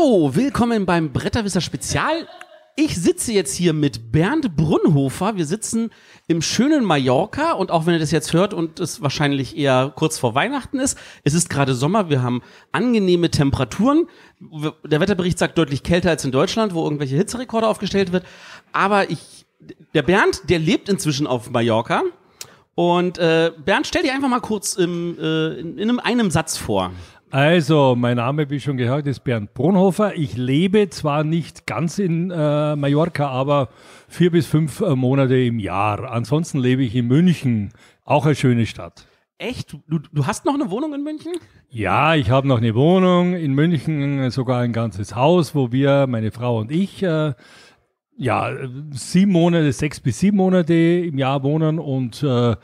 Hallo, willkommen beim Bretterwisser Spezial. Ich sitze jetzt hier mit Bernd Brunhofer. Wir sitzen im schönen Mallorca und auch wenn ihr das jetzt hört und es wahrscheinlich eher kurz vor Weihnachten ist, es ist gerade Sommer, wir haben angenehme Temperaturen. Der Wetterbericht sagt deutlich kälter als in Deutschland, wo irgendwelche Hitzerekorde aufgestellt wird. Aber ich, der Bernd, der lebt inzwischen auf Mallorca. Und äh, Bernd, stell dir einfach mal kurz im, äh, in, in einem Satz vor. Also, mein Name, wie schon gehört, ist Bernd Bonhofer. Ich lebe zwar nicht ganz in äh, Mallorca, aber vier bis fünf äh, Monate im Jahr. Ansonsten lebe ich in München, auch eine schöne Stadt. Echt? Du, du hast noch eine Wohnung in München? Ja, ich habe noch eine Wohnung in München, sogar ein ganzes Haus, wo wir, meine Frau und ich, äh, ja, sieben Monate, sechs bis sieben Monate im Jahr wohnen und äh,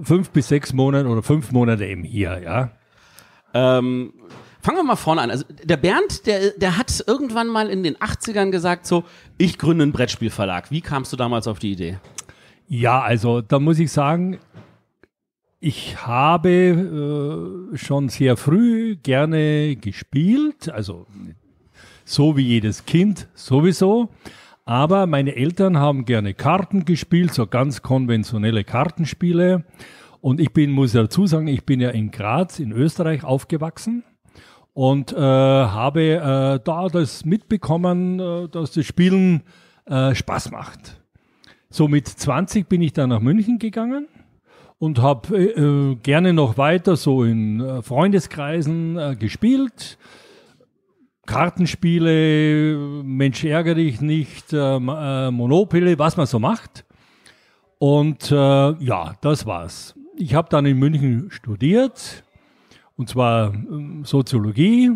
fünf bis sechs Monate oder fünf Monate eben hier, ja. Ähm, fangen wir mal vorne an. Also der Bernd, der, der hat irgendwann mal in den 80ern gesagt so, ich gründe einen Brettspielverlag. Wie kamst du damals auf die Idee? Ja, also da muss ich sagen, ich habe äh, schon sehr früh gerne gespielt, also so wie jedes Kind sowieso. Aber meine Eltern haben gerne Karten gespielt, so ganz konventionelle Kartenspiele. Und ich bin, muss dazu sagen, ich bin ja in Graz in Österreich aufgewachsen und äh, habe äh, da das mitbekommen, äh, dass das Spielen äh, Spaß macht. So mit 20 bin ich dann nach München gegangen und habe äh, äh, gerne noch weiter so in Freundeskreisen gespielt. Kartenspiele, Mensch ärgere dich nicht, Monopole, was man so macht. Und äh, ja, das war's ich habe dann in München studiert, und zwar ähm, Soziologie,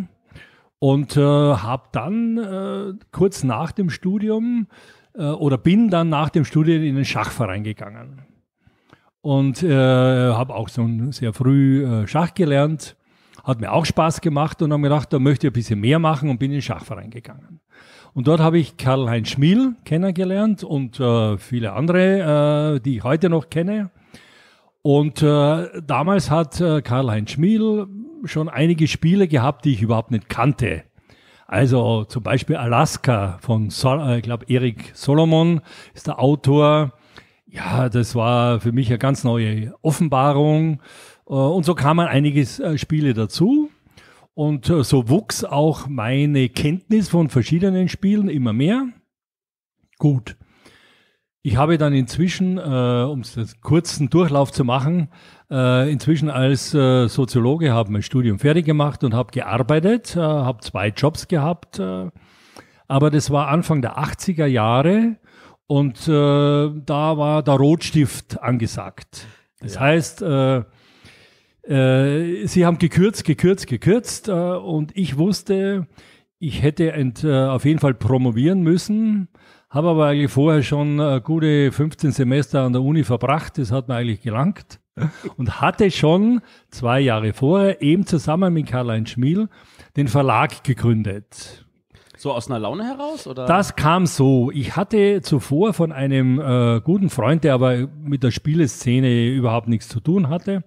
und äh, habe dann äh, kurz nach dem Studium äh, oder bin dann nach dem Studium in den Schachverein gegangen. Und äh, habe auch schon sehr früh äh, Schach gelernt, hat mir auch Spaß gemacht und habe gedacht, da möchte ich ein bisschen mehr machen und bin in den Schachverein gegangen. Und dort habe ich Karl-Heinz Schmiel kennengelernt und äh, viele andere, äh, die ich heute noch kenne. Und äh, damals hat äh, Karl-Heinz Schmiedl schon einige Spiele gehabt, die ich überhaupt nicht kannte. Also zum Beispiel Alaska von, Sol äh, ich glaube, Erik Solomon ist der Autor. Ja, das war für mich eine ganz neue Offenbarung. Äh, und so kamen einige äh, Spiele dazu. Und äh, so wuchs auch meine Kenntnis von verschiedenen Spielen immer mehr. Gut. Ich habe dann inzwischen, äh, um einen kurzen Durchlauf zu machen, äh, inzwischen als äh, Soziologe habe mein Studium fertig gemacht und habe gearbeitet, äh, habe zwei Jobs gehabt. Äh, aber das war Anfang der 80er Jahre und äh, da war der Rotstift angesagt. Das ja. heißt, äh, äh, sie haben gekürzt, gekürzt, gekürzt äh, und ich wusste, ich hätte ent, äh, auf jeden Fall promovieren müssen habe aber eigentlich vorher schon äh, gute 15 Semester an der Uni verbracht. Das hat mir eigentlich gelangt und hatte schon zwei Jahre vorher eben zusammen mit Karl-Heinz Schmiel den Verlag gegründet. So aus einer Laune heraus? Oder? Das kam so. Ich hatte zuvor von einem äh, guten Freund, der aber mit der Spieleszene überhaupt nichts zu tun hatte,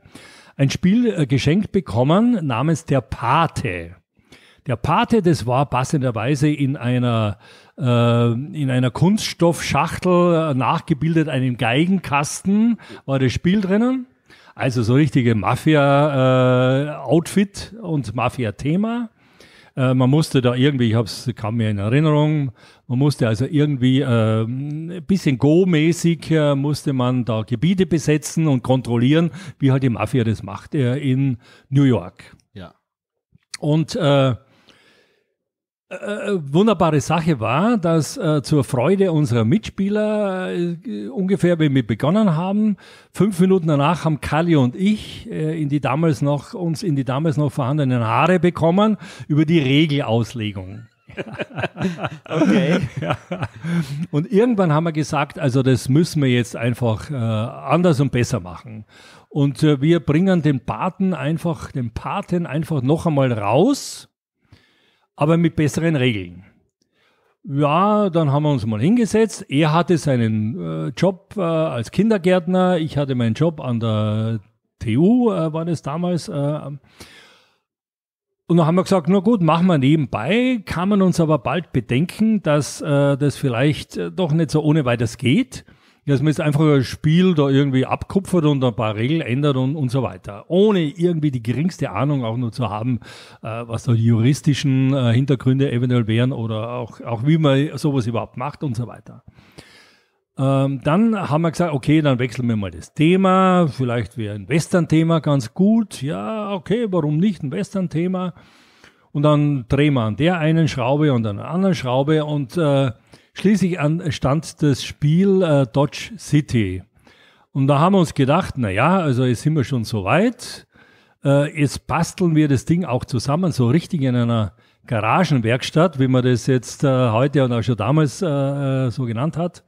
ein Spiel äh, geschenkt bekommen namens Der Pate. Der Pate, das war passenderweise in einer, äh, in einer Kunststoffschachtel äh, nachgebildet, einem Geigenkasten, war das Spiel drinnen. Also so richtige Mafia-Outfit äh, und Mafia-Thema. Äh, man musste da irgendwie, ich habe es kaum mehr in Erinnerung, man musste also irgendwie äh, ein bisschen Go-mäßig äh, musste man da Gebiete besetzen und kontrollieren, wie halt die Mafia das macht äh, in New York. Ja. Und äh, äh, äh, äh, wunderbare Sache war, dass äh, zur Freude unserer Mitspieler, äh, ungefähr wenn wir begonnen haben, fünf Minuten danach haben Kali und ich in die damals noch, uns in die damals noch vorhandenen Haare bekommen über die Regelauslegung. okay. ja. Und irgendwann haben wir gesagt, also das müssen wir jetzt einfach äh, anders und besser machen. Und äh, wir bringen den Paten einfach, den Paten einfach noch einmal raus aber mit besseren Regeln. Ja, dann haben wir uns mal hingesetzt. Er hatte seinen äh, Job äh, als Kindergärtner, ich hatte meinen Job an der TU, äh, war das damals. Äh, und dann haben wir gesagt, na gut, machen wir nebenbei, kann man uns aber bald bedenken, dass äh, das vielleicht äh, doch nicht so ohne weiteres geht dass man jetzt einfach ein Spiel da irgendwie abkupfert und ein paar Regeln ändert und, und so weiter, ohne irgendwie die geringste Ahnung auch nur zu haben, äh, was da die juristischen äh, Hintergründe eventuell wären oder auch, auch wie man sowas überhaupt macht und so weiter. Ähm, dann haben wir gesagt, okay, dann wechseln wir mal das Thema. Vielleicht wäre ein Western-Thema ganz gut. Ja, okay, warum nicht ein Western-Thema? Und dann drehen wir an der einen Schraube und an der anderen Schraube und äh, Schließlich stand das Spiel äh, Dodge City. Und da haben wir uns gedacht, naja, also jetzt sind wir schon so weit. Äh, jetzt basteln wir das Ding auch zusammen, so richtig in einer Garagenwerkstatt, wie man das jetzt äh, heute und auch schon damals äh, äh, so genannt hat.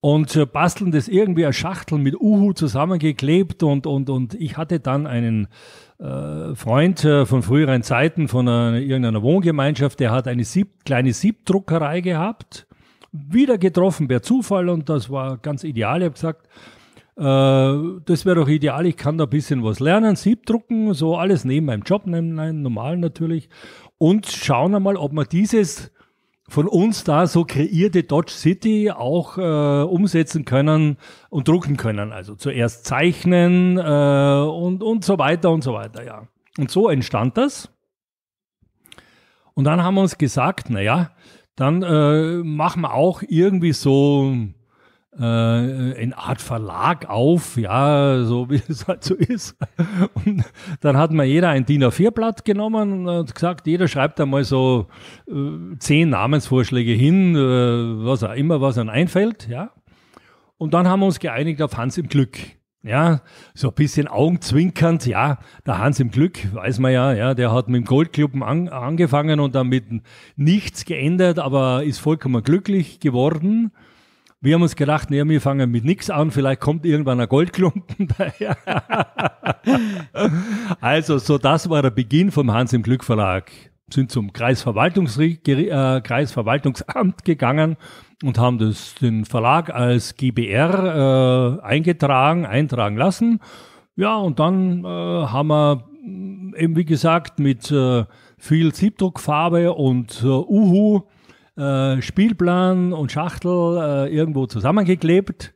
Und äh, basteln das irgendwie als Schachtel mit Uhu zusammengeklebt und, und, und ich hatte dann einen äh, Freund äh, von früheren Zeiten von einer, irgendeiner Wohngemeinschaft, der hat eine Sieb, kleine Siebdruckerei gehabt. Wieder getroffen per Zufall und das war ganz ideal. Ich habe gesagt, äh, das wäre doch ideal, ich kann da ein bisschen was lernen, Siebdrucken, so alles neben meinem Job, nein, nein, normal natürlich. Und schauen einmal, ob man dieses von uns da so kreierte Dodge City auch äh, umsetzen können und drucken können. Also zuerst zeichnen äh, und, und so weiter und so weiter, ja. Und so entstand das. Und dann haben wir uns gesagt, naja, dann äh, machen wir auch irgendwie so äh, in Art Verlag auf, ja, so wie es halt so ist. Und dann hat mir jeder ein DIN A4-Blatt genommen und hat gesagt, jeder schreibt einmal so äh, zehn Namensvorschläge hin, äh, was auch immer, was einem einfällt, ja. Und dann haben wir uns geeinigt auf Hans im Glück. Ja, so ein bisschen augenzwinkernd, ja, der Hans im Glück, weiß man ja, ja, der hat mit dem Goldclub an, angefangen und damit nichts geändert, aber ist vollkommen glücklich geworden. Wir haben uns gedacht, nee, wir fangen mit nichts an, vielleicht kommt irgendwann ein Goldklumpen daher. also, so das war der Beginn vom Hans im Glück Verlag. Sind zum Kreisverwaltungsre äh, Kreisverwaltungsamt gegangen und haben das, den Verlag als GBR äh, eingetragen, eintragen lassen. Ja, und dann äh, haben wir mm, eben, wie gesagt, mit äh, viel Siebdruckfarbe und äh, Uhu äh, Spielplan und Schachtel äh, irgendwo zusammengeklebt.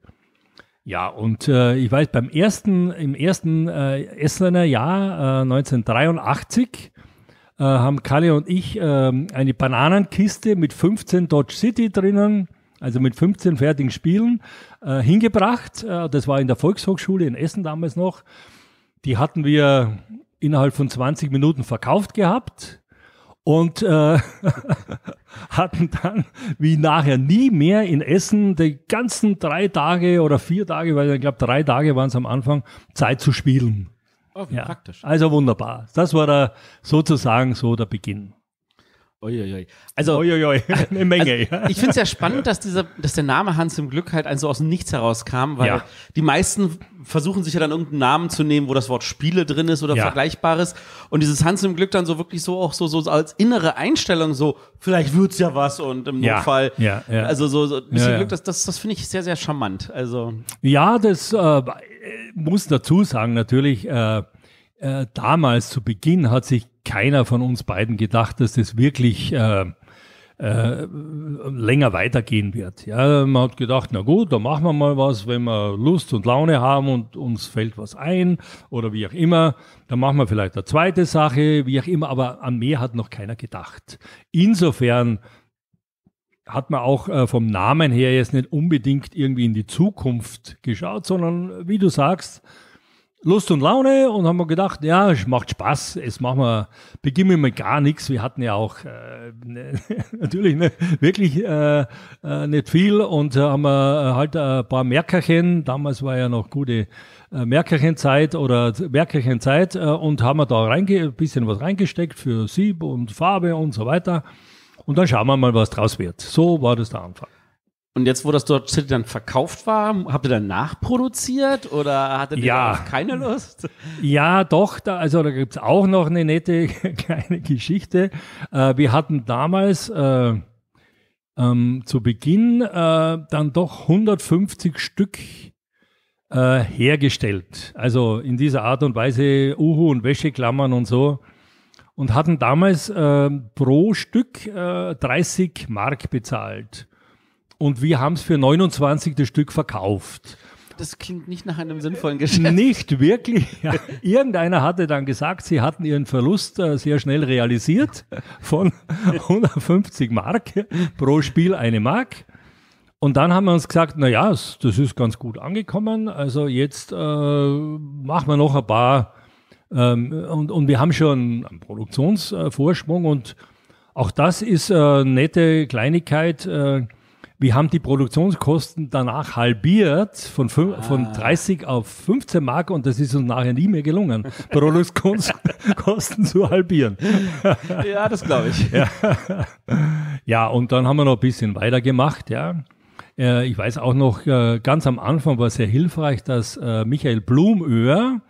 Ja, und äh, ich weiß, beim ersten, im ersten äh, Essener Jahr 1983 äh, äh, haben Kalle und ich ähm, eine Bananenkiste mit 15 Dodge City drinnen, also mit 15 fertigen Spielen, hingebracht. das war in der Volkshochschule in Essen damals noch. Die hatten wir innerhalb von 20 Minuten verkauft gehabt. Und äh, hatten dann wie nachher nie mehr in Essen die ganzen drei Tage oder vier Tage, weil ich glaube drei Tage waren es am Anfang, Zeit zu spielen. Oh, ja. praktisch. Also wunderbar. Das war der, sozusagen so der Beginn. Uiuiui. Also, Uiuiui. Also, eine Menge. Also, ich finde es ja spannend, dass, dieser, dass der Name Hans im Glück halt also aus dem Nichts herauskam, weil ja. die meisten versuchen sich ja dann irgendeinen Namen zu nehmen, wo das Wort Spiele drin ist oder ja. Vergleichbares. Und dieses Hans im Glück dann so wirklich so auch so, so als innere Einstellung so, vielleicht wird es ja was und im Notfall. Ja, ja. Also so, so ein bisschen Glück, das, das, das finde ich sehr, sehr charmant. Also. Ja, das äh, muss dazu sagen, natürlich. Äh, äh, damals zu Beginn hat sich keiner von uns beiden gedacht, dass das wirklich äh, äh, länger weitergehen wird. Ja, man hat gedacht, na gut, da machen wir mal was, wenn wir Lust und Laune haben und uns fällt was ein oder wie auch immer, dann machen wir vielleicht eine zweite Sache, wie auch immer, aber an mehr hat noch keiner gedacht. Insofern hat man auch äh, vom Namen her jetzt nicht unbedingt irgendwie in die Zukunft geschaut, sondern wie du sagst, Lust und Laune und haben wir gedacht, ja, es macht Spaß, es machen wir, beginnen wir mit gar nichts. Wir hatten ja auch äh, ne, natürlich ne, wirklich äh, äh, nicht viel und äh, haben wir äh, halt äh, ein paar Merkerchen, damals war ja noch gute äh, Merkerchenzeit oder Merkerchenzeit und haben wir da reinge ein bisschen was reingesteckt für Sieb und Farbe und so weiter. Und dann schauen wir mal, was draus wird. So war das der Anfang. Und jetzt, wo das dort City dann verkauft war, habt ihr dann nachproduziert oder hattet ihr ja. keine Lust? Ja, doch. Da, also da gibt es auch noch eine nette kleine Geschichte. Äh, wir hatten damals äh, ähm, zu Beginn äh, dann doch 150 Stück äh, hergestellt. Also in dieser Art und Weise Uhu und Wäscheklammern und so. Und hatten damals äh, pro Stück 30 äh, Mark bezahlt und wir haben es für 29 das Stück verkauft. Das klingt nicht nach einem sinnvollen Geschäft. Nicht wirklich. Ja. Irgendeiner hatte dann gesagt, sie hatten ihren Verlust äh, sehr schnell realisiert von 150 Mark pro Spiel eine Mark. Und dann haben wir uns gesagt, na ja, das ist ganz gut angekommen. Also jetzt äh, machen wir noch ein paar. Ähm, und, und, wir haben schon einen Produktionsvorsprung. und auch das ist eine äh, nette Kleinigkeit. Äh, wir haben die Produktionskosten danach halbiert von, fün- ah. von 30 auf 15 Mark und das ist uns nachher nie mehr gelungen, Produktionskosten zu halbieren. ja, das glaube ich. Ja. ja, und dann haben wir noch ein bisschen weitergemacht, ja. Äh, ich weiß auch noch, äh, ganz am Anfang war sehr hilfreich, dass äh, Michael Blumöhr,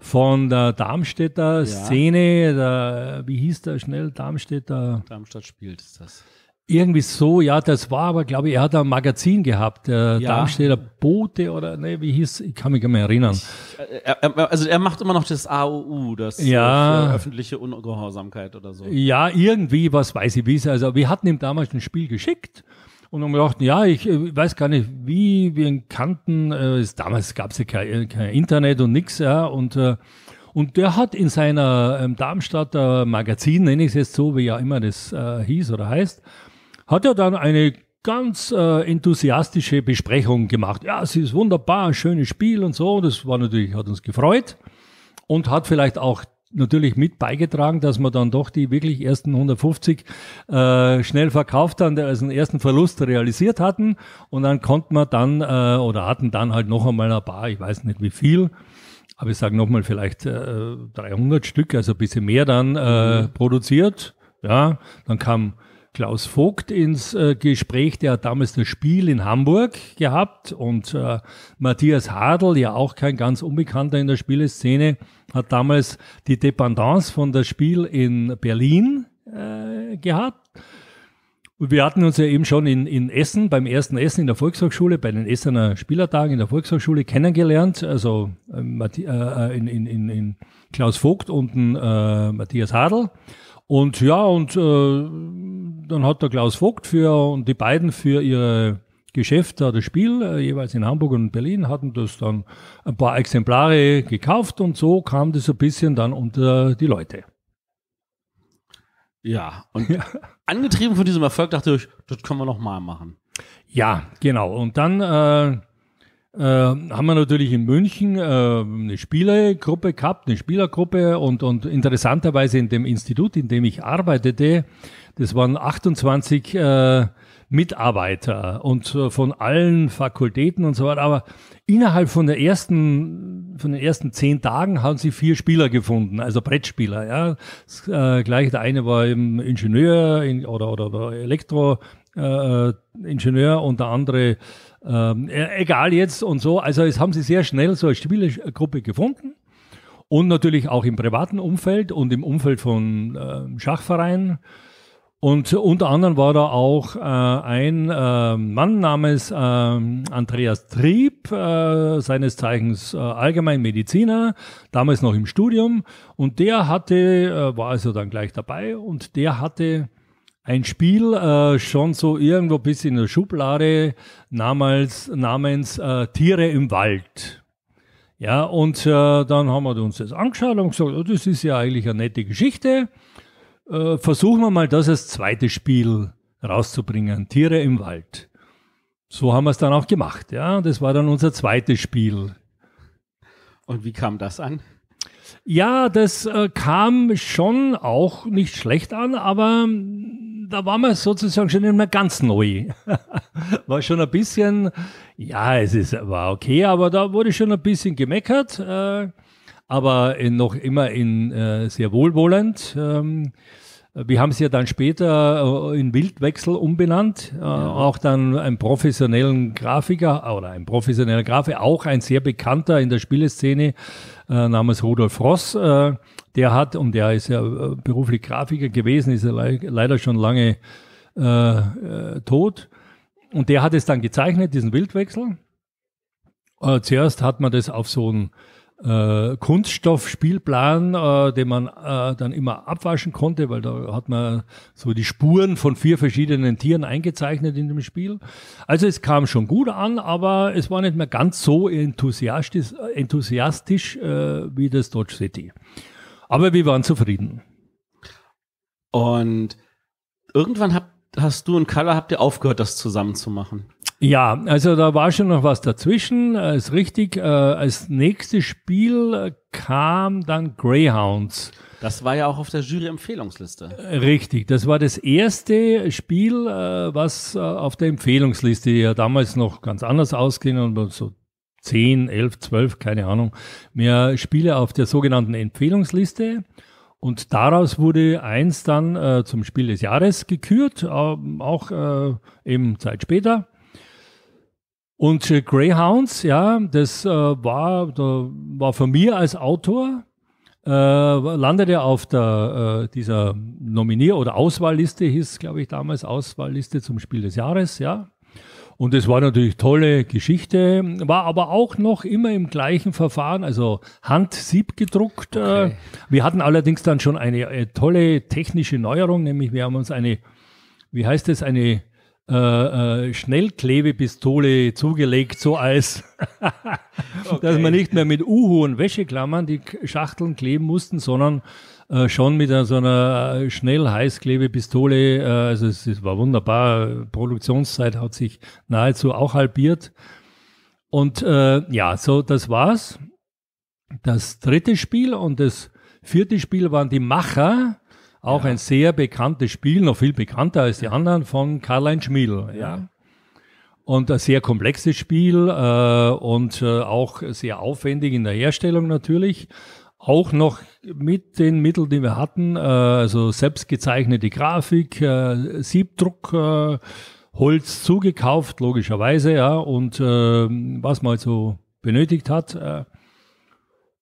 von der Darmstädter ja. Szene, der, wie hieß der schnell? Darmstädter. Darmstadt spielt ist das. Irgendwie so, ja, das war aber, glaube ich, er hat ein Magazin gehabt, der äh, ja. Darmstädter Bote oder, ne, wie hieß, ich kann mich gar nicht mehr erinnern. Äh, er, er, also er macht immer noch das AOU, das äh, ja. öffentliche Ungehorsamkeit oder so. Ja, irgendwie, was weiß ich, wie es, also wir hatten ihm damals ein Spiel geschickt und haben gedacht, ja, ich weiß gar nicht, wie wir ihn kannten, äh, ist, damals gab es ja kein, kein, Internet und nichts, ja, und, äh, und der hat in seiner ähm, Darmstädter Magazin, nenne ich es jetzt so, wie ja immer das äh, hieß oder heißt, hat er dann eine ganz äh, enthusiastische Besprechung gemacht. Ja, es ist wunderbar, ein schönes Spiel und so. Das war natürlich, hat uns gefreut und hat vielleicht auch natürlich mit beigetragen, dass man dann doch die wirklich ersten 150 äh, schnell verkauft haben, also den ersten Verlust realisiert hatten und dann konnten wir dann äh, oder hatten dann halt noch einmal ein paar, ich weiß nicht wie viel, aber ich sage nochmal vielleicht äh, 300 Stück, also ein bisschen mehr dann äh, mhm. produziert. Ja, dann kam Klaus Vogt ins äh, Gespräch. Der hat damals das Spiel in Hamburg gehabt und äh, Matthias Hadl, ja auch kein ganz Unbekannter in der Spieleszene, hat damals die Dependance von das Spiel in Berlin äh, gehabt. Und wir hatten uns ja eben schon in, in Essen, beim ersten Essen in der Volkshochschule, bei den Essener Spielertagen in der Volkshochschule kennengelernt. Also äh, äh, äh, in, in, in, in Klaus Vogt und Matthias Hadl. Und ja, und äh, dann hat der Klaus Vogt für und die beiden für ihre Geschäfte das Spiel, äh, jeweils in Hamburg und Berlin, hatten das dann ein paar Exemplare gekauft und so kam das ein bisschen dann unter die Leute. Ja, und ja. angetrieben von diesem Erfolg dachte ich, das können wir nochmal machen. Ja, genau. Und dann äh, äh, haben wir natürlich in München äh, eine Spielergruppe gehabt, eine Spielergruppe und, und interessanterweise in dem Institut, in dem ich arbeitete, das waren 28 äh, Mitarbeiter und äh, von allen Fakultäten und so weiter. Aber innerhalb von der ersten, von den ersten zehn Tagen haben sie vier Spieler gefunden, also Brettspieler. Ja, das, äh, gleich der eine war eben Ingenieur in, oder, oder, oder Elektro. Äh, und der andere ähm, e, egal jetzt und so. Also es haben sie sehr schnell so eine stabile Gruppe gefunden. Und natürlich auch im privaten Umfeld und im Umfeld von äh, Schachvereinen. Und unter anderem war da auch äh, ein äh, Mann namens äh, Andreas Trieb, äh, seines Zeichens äh, Allgemeinmediziner, damals noch im Studium. Und der hatte, äh, war also dann gleich dabei, und der hatte ein Spiel äh, schon so irgendwo bis in der Schublade namens, namens äh, Tiere im Wald. Ja, und äh, dann haben wir uns das angeschaut und gesagt, oh, das ist ja eigentlich eine nette Geschichte. Äh, versuchen wir mal das als zweites Spiel rauszubringen, Tiere im Wald. So haben wir es dann auch gemacht. Ja, das war dann unser zweites Spiel. Und wie kam das an? Ja, das äh, kam schon auch nicht schlecht an, aber da war man sozusagen schon nicht mehr ganz neu. War schon ein bisschen, ja, es ist, war okay, aber da wurde schon ein bisschen gemeckert, äh, aber in, noch immer in äh, sehr wohlwollend. Ähm, wir haben es ja dann später äh, in Wildwechsel umbenannt, äh, ja. auch dann einen professionellen Grafiker oder ein professioneller Grafiker, auch ein sehr bekannter in der Spieleszene äh, namens Rudolf Ross. Äh, der hat, und der ist ja äh, beruflich Grafiker gewesen, ist ja le leider schon lange äh, äh, tot. Und der hat es dann gezeichnet, diesen Wildwechsel. Äh, zuerst hat man das auf so einen äh, Kunststoffspielplan, äh, den man äh, dann immer abwaschen konnte, weil da hat man so die Spuren von vier verschiedenen Tieren eingezeichnet in dem Spiel. Also es kam schon gut an, aber es war nicht mehr ganz so enthusiastisch, äh, enthusiastisch äh, wie das Dodge City. Aber wir waren zufrieden. Und irgendwann hab, hast du und Kalla habt ihr aufgehört, das zusammen zu machen. Ja, also da war schon noch was dazwischen. Äh, ist richtig. Äh, als nächstes Spiel äh, kam dann Greyhounds. Das war ja auch auf der Jury-Empfehlungsliste. Äh, richtig, das war das erste Spiel, was auf der Empfehlungsliste ja damals noch ganz anders ausging und so 10, 11, 12, keine Ahnung, mehr Spiele auf der sogenannten Empfehlungsliste. Und daraus wurde eins dann äh, zum Spiel des Jahres gekürt, äh, auch äh, eben Zeit später. Und äh, Greyhounds, ja, das äh, war, da war von mir als Autor, äh, landete auf der, dieser Nominier- oder Auswahlliste, hieß glaube ich damals Auswahlliste zum Spiel des Jahres, ja, und es war natürlich tolle Geschichte, war aber auch noch immer im gleichen Verfahren, also Handsieb gedruckt. Äh. Okay. Wir hatten allerdings dann schon eine äh, tolle technische Neuerung, nämlich wir haben uns eine, wie heißt es, eine äh, äh, Schnellklebepistole zugelegt, so als, okay. dass man nicht mehr mit Uhu und Wäscheklammern die Schachteln kleben mussten, sondern äh, schon mit einer, so einer äh, Schnell-Heißklebepistole, äh, also es, es, war wunderbar, Produktionszeit hat sich nahezu auch halbiert. Und äh, ja, so das war's. Das dritte Spiel und das vierte Spiel waren die Macher, auch ja. ein sehr bekanntes Spiel, noch viel bekannter als die anderen, von Karl-Heinz Schmiedl. Ja. ja. Und ein sehr komplexes Spiel äh, und äh, auch sehr aufwendig in der Herstellung natürlich auch noch mit den Mitteln, die wir hatten, äh, also selbstgezeichnete Grafik, äh, Siebdruck, äh, Holz zugekauft, logischerweise, ja, und äh, was man halt so benötigt hat. Äh,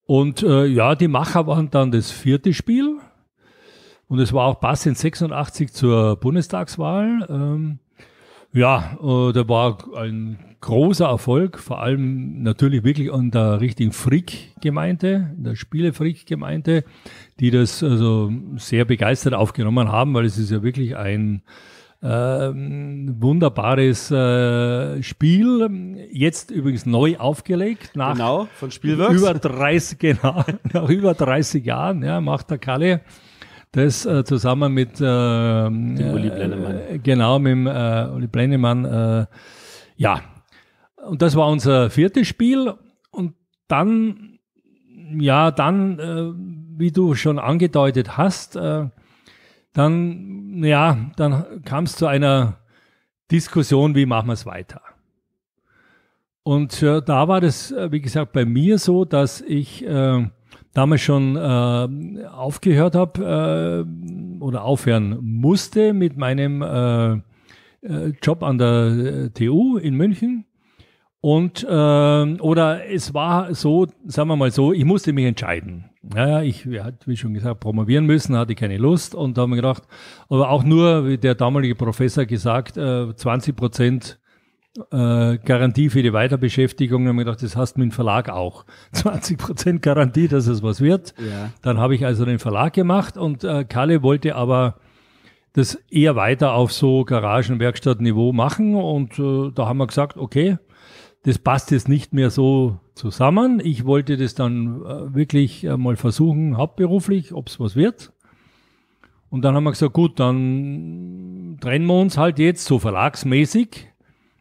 und äh, ja, die Macher waren dann das vierte Spiel. Und es war auch passend 86 zur Bundestagswahl. Ähm, ja, äh, da war ein großer Erfolg, vor allem natürlich wirklich an der richtigen Frick-Gemeinde, der Spiele-Frick-Gemeinde, die das also sehr begeistert aufgenommen haben, weil es ist ja wirklich ein äh, wunderbares äh, Spiel, jetzt übrigens neu aufgelegt nach genau, von Spielworks. über 30 genau, nach über 30 Jahren, ja, macht der Kalle das äh, zusammen mit äh, Uli Blennemann. Äh, genau mit dem, äh, Uli Blennemann äh, ja, und das war unser viertes Spiel. Und dann, ja, dann, äh, wie du schon angedeutet hast, äh, dann, ja, dann kam es zu einer Diskussion, wie machen wir es weiter. Und äh, da war das, äh, wie gesagt, bei mir so, dass ich äh, damals schon äh, aufgehört habe oder aufhören musste mit meinem Job an der TU in München und ähm, oder es war so, sagen wir mal so, ich musste mich entscheiden. Naja, ich hatte, wie schon gesagt, promovieren müssen, hatte keine Lust und da haben wir gedacht, aber auch nur, wie der damalige Professor gesagt, äh, 20 Prozent äh, Garantie für die Weiterbeschäftigung. Da haben wir gedacht, das hast du mit dem Verlag auch. 20 Prozent Garantie, dass es was wird. Ja. Dann habe ich also den Verlag gemacht und äh, Kalle wollte aber das eher weiter auf so Garagen-Werkstatt-Niveau machen und äh, da haben wir gesagt, okay, das passt jetzt nicht mehr so zusammen. Ich wollte das dann äh, wirklich äh, mal versuchen, hauptberuflich, ob es was wird. Und dann haben wir gesagt, gut, dann trennen wir uns halt jetzt so verlagsmäßig.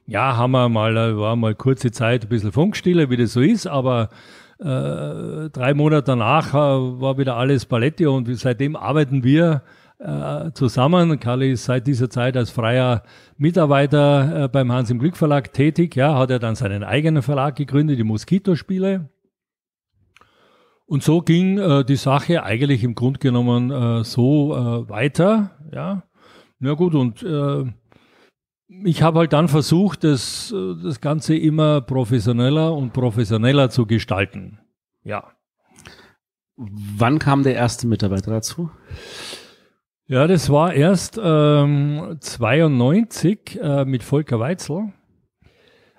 Ja, haben wir mal, äh, war mal kurze Zeit ein bisschen Funkstille, wie das so ist, aber äh, drei Monate danach war wieder alles Palette und seitdem arbeiten wir äh, zusammen. Kali ist seit dieser Zeit als freier Mitarbeiter äh, beim Hans im Glück Verlag tätig. Ja, hat er dann seinen eigenen Verlag gegründet, die Moskitospiele. Und so ging äh, die Sache eigentlich im Grunde genommen äh, so weiter. Ja, na gut, und ich habe halt dann versucht, das, das Ganze immer professioneller und professioneller zu gestalten. Ja. Wann kam der erste Mitarbeiter dazu? Ja, das war erst ähm, 92 äh, mit Volker Weitzel.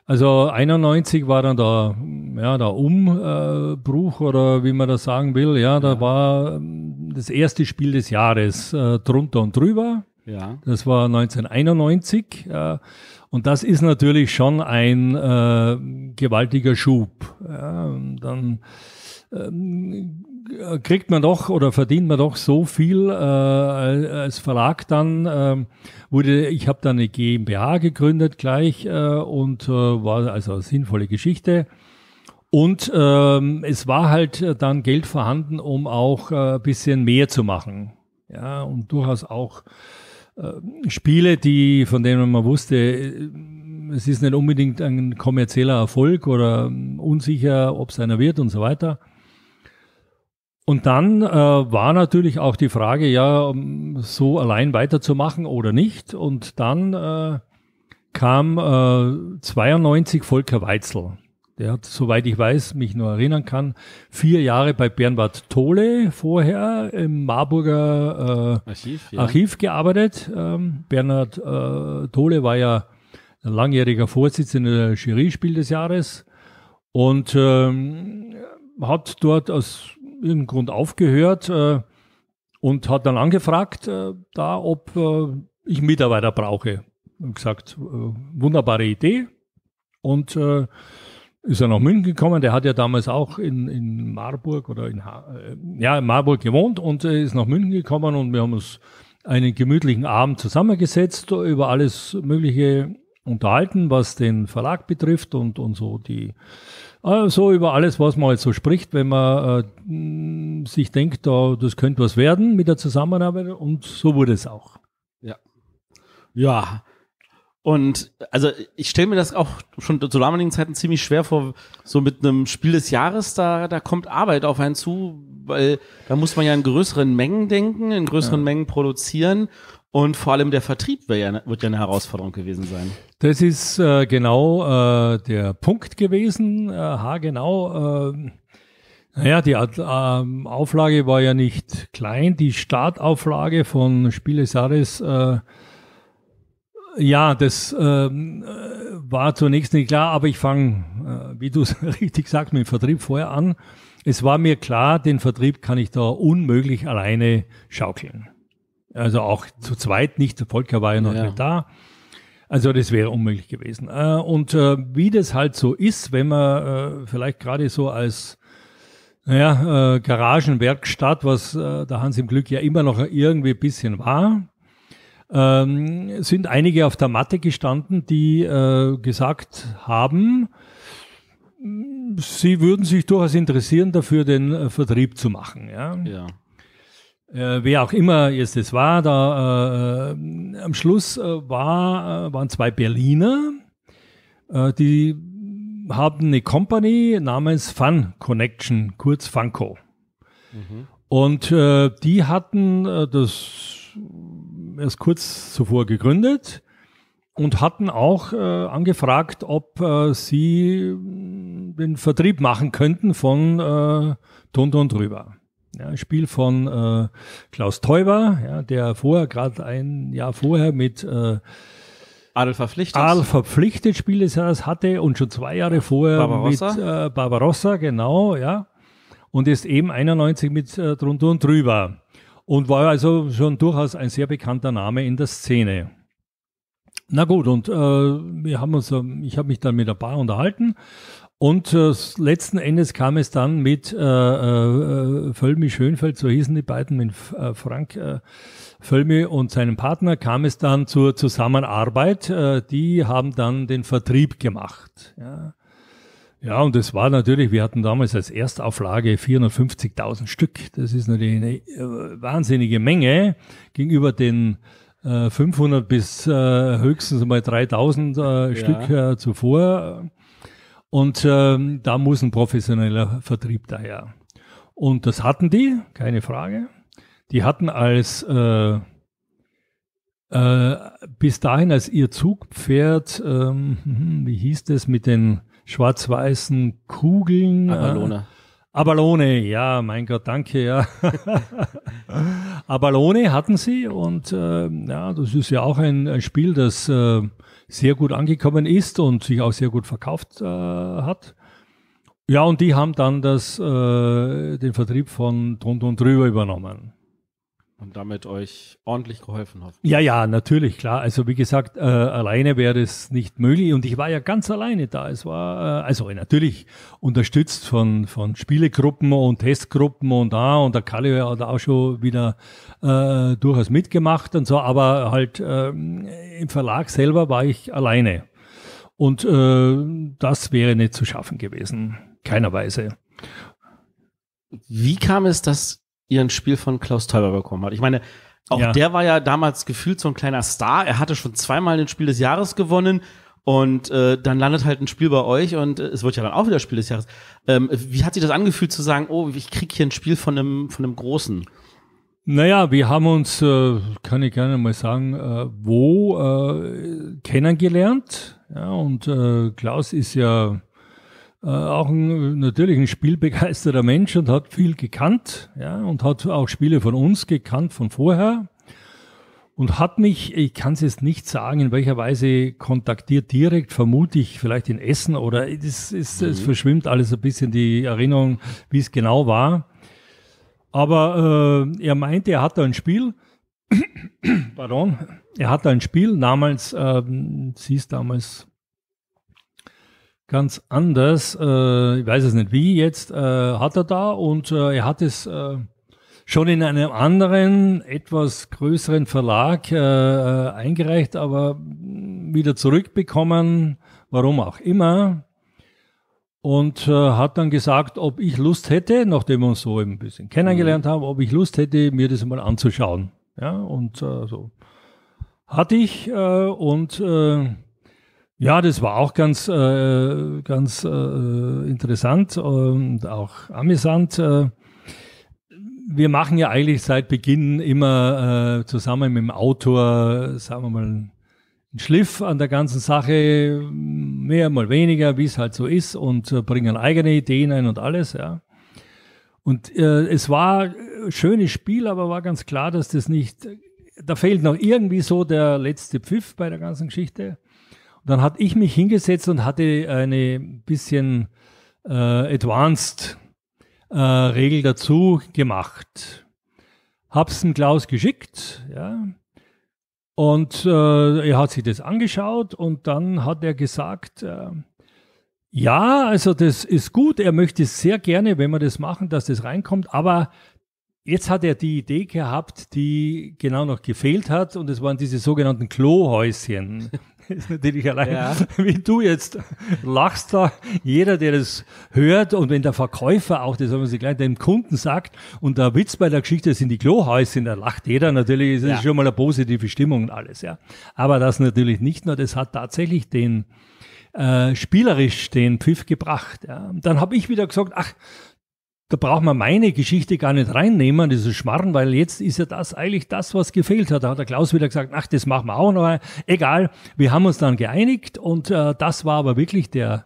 Also 91 war dann der, ja, der Umbruch äh, oder wie man das sagen will. Ja, da ja. war ähm, das erste Spiel des Jahres äh, drunter und drüber. Ja. Das war 1991. Äh, und das ist natürlich schon ein äh, gewaltiger Schub. Ja, dann ähm, äh, kriegt man doch oder verdient man doch so viel äh, als Verlag dann. Ähm, wurde, ich habe dann eine GmbH gegründet gleich äh, und äh, war also eine sinnvolle Geschichte. Und ähm, es war halt äh, dann Geld vorhanden, um auch äh, ein bisschen mehr zu machen. Ja, und durchaus auch äh, Spiele, die, von denen man wusste, es ist nicht unbedingt ein kommerzieller Erfolg oder unsicher, ob es einer wird und so weiter. Und dann äh, war natürlich auch die Frage, ja, so allein weiterzumachen oder nicht. Und dann äh, kam äh, 92 Volker Weitzel. Der hat, soweit ich weiß, mich nur erinnern kann, vier Jahre bei Bernhard Tole vorher im Marburger äh, Archiv, ja. Archiv, gearbeitet. Ähm, Bernhard äh, Tole war ja langjähriger Vorsitzender der Jury-Spiel des Jahres und ähm, hat dort aus irgendeinem Grund aufgehört äh, und hat dann angefragt, äh, da, ob äh, ich Mitarbeiter brauche. Und gesagt, äh, wunderbare Idee. Und äh, ist er nach München gekommen. Der hat ja damals auch in, in Marburg oder in, ha äh, ja, in Marburg gewohnt und ist nach München gekommen und wir haben uns einen gemütlichen Abend zusammengesetzt, über alles Mögliche unterhalten, was den Verlag betrifft und, und so die Ah, so über alles, was man halt so spricht, wenn man äh, sich denkt, da, das könnte was werden mit der Zusammenarbeit und so wurde es auch. Ja. Ja. Und also ich stelle mir das auch schon zu damaligen Zeiten ziemlich schwer vor, so mit einem Spiel des Jahres, da, da kommt Arbeit auf einen zu, weil da muss man ja in größeren Mengen denken, in größeren ja. Mengen produzieren und vor allem der Vertrieb wird ja, ne, wird ja eine Herausforderung gewesen sein. Das ist äh, genau äh, der Punkt gewesen, äh, ha, genau. Äh, naja, die ähm, Auflage war ja nicht klein. Die Startauflage von Spiele Sares, äh, ja, das ähm, äh, war zunächst nicht klar, aber ich fange, äh, wie du es richtig sagst, mit dem Vertrieb vorher an. Es war mir klar, den Vertrieb kann ich da unmöglich alleine schaukeln. Also auch zu zweit nicht. Volker war ja noch ja. nicht da. Also das wäre unmöglich gewesen. Äh, und äh, wie das halt so ist, wenn man äh, vielleicht gerade so als naja, Garagenwerkstatt, was der Hans im Glück ja immer noch irgendwie ein bisschen war, ähm, sind einige auf der Matte gestanden, die gesagt haben, sie würden sich durchaus interessieren, dafür den Vertrieb zu machen. Ja. ja. Äh, wer auch immer jetzt das war, da äh, am Schluss äh, war, äh, waren zwei Berliner, äh, die haben eine Company namens Fun Connection, kurz Funko. Mhm. Und äh, die hatten äh, das erst kurz zuvor gegründet und hatten auch äh, angefragt, ob äh, sie den Vertrieb machen könnten von äh, drunter und drüber. Ja, Spiel von äh, Klaus Teuber, ja, der vorher, gerade ein Jahr vorher mit äh, Adel verpflichtet. Adel verpflichtet Spiel des Jahres hatte und schon zwei Jahre vorher Barbarossa. mit äh, Barbarossa, genau, ja. Und ist eben 91 mit äh, drunter und drüber. Und war also schon durchaus ein sehr bekannter Name in der Szene. Na gut, und äh, wir haben uns, ähm, ich habe mich dann mit ein paar unterhalten und äh, letzten Endes kam es dann mit äh, äh, Völmi Schönfeld, so hießen die beiden, mit äh, Frank äh, Völmi und seinem Partner, kam es dann zur Zusammenarbeit. Äh, die haben dann den Vertrieb gemacht. Ja. ja, und das war natürlich, wir hatten damals als Erstauflage 450.000 Stück. Das ist natürlich eine äh, wahnsinnige Menge gegenüber den 500 äh, bis äh, höchstens mal 3000 äh, ja. Stück äh, zuvor. Und ähm, da muss ein professioneller Vertrieb daher. Und das hatten die, keine Frage. Die hatten als äh, äh, bis dahin als ihr Zugpferd, ähm, hm, wie hieß das mit den schwarz-weißen Kugeln? Äh, Abalone. Äh, Abalone, ja, mein Gott, danke, ja. Abalone hatten sie und äh, ja, das ist ja auch ein, ein Spiel, das äh, sehr gut angekommen ist und sich auch sehr gut verkauft äh, hat. Ja, und die haben dann das, äh, den Vertrieb von drunter und drüber übernommen. Und damit euch ordentlich geholfen hat. Ja, ja, natürlich, klar. Also wie gesagt, äh, alleine wäre es nicht möglich. Und ich war ja ganz alleine da. Es war, äh, also natürlich unterstützt von, von Spielegruppen und Testgruppen und da. Und der Kalle hat auch schon wieder äh, durchaus mitgemacht und so. Aber halt ähm, im Verlag selber war ich alleine. Und äh, das wäre nicht zu schaffen gewesen. Keinerweise. Wie kam es, dass ihren Spiel von Klaus Teuber bekommen hat. Ich meine, auch ja. der war ja damals gefühlt so ein kleiner Star. Er hatte schon zweimal den Spiel des Jahres gewonnen und äh, dann landet halt ein Spiel bei euch und äh, es wird ja dann auch wieder Spiel des Jahres. Ähm, wie hat sich das angefühlt zu sagen, oh, ich krieg hier ein Spiel von einem, von einem Großen? Naja, wir haben uns, äh, kann ich gerne mal sagen, äh, wo äh, kennengelernt. Ja, und äh, Klaus ist ja äh, auch ein, natürlich ein spielbegeisterter Mensch und hat viel gekannt ja, und hat auch Spiele von uns gekannt von vorher und hat mich, ich kann es jetzt nicht sagen, in welcher Weise kontaktiert direkt, vermute ich vielleicht in Essen oder es, es, mhm. es verschwimmt alles ein bisschen die Erinnerung, wie es genau war. Aber äh, er meinte, er hat da ein Spiel, pardon, er hatte ein Spiel namens, ähm, sie ist damals ganz anders. Äh, ich weiß es nicht wie jetzt, äh, hat er da und äh, er hat es äh, schon in einem anderen, etwas größeren Verlag äh, äh, eingereicht, aber wieder zurückbekommen, warum auch immer. Und hat dann gesagt, ob ich Lust hätte, nachdem wir uns so ein bisschen kennengelernt mhm. haben, ob ich Lust hätte, mir das mal anzuschauen. Ja, und so. Hatte ich und ja, das war auch ganz, äh, ganz äh, interessant und auch amüsant. Äh, wir machen ja eigentlich seit Beginn immer äh, zusammen mit dem Autor, sagen wir mal, einen Schliff an der ganzen Sache, mehr mal weniger, wie es halt so ist, und äh, bringen eigene Ideen ein und alles, ja. Und äh, es war ein schönes Spiel, aber war ganz klar, dass das nicht, da fehlt noch irgendwie so der letzte Pfiff bei der ganzen Geschichte dann hat ich mich hingesetzt und hatte eine bisschen äh, advanced äh, Regel dazu gemacht. Hab's dem Klaus geschickt, ja. Und äh, er hat sich das angeschaut und dann hat er gesagt, äh, ja, also das ist gut, er möchte sehr gerne, wenn wir das machen, dass das reinkommt, aber Jetzt hat er die Idee gehabt, die genau noch gefehlt hat, und es waren diese sogenannten Klohäuschen. ist natürlich allein, ja. wie du jetzt lachst da, jeder, der das hört und wenn der Verkäufer auch, das haben wir sie gleich, dem Kunden sagt und der Witz bei der Geschichte sind die Klohäuschen, da lacht jeder natürlich, es ist ja. schon mal eine positive Stimmung und alles, ja. Aber das natürlich nicht nur, das hat tatsächlich den, äh, spielerisch den Pfiff gebracht. Ja. Dann habe ich wieder gesagt, ach, da braucht man meine Geschichte gar nicht reinnehmen, dieses Schmarren, weil jetzt ist ja das eigentlich das, was gefehlt hat. Da hat der Klaus wieder gesagt, ach, das machen wir auch noch. Mal. Egal, wir haben uns dann geeinigt und äh, das war aber wirklich der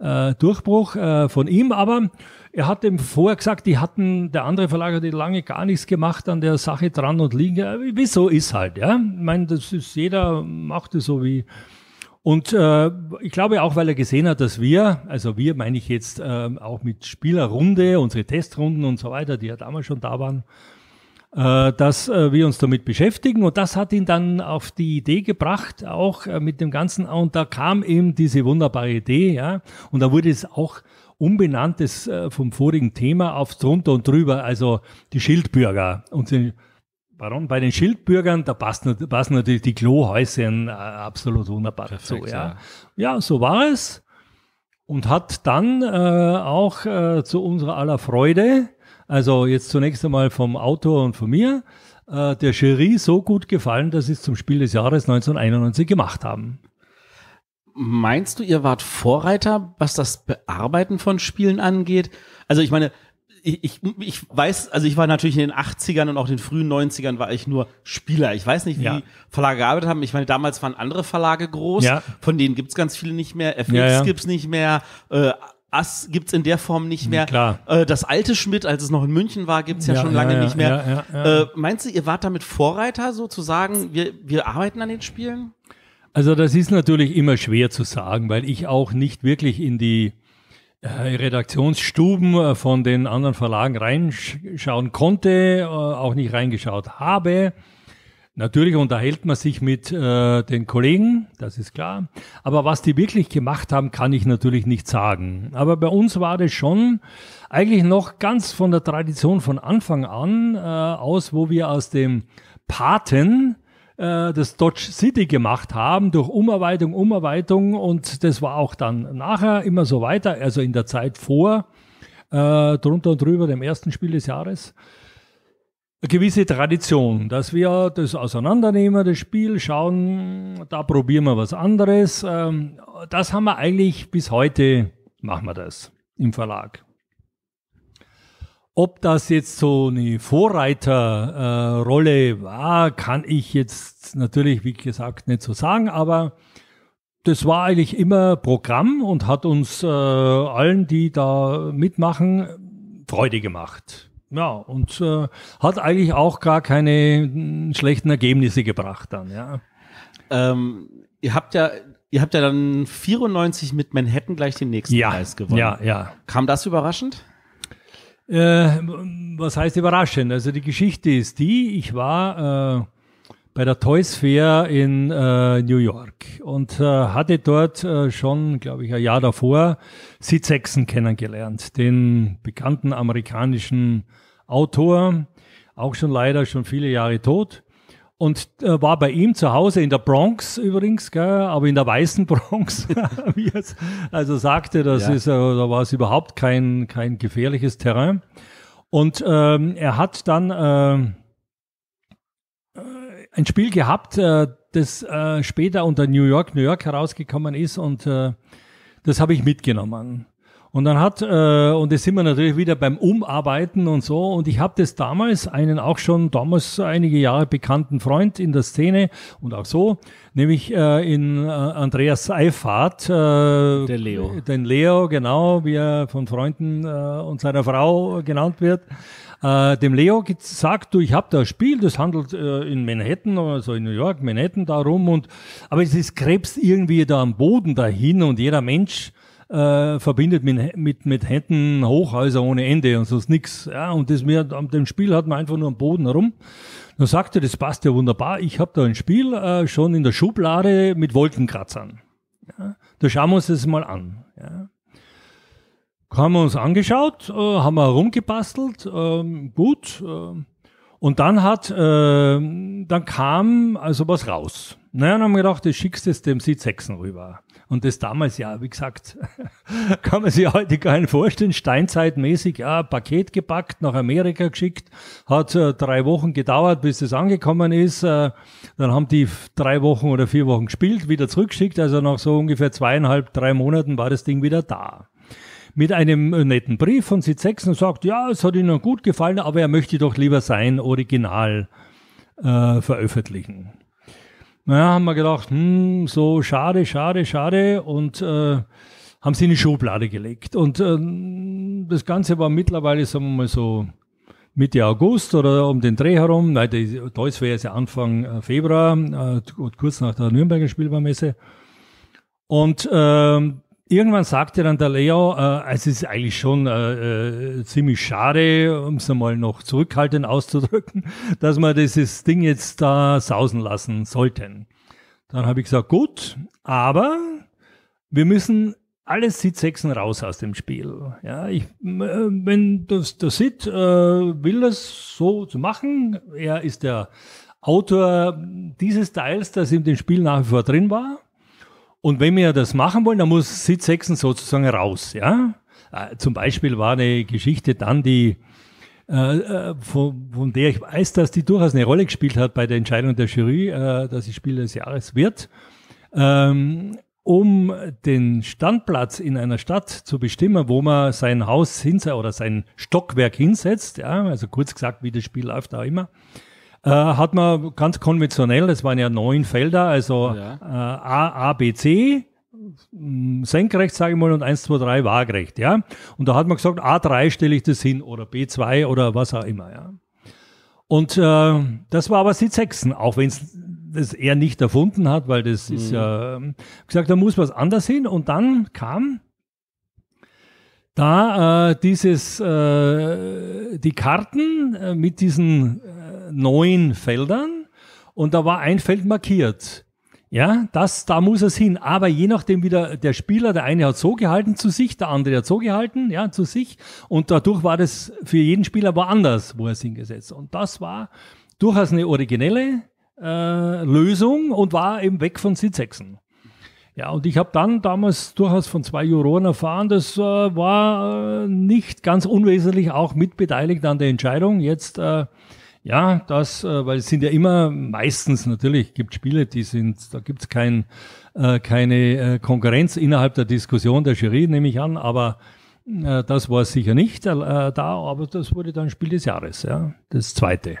äh, Durchbruch äh, von ihm. Aber er hat dem vorher gesagt, die hatten, der andere Verlag hat lange gar nichts gemacht an der Sache dran und liegen. Äh, wieso ist halt, ja? Ich meine, das ist, jeder macht es so wie, und äh, ich glaube auch, weil er gesehen hat, dass wir, also wir meine ich jetzt äh, auch mit Spielerrunde, unsere Testrunden und so weiter, die ja damals schon da waren, äh, dass äh, wir uns damit beschäftigen. Und das hat ihn dann auf die Idee gebracht, auch äh, mit dem Ganzen. Ah, und da kam eben diese wunderbare Idee, ja. Und da wurde es auch umbenannt, das äh, vom vorigen Thema, auf drunter und drüber, also die Schildbürger. Und die, Baron, Bei den Schildbürgern, da passen, passen natürlich die Klohäuschen äh, absolut wunderbar Perfekt, zu. Ja. ja, so war es. Und hat dann äh, auch äh, zu unserer aller Freude, also jetzt zunächst einmal vom Autor und von mir, äh, der Jury so gut gefallen, dass sie es zum Spiel des Jahres 1991 gemacht haben. Meinst du, ihr wart Vorreiter, was das Bearbeiten von Spielen angeht? Also ich meine, ich, ich, ich weiß, also ich war natürlich in den 80ern und auch den frühen 90ern war ich nur Spieler. Ich weiß nicht, wie ja. Verlage gearbeitet haben. Ich meine, damals waren andere Verlage groß, ja. von denen gibt es ganz viele nicht mehr, FX ja, ja. gibt's nicht mehr, äh, gibt es in der Form nicht hm, mehr. Klar. Äh, das alte Schmidt, als es noch in München war, gibt's ja, ja schon lange ja, ja, nicht mehr. Äh, meinst du, ihr wart damit Vorreiter, sozusagen, wir, wir arbeiten an den Spielen? Also das ist natürlich immer schwer zu sagen, weil ich auch nicht wirklich in die Redaktionsstuben äh, von den anderen Verlagen reinschauen konnte, äh, auch nicht reingeschaut habe. Natürlich unterhält man sich mit äh, den Kollegen, das ist klar. Aber was die wirklich gemacht haben, kann ich natürlich nicht sagen. Aber bei uns war das schon eigentlich noch ganz von der Tradition von Anfang an äh, aus, wo wir aus dem Paten äh, das Dodge City gemacht haben durch Umarbeitung, Umarbeitung und das war auch dann nachher immer so weiter, also in der Zeit vor, äh, drunter und drüber dem ersten Spiel des Jahres eine gewisse Tradition, dass wir das Auseinandernehmen, das Spiel schauen, da probieren wir was anderes. Ähm, das haben wir eigentlich bis heute, machen wir das im Verlag. Ob das jetzt so eine Vorreiterrolle äh, war, kann ich jetzt natürlich, wie gesagt, nicht so sagen, aber das war eigentlich immer Programm und hat uns äh, allen, die da mitmachen, Freude gemacht. Ja, und äh, hat eigentlich auch gar keine hm, schlechten Ergebnisse gebracht dann, ja. Ähm, ihr habt ja Ihr habt ja dann 94 mit Manhattan gleich den nächsten ja, Preis gewonnen. Ja, ja. Kam das überraschend? Äh, was heißt überraschend? Also die Geschichte ist die, ich war äh, bei der Toys Fair in äh, New York und äh, hatte dort äh, schon, glaube ich, ein Jahr davor Sid Sexton kennengelernt, den bekannten amerikanischen Autor, auch schon leider schon viele Jahre tot und äh, war bei ihm zu Hause in der Bronx übrigens, gell, aber in der weißen Bronx, wie er also sagte, das ja. ist, äh, da war es überhaupt kein, kein gefährliches Terrain. Und ähm, er hat dann ähm, äh, ein Spiel gehabt, äh, das äh, später unter New York, New York herausgekommen ist und äh, das habe ich mitgenommen. Und dann hat, äh, und jetzt sind wir natürlich wieder beim Umarbeiten und so. Und ich habe das damals, einen auch schon damals einige Jahre bekannten Freund in der Szene und auch so, nämlich äh, in äh, Andreas Seifert. Äh, der Leo. Den Leo, genau, wie er von Freunden äh, und seiner Frau genannt wird äh, dem Leo gesagt, du, ich habe da ein Spiel, das handelt äh, in Manhattan, also in New York, Manhattan da rum und aber es ist Krebs irgendwie da am Boden dahin und jeder Mensch äh, verbindet mit, mit, mit Händen Hochhäuser ohne Ende und sonst nix. Ja, und das mir, an dem Spiel hat man einfach nur am Boden herum. Dann sagt er, das passt ja wunderbar. Ich habe da ein Spiel äh, schon in der Schublade mit Wolkenkratzern. Ja, da schauen wir uns das mal an. Ja. Haben wir uns angeschaut, äh, haben wir herumgebastelt, ähm, gut. Äh, und dann hat, äh, dann kam also was raus. Naja, dann haben wir gedacht, das schickst es dem Sitz Sitzhexen rüber. Und das damals ja, wie gesagt, kann man sich heute gar nicht vorstellen, steinzeitmäßig, ja, Paket gepackt, nach Amerika geschickt, hat äh, drei Wochen gedauert, bis es angekommen ist. Äh, dann haben die drei Wochen oder vier Wochen gespielt, wieder zurückgeschickt. Also nach so ungefähr zweieinhalb, drei Monaten war das Ding wieder da mit einem äh, netten Brief von Sid Sitzexen und sagt, ja, es hat Ihnen gut gefallen, aber er möchte doch lieber sein Original äh, veröffentlichen. Naja, haben wir gedacht, hm, so schade, schade, schade und äh, haben sie in die Schublade gelegt. Und äh, das Ganze war mittlerweile, sagen wir mal so, Mitte August oder um den Dreh herum, nein, Deutsch wäre jetzt Anfang äh, Februar, äh, kurz nach der Nürnberger Spielbarmesse. Und ähm, irgendwann sagte dann der Leo, äh, es ist eigentlich schon äh, äh ziemlich schade, um es einmal noch zurückhaltend auszudrücken, dass wir dieses Ding jetzt da sausen lassen sollten. Dann habe ich gesagt, gut, aber wir müssen alle Sit-Sechsen raus aus dem Spiel. Ja, ich, äh, wenn das, der Sit äh, will das so zu machen, er ist der Autor dieses Teils, das in dem Spiel nach wie vor drin war. Und wenn wir das machen wollen, dann muss Sid Sachsen sozusagen raus. Ja? Äh, zum Beispiel war eine Geschichte dann, die äh, äh, von, der ich weiß, dass die durchaus eine Rolle gespielt hat bei der Entscheidung der Jury, dass sie Spiel des Jahres wird. Ähm, um den Standplatz in einer Stadt zu bestimmen, wo man sein Haus hinsetzt oder sein Stockwerk hinsetzt, ja, also kurz gesagt, wie das Spiel läuft, auch immer, äh, hat man ganz konventionell, das waren ja neun Felder, also ja. äh, A, A, B, C, hm, senkrecht, sage ich mal, und 1, 2, 3 waagrecht, ja. Und da hat man gesagt, A3 stelle ich das hin oder B2 oder was auch immer, ja. Und äh, das war aber Sitz Sechsen, auch wenn es das er nicht erfunden hat, weil das mhm. ist ja äh, gesagt, da muss was anders hin. Und dann kam da äh, dieses äh, die Karten äh, mit diesen äh, neun Feldern und da war ein Feld markiert. Ja, das, da muss es hin. Aber je nachdem, wie der, der Spieler, der eine hat so gehalten zu sich, der andere hat so gehalten, ja, zu sich. Und dadurch war das für jeden Spieler woanders, wo er es hingesetzt. Und das war durchaus eine originelle äh, Lösung und war eben weg von Sitzhexen. Ja, und ich habe dann damals durchaus von zwei Juroren erfahren, das äh, war äh, nicht ganz unwesentlich auch mitbeteiligt an der Entscheidung, jetzt äh, ja, das, äh, weil es sind ja immer meistens natürlich gibt Spiele, die sind, da gibt's kein, äh, keine äh, Konkurrenz innerhalb der Diskussion der Jury, nehme ich an, aber das war sicher nicht da, aber das wurde dann Spiel des Jahres, ja, das zweite.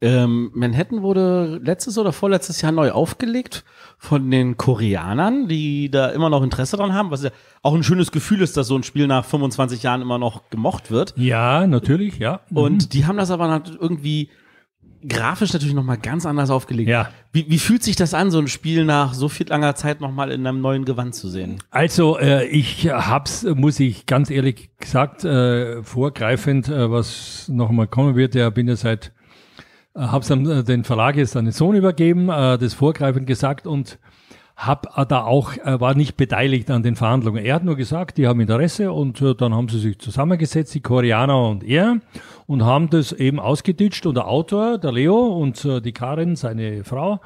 Ähm, Manhattan wurde letztes oder vorletztes Jahr neu aufgelegt von den Koreanern, die da immer noch Interesse dran haben, was ja auch ein schönes Gefühl ist, dass so ein Spiel nach 25 Jahren immer noch gemocht wird. Ja, natürlich, ja. Mhm. Und die haben das aber irgendwie grafisch natürlich nochmal ganz anders aufgelegt. Ja. Wie, wie, fühlt sich das an, so ein Spiel nach so viel langer Zeit nochmal in einem neuen Gewand zu sehen? Also, äh, ich hab's, muss ich ganz ehrlich gesagt, äh, vorgreifend, äh, was nochmal kommen wird, ja, bin ja seit äh, habe es dann äh, den Verlag jetzt an den Sohn übergeben, äh, das vorgreifend gesagt und hab äh, da auch war nicht beteiligt an den Verhandlungen. Er hat nur gesagt, die haben Interesse und dann haben sie sich zusammengesetzt, die Koreaner und er und haben das eben ausgeditscht und der Autor, der Leo und die Karin, seine Frau,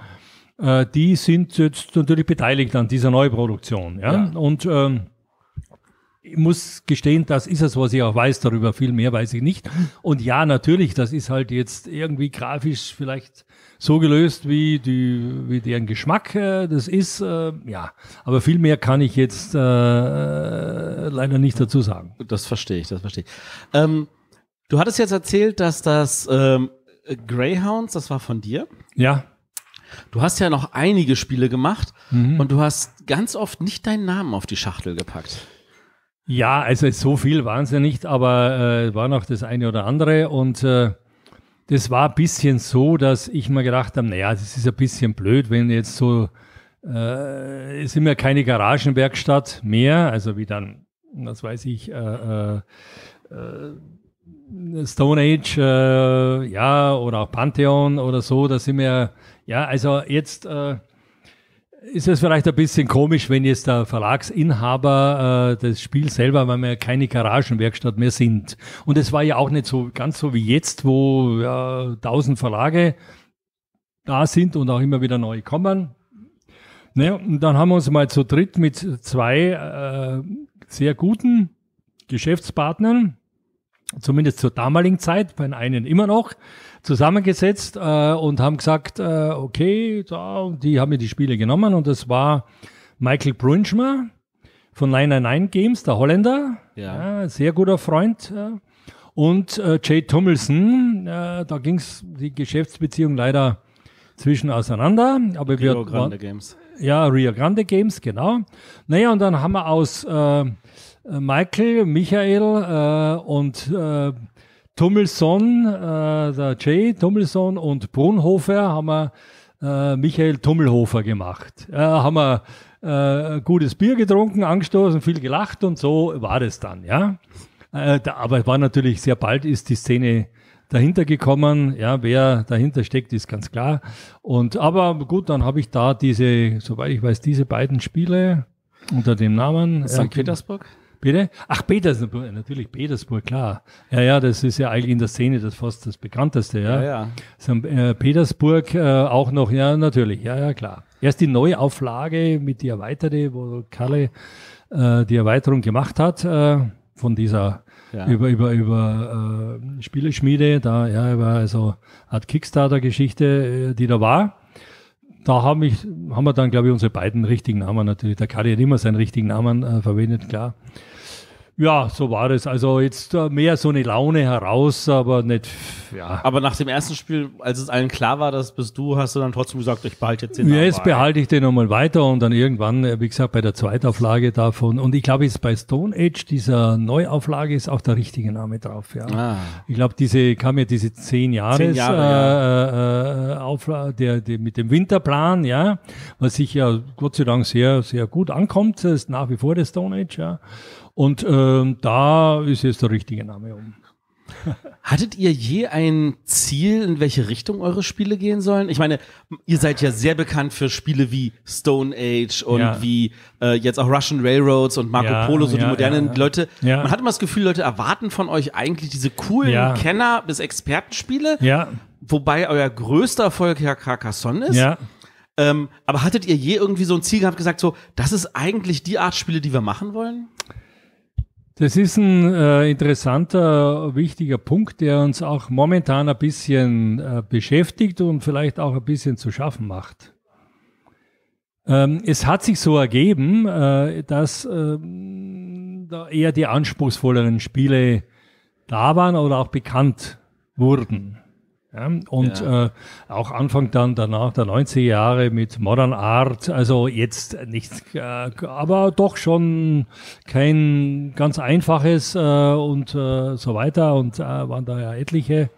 äh, die sind jetzt natürlich beteiligt an dieser Neuproduktion, ja? ja. Und ähm, ich muss gestehen, das ist es, was ich auch weiß darüber. Viel mehr weiß ich nicht. Und ja, natürlich, das ist halt jetzt irgendwie grafisch vielleicht so gelöst, wie, die, wie deren Geschmack äh, das ist. Äh, ja, aber viel mehr kann ich jetzt äh, leider nicht dazu sagen. Das verstehe ich, das verstehe ich. Ähm, du hattest jetzt erzählt, dass das ähm, Greyhounds, das war von dir. Ja. Du hast ja noch einige Spiele gemacht mhm. und du hast ganz oft nicht deinen Namen auf die Schachtel gepackt. Ja, also so viel waren sie nicht, aber äh, war noch das eine oder andere. Und äh, das war ein bisschen so, dass ich mir gedacht habe, naja, das ist ein bisschen blöd, wenn jetzt so, äh, es sind ja keine Garagenwerkstatt mehr, also wie dann, was weiß ich, äh, äh, äh Stone Age, äh, ja, oder auch Pantheon oder so, da sind wir, ja, also jetzt ist es vielleicht ein bisschen komisch, wenn jetzt der Verlagsinhaber äh, das Spiel selber, weil wir ja keine Garagenwerkstatt mehr sind. Und es war ja auch nicht so ganz so wie jetzt, wo ja, tausend Verlage da sind und auch immer wieder neue kommen. Naja, ne, und dann haben wir uns mal zu dritt mit zwei äh, sehr guten Geschäftspartnern, zumindest zur damaligen Zeit, bei einen immer noch, zusammengesetzt äh, und haben gesagt, äh, okay, da, die haben mir die Spiele genommen und das war Michael Brunschmer von 999 Games, der Holländer, ja. Ja, sehr guter Freund. Äh, und Jay Tummelson, da ging es die Geschäftsbeziehung leider zwischen auseinander. Aber Rio wir, Grande war, Games. Ja, Rio Grande Games, genau. Naja, und dann haben wir aus äh, Michael, Michael äh, und äh, Tummelson, äh, der Jay Tummelson und Brunhofer haben wir äh, Michael Tummelhofer gemacht. Äh, haben wir äh, gutes Bier getrunken, angestoßen, viel gelacht und so war das dann, ja. Äh, da, aber war natürlich sehr bald ist die Szene dahinter gekommen. Ja, wer dahinter steckt, ist ganz klar. Und aber gut, dann habe ich da diese, soweit ich weiß, diese beiden Spiele unter dem Namen St. Äh, Petersburg. Bitte? Ach, Petersburg, natürlich Petersburg, klar. Ja, ja, das ist ja eigentlich in der Szene das fast das bekannteste, ja. ja, ja. Äh, Petersburg äh, auch noch, ja, natürlich, ja, ja, klar. Erst die Neuauflage mit die erweiterte, wo Kalle äh, die Erweiterung gemacht hat, äh, von dieser ja. über, über, über äh, Spieleschmiede, da, ja, über also Art Kickstarter-Geschichte, äh, die da war da haben, ich, haben wir dann, glaube ich, unsere beiden richtigen Namen natürlich. Der Kadi hat immer seinen richtigen Namen äh, verwendet, klar. Ja, so war es. Also jetzt äh, mehr so eine Laune heraus, aber nicht, ja. Aber nach dem ersten Spiel, als es allen klar war, dass bist du, hast du dann trotzdem gesagt, ich behalte jetzt den Ja, jetzt behalte ich den nochmal weiter und dann irgendwann, äh, wie gesagt, bei der Zweitauflage davon. Und ich glaube, jetzt bei Stone Age, dieser Neuauflage, ist auch der richtige Name drauf, ja. Ah. Ich glaube, diese, kam ja diese zehn Jahres, zehn Jahre, äh, äh, auf, der, der, mit dem Winterplan, ja, was sich ja Gott sei Dank sehr, sehr gut ankommt, das ist nach wie vor der Stone Age, ja. Und ähm, da ist jetzt der richtige Name um. Hattet ihr je ein Ziel, in welche Richtung eure Spiele gehen sollen? Ich meine, ihr seid ja sehr bekannt für Spiele wie Stone Age und ja. wie äh, jetzt auch Russian Railroads und Marco ja, Polo, so ja, die modernen Leute. Man hat immer das Gefühl, Leute erwarten von euch eigentlich diese coolen Kenner- bis Expertenspiele. ja. Wobei euer größter Erfolg ja Carcassonne ist. Ähm, aber hattet ihr je irgendwie so ein Ziel gehabt, gesagt, so, das ist eigentlich die Art Spiele, die wir machen wollen? Das ist ein äh, interessanter, wichtiger Punkt, der uns auch momentan ein bisschen äh, beschäftigt und vielleicht auch ein bisschen zu schaffen macht. Ähm, es hat sich so ergeben, äh, dass ähm, da eher die anspruchsvolleren Spiele da waren oder auch bekannt wurden. Ja, und ja. Äh, auch Anfang dann danach der 90er Jahre mit Modern Art, also jetzt nicht, äh, aber doch schon kein ganz einfaches äh, und äh, so weiter und äh, waren da ja etliche.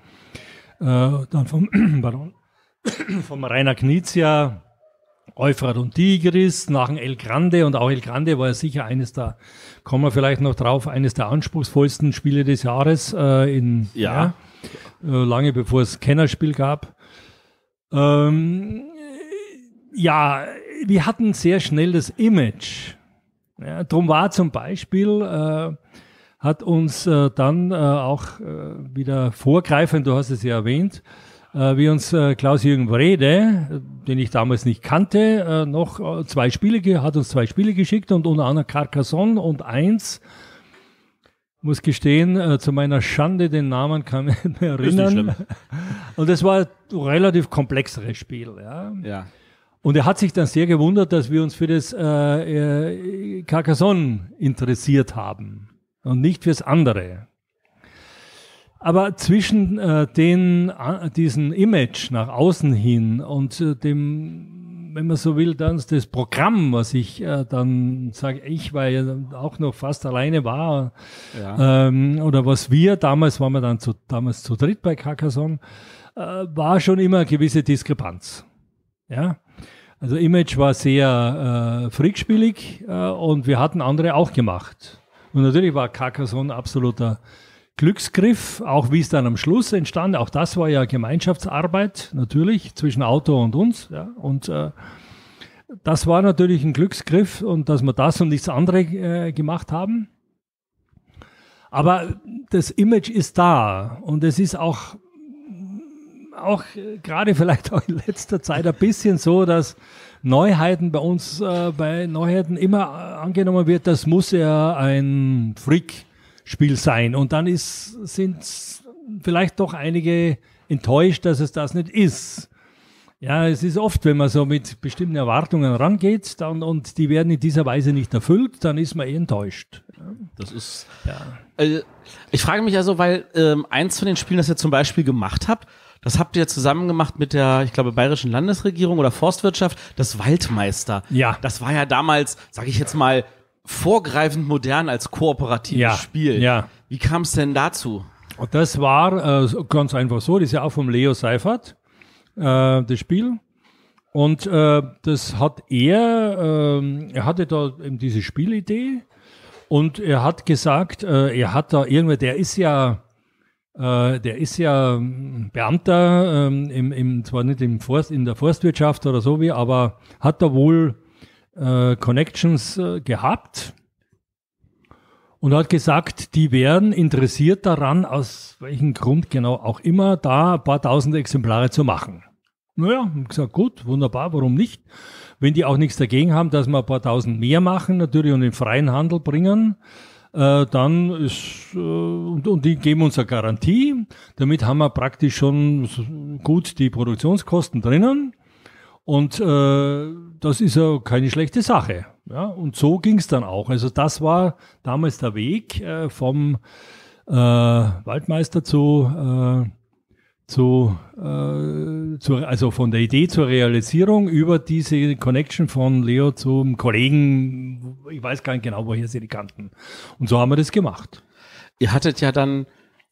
Äh, dann vom, pardon, vom Rainer Knizia, Euphrat und Tigris, nach dem El Grande und auch El Grande war ja sicher eines der, kommen wir vielleicht noch drauf, eines der anspruchsvollsten Spiele des Jahres in ja. ja äh, lange bevor es Kennerspiel gab. Ähm, ja, wir hatten sehr schnell das Image. Ja, drum war zum Beispiel, äh, hat uns äh, dann äh, auch äh, wieder vorgreifend, du hast es ja erwähnt, äh, wie uns Klaus-Jürgen Wrede, den ich damals nicht kannte, noch zwei Spiele, hat uns zwei Spiele geschickt und unter anderem Carcassonne und eins muss gestehen, äh, zu meiner Schande den Namen kann ich mir erinnern. und das war ein relativ komplexeres Spiel. Ja. ja. Und er hat sich dann sehr gewundert, dass wir uns für das äh, äh, Carcassonne interessiert haben und nicht fürs andere. Aber zwischen äh, den, äh, diesen Image nach außen hin und äh, dem wenn man so will, dann das Programm, was ich äh, dann sage, ich war ja auch noch fast alleine war, ja. ähm, oder was wir, damals waren wir dann zu, damals zu dritt bei Carcassonne, äh, war schon immer eine gewisse Diskrepanz. Ja. Also Image war sehr äh, frickspielig äh, und wir hatten andere auch gemacht. Und natürlich war Carcassonne absoluter Glücksgriff, auch wie es dann am Schluss entstand. Auch das war ja Gemeinschaftsarbeit natürlich zwischen Autor und uns. Ja. Und äh, das war natürlich ein Glücksgriff und dass wir das und nichts anderes äh, gemacht haben. Aber das Image ist da und es ist auch, auch äh, gerade vielleicht auch in letzter Zeit ein bisschen so, dass Neuheiten bei uns, äh, bei Neuheiten immer äh, angenommen wird, das muss ja ein Freak sein. Spiel sein. Und dann sind vielleicht doch einige enttäuscht, dass es das nicht ist. Ja, es ist oft, wenn man so mit bestimmten Erwartungen rangeht dann, und die werden in dieser Weise nicht erfüllt, dann ist man eh enttäuscht. Das ist. Ja. Äh, ich frage mich also, weil ähm, eins von den Spielen, das ihr zum Beispiel gemacht habt, das habt ihr zusammen gemacht mit der, ich glaube, bayerischen Landesregierung oder Forstwirtschaft, das Waldmeister. Ja. Das war ja damals, sage ich jetzt mal, vorgreifend modern als kooperatives ja, Spiel. Ja. Wie kam es denn dazu? Das war äh, ganz einfach so, das ist ja auch vom Leo Seifert, äh, das Spiel. Und äh, das hat er, ähm, er hatte da eben diese Spielidee und er hat gesagt, äh, er hat da irgendwer, der ist ja, äh, der ist ja ähm, Beamter, ähm, im, im, zwar nicht im Forst, in der Forstwirtschaft oder so wie, aber hat da wohl äh, Connections äh, gehabt und hat gesagt, die wären interessiert daran, aus welchem Grund genau auch immer, da ein paar tausend Exemplare zu machen. Naja, gesagt, gut, wunderbar, warum nicht? Wenn die auch nichts dagegen haben, dass wir ein paar tausend mehr machen natürlich und in freien Handel bringen, äh, dann ist, äh, und, und, die geben uns eine Garantie. Damit haben wir praktisch schon gut die Produktionskosten drinnen. Und äh, das ist ja keine schlechte Sache. Ja? Und so ging es dann auch. Also das war damals der Weg äh, vom äh, Waldmeister zu, äh, zu, äh, zu, also von der Idee zur Realisierung über diese Connection von Leo zum Kollegen. Ich weiß gar nicht genau, woher sie die kannten. Und so haben wir das gemacht. Ihr hattet ja dann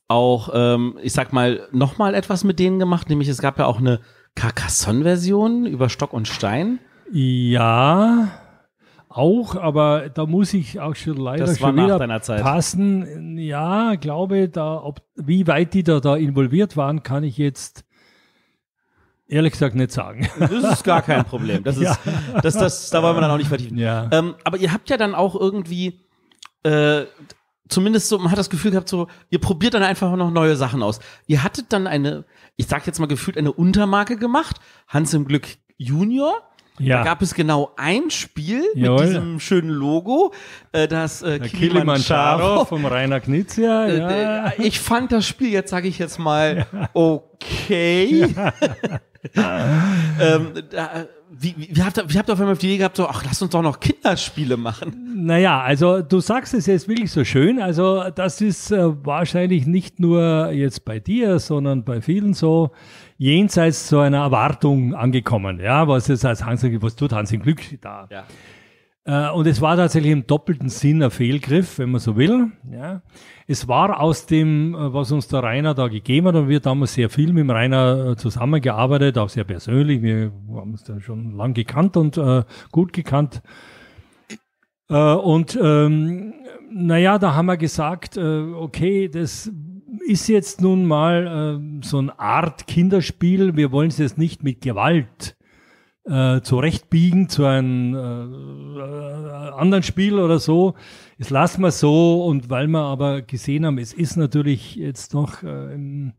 auch, ähm, ich sag mal, nochmal etwas mit denen gemacht, nämlich es gab ja auch eine Carcassonne-Version über Stock und Stein? Ja, auch, aber da muss ich auch schon leider das schon wieder passen. Ja, glaube, da, ob, wie weit die da, da involviert waren, kann ich jetzt ehrlich gesagt nicht sagen. Das ist gar kein Problem. Das ist, ja. das, das, da wollen wir dann auch nicht vertiefen. Ja. Ähm, aber ihr habt ja dann auch irgendwie, äh, zumindest so, man hat das Gefühl gehabt, so, ihr probiert dann einfach noch neue Sachen aus. Ihr hattet dann eine, ich sag jetzt mal gefühlt, eine Untermarke gemacht, Hans im Glück Junior. Ja. Da gab es genau ein Spiel Jawohl. mit diesem schönen Logo, äh, das äh, Kilimanjaro vom Rainer Knizia. Äh, ja. ich fand das Spiel, jetzt sage ich jetzt mal, ja. okay. ähm, da, wie, wie, habt ihr, wie habt ihr auf einmal die Idee gehabt, so, ach, lass uns doch noch Kinderspiele machen? Naja, also du sagst es jetzt wirklich so schön. Also das ist äh, wahrscheinlich nicht nur jetzt bei dir, sondern bei vielen so jenseits so einer Erwartung angekommen. Ja, was jetzt als Hansi, was tut Hansi Glück da? Ja. Äh, und es war tatsächlich im doppelten Sinn ein Fehlgriff, wenn man so will. Ja. Es war aus dem, äh, was uns der Rainer da gegeben hat, und wir haben damals sehr viel mit dem Rainer äh, zusammengearbeitet, auch sehr persönlich, wir haben uns da schon lang gekannt und äh, gut gekannt. Äh, und ähm, naja, da haben wir gesagt, äh, okay, das ist jetzt nun mal so eine Art Kinderspiel, wir wollen es jetzt nicht mit Gewalt äh, zurechtbiegen zu einem äh, anderen Spiel oder so. Das lassen wir so und weil wir aber gesehen haben, es ist natürlich jetzt doch äh,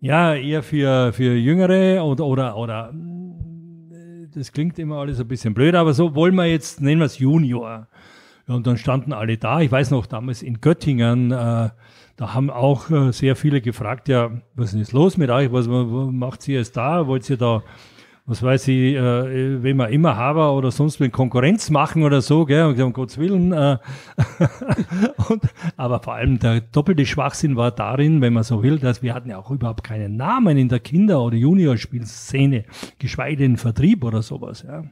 ja eher für, für Jüngere oder, oder, oder äh, das klingt immer alles ein bisschen blöd, aber so wollen wir jetzt, nennen wir es Junior. Ja, und dann standen alle da. Ich weiß noch, damals in Göttingen, äh, da haben auch äh, sehr viele gefragt, ja, was ist los mit euch? Was macht ihr jetzt da? Wollt ihr da was weiß ich, äh, wenn man immer Haber oder sonst mit Konkurrenz machen oder so, gell, und um Gottes Willen. Äh, und, aber vor allem der doppelte Schwachsinn war darin, wenn man so will, dass wir hatten ja auch überhaupt keinen Namen in der Kinder- oder Juniorspielszene, geschweige denn Vertrieb oder sowas, ja.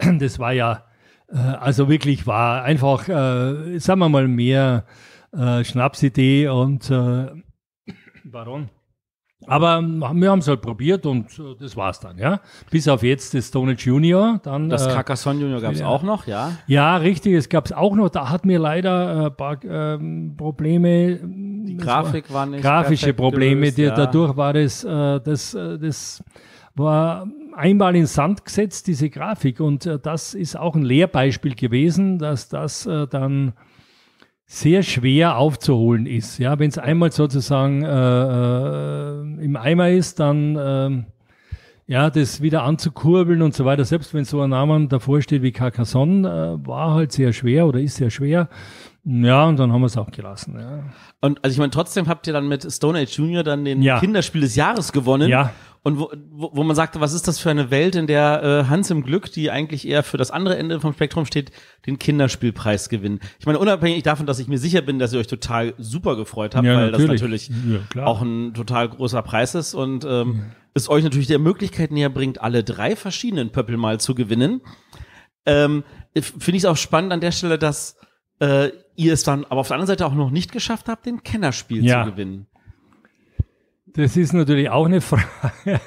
Das war ja, äh, also wirklich war einfach, äh, sagen wir mal, mehr äh, Schnapsidee und äh, Baron. Aber ähm, wir haben es halt probiert und äh, das war's dann, ja. Bis auf jetzt das Stone Junior, dann das äh, Carcassonne Junior gab's ja. auch noch, ja. Ja, richtig, es gab es auch noch. Da hatten wir leider äh, ein paar ähm, Probleme. Äh, die Grafik war, war nicht grafische Probleme. Gelöst, die, ja. Dadurch war das, äh, das, äh, das war einmal in Sand gesetzt diese Grafik und äh, das ist auch ein Lehrbeispiel gewesen, dass das dann sehr schwer aufzuholen ist. Ja, wenn es einmal sozusagen äh, äh, im Eimer ist, dann äh, ja, das wieder anzukurbeln und so weiter. Selbst wenn so ein Name davor steht wie Carcassonne, äh, war halt sehr schwer oder ist sehr schwer. Ja, und dann haben wir es auch gelassen. Ja. Und also ich meine, trotzdem habt ihr dann mit Stone Age Junior dann den ja. Kinderspiel des Jahres gewonnen. Ja. Und wo, wo, wo man sagte, was ist das für eine Welt, in der äh, Hans im Glück, die eigentlich eher für das andere Ende vom Spektrum steht, den Kinderspielpreis gewinnen. Ich meine, unabhängig davon, dass ich mir sicher bin, dass ihr euch total super gefreut habt, ja, weil natürlich. das natürlich ja, auch ein total großer Preis ist und ähm, ja. es euch natürlich der Möglichkeit näher bringt, alle drei verschiedenen Pöppel mal zu gewinnen. Ähm, Finde ich es auch spannend an der Stelle, dass äh, ihr es dann aber auf der anderen Seite auch noch nicht geschafft habt, den Kennerspiel ja. zu gewinnen. Das ist natürlich auch eine Frage.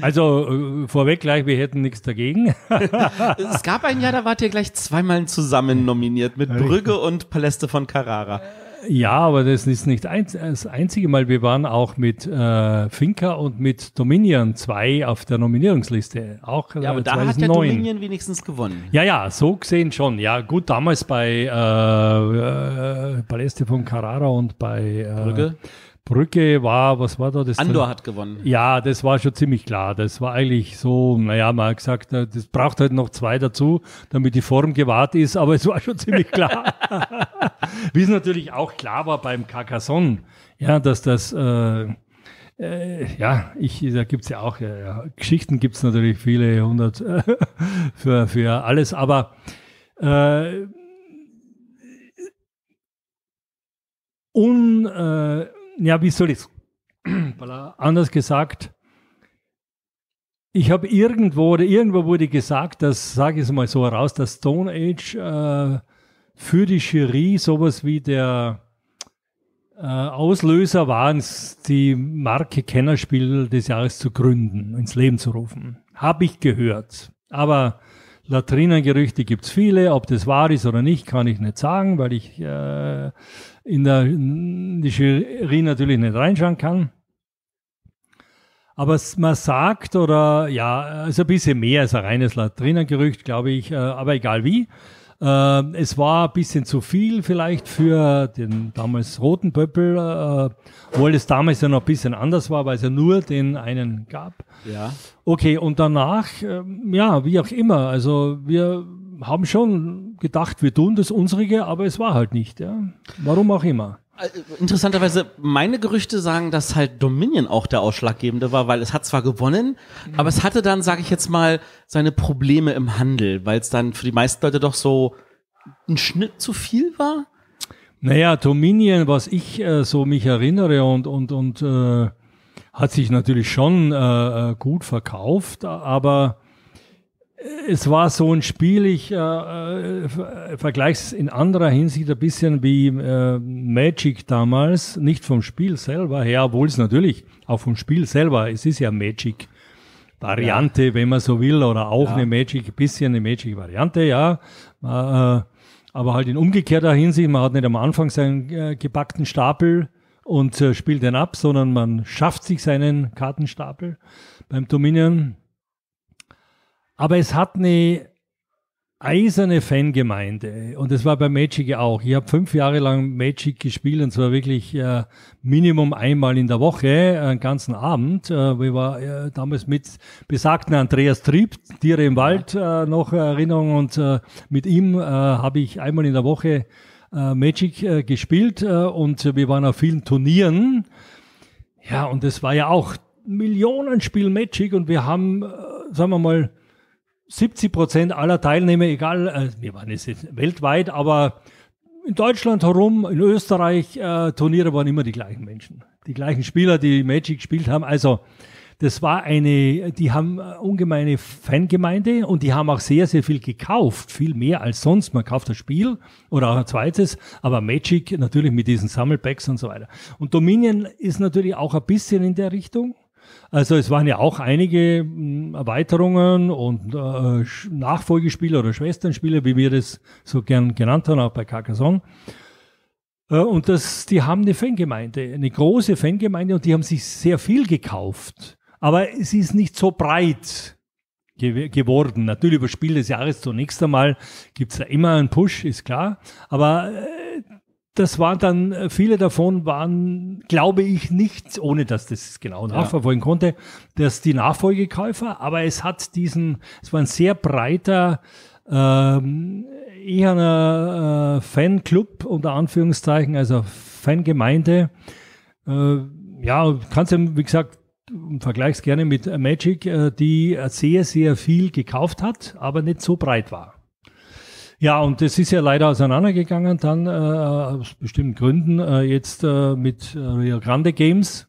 also äh, vorweg gleich, wir hätten nichts dagegen. es gab ein Jahr, da wart ihr gleich zweimal zusammen nominiert mit Brügge und Paläste von Carrara. Ja, aber das ist nicht ein, das einzige Mal. Wir waren auch mit äh, Finca und mit Dominion zwei auf der Nominierungsliste. Auch, ja, aber äh, da hat der Dominion wenigstens gewonnen. Ja, ja, so gesehen schon. Ja, gut, damals bei äh, äh Paläste von Carrara und bei äh, Brügge. Brücke war, was war da das? Andor hat gewonnen. Ja, das war schon ziemlich klar. Das war eigentlich so, naja, man hat gesagt, äh, das braucht halt noch zwei dazu, damit die Form gewahrt ist, aber es war schon ziemlich klar. Wie es natürlich auch klar war beim Carcassonne, ja, dass das, äh, äh, ja, ich, da gibt es ja auch, ja, Geschichten gibt es natürlich viele, hundert für, für alles, aber äh, un, äh, ja, wie soll ich es? Anders gesagt, ich habe irgendwo oder irgendwo wurde gesagt, dass, sage ich es mal so heraus, dass Stone Age äh, für die Jury sowas wie der äh, Auslöser war, die Marke Kennerspiel des Jahres zu gründen, ins Leben zu rufen. Habe ich gehört. Aber Latrinengerüchte gibt es viele. Ob das wahr ist oder nicht, kann ich nicht sagen, weil ich äh, in, der, in die Jury natürlich nicht reinschauen kann. Aber man sagt, oder ja, also ein bisschen mehr als ein reines Latrinengerücht, glaube ich, äh, aber egal wie. Äh, es war ein bisschen zu viel vielleicht für den damals roten Pöppel, äh, obwohl es damals ja noch ein bisschen anders war, weil es ja nur den einen gab. Ja. Okay, und danach, ähm, ja, wie auch immer, also wir haben schon gedacht, wir tun das Unsrige, aber es war halt nicht. Ja? Warum auch immer. Also, interessanterweise, meine Gerüchte sagen, dass halt Dominion auch der ausschlaggebende war, weil es hat zwar gewonnen, mhm. aber es hatte dann, sage ich jetzt mal, seine Probleme im Handel, weil es dann für die meisten Leute doch so ein Schnitt zu viel war. Naja, Dominion, was ich äh, so mich erinnere und, und, und äh, hat sich natürlich schon äh, äh gut verkauft, aber es war so ein Spiel, ich äh, äh vergleiche es in anderer Hinsicht ein bisschen wie äh, Magic damals, nicht vom Spiel selber her, obwohl es natürlich auch vom Spiel selber, es ist ja Magic. Variante, ja. wenn man so will, oder auch ja. eine Magic, bisschen eine Magic-Variante, ja. Äh, aber halt in umgekehrter Hinsicht, man hat nicht am Anfang seinen äh, gebackten Stapel und äh, spielt den ab, sondern man schafft sich seinen Kartenstapel beim Dominion. Aber es hat eine eiserne Fangemeinde und das war bei Magic auch. Ich habe fünf Jahre lang Magic gespielt und zwar wirklich äh, Minimum einmal in der Woche, äh, einen ganzen Abend. Äh, wir war äh, damals mit besagten Andreas Trieb, Tiere im Wald, äh, noch Erinnerung und äh, mit ihm äh, habe ich einmal in der Woche äh, Magic äh, gespielt äh, und wir waren auf vielen Turnieren. Ja, und es war ja auch Millionenspiel Magic und wir haben, äh, sagen wir mal, 70 Prozent aller Teilnehmer, egal, äh, wir waren jetzt weltweit, aber in Deutschland herum, in Österreich, äh, Turniere waren immer die gleichen Menschen. Die gleichen Spieler, die Magic gespielt haben. Also, das war eine, die haben ungemeine Fangemeinde und die haben auch sehr, sehr viel gekauft. Viel mehr als sonst. Man kauft ein Spiel oder auch ein zweites, aber Magic natürlich mit diesen Sammelpacks und so weiter. Und Dominion ist natürlich auch ein bisschen in der Richtung. Also es waren ja auch einige hm, Erweiterungen und äh, Nachfolgespiele oder Schwesternspiele, wie wir das so gern genannt haben, auch bei Carcassonne. Äh, und das, die haben eine Fangemeinde, eine große Fangemeinde und die haben sich sehr viel gekauft. Aber es ist nicht so breit ge geworden. Natürlich über Spiel des Jahres zunächst einmal gibt es da immer einen Push, ist klar. Aber äh, das waren dann, äh, viele davon waren, glaube ich, nichts, ohne dass das genau nachverfolgen ja. konnte, dass die Nachfolgekäufer, aber es hat diesen, es war ein sehr breiter, ähm, eher ein äh, Fanclub unter Anführungszeichen, also Fangemeinde. Äh, ja, kannst du, wie gesagt, vergleichs gerne mit Magic, äh, die sehr, sehr viel gekauft hat, aber nicht so breit war. Ja, und es ist ja leider auseinandergegangen dann äh, aus bestimmten Gründen äh, jetzt äh, mit äh, Rio Grande Games.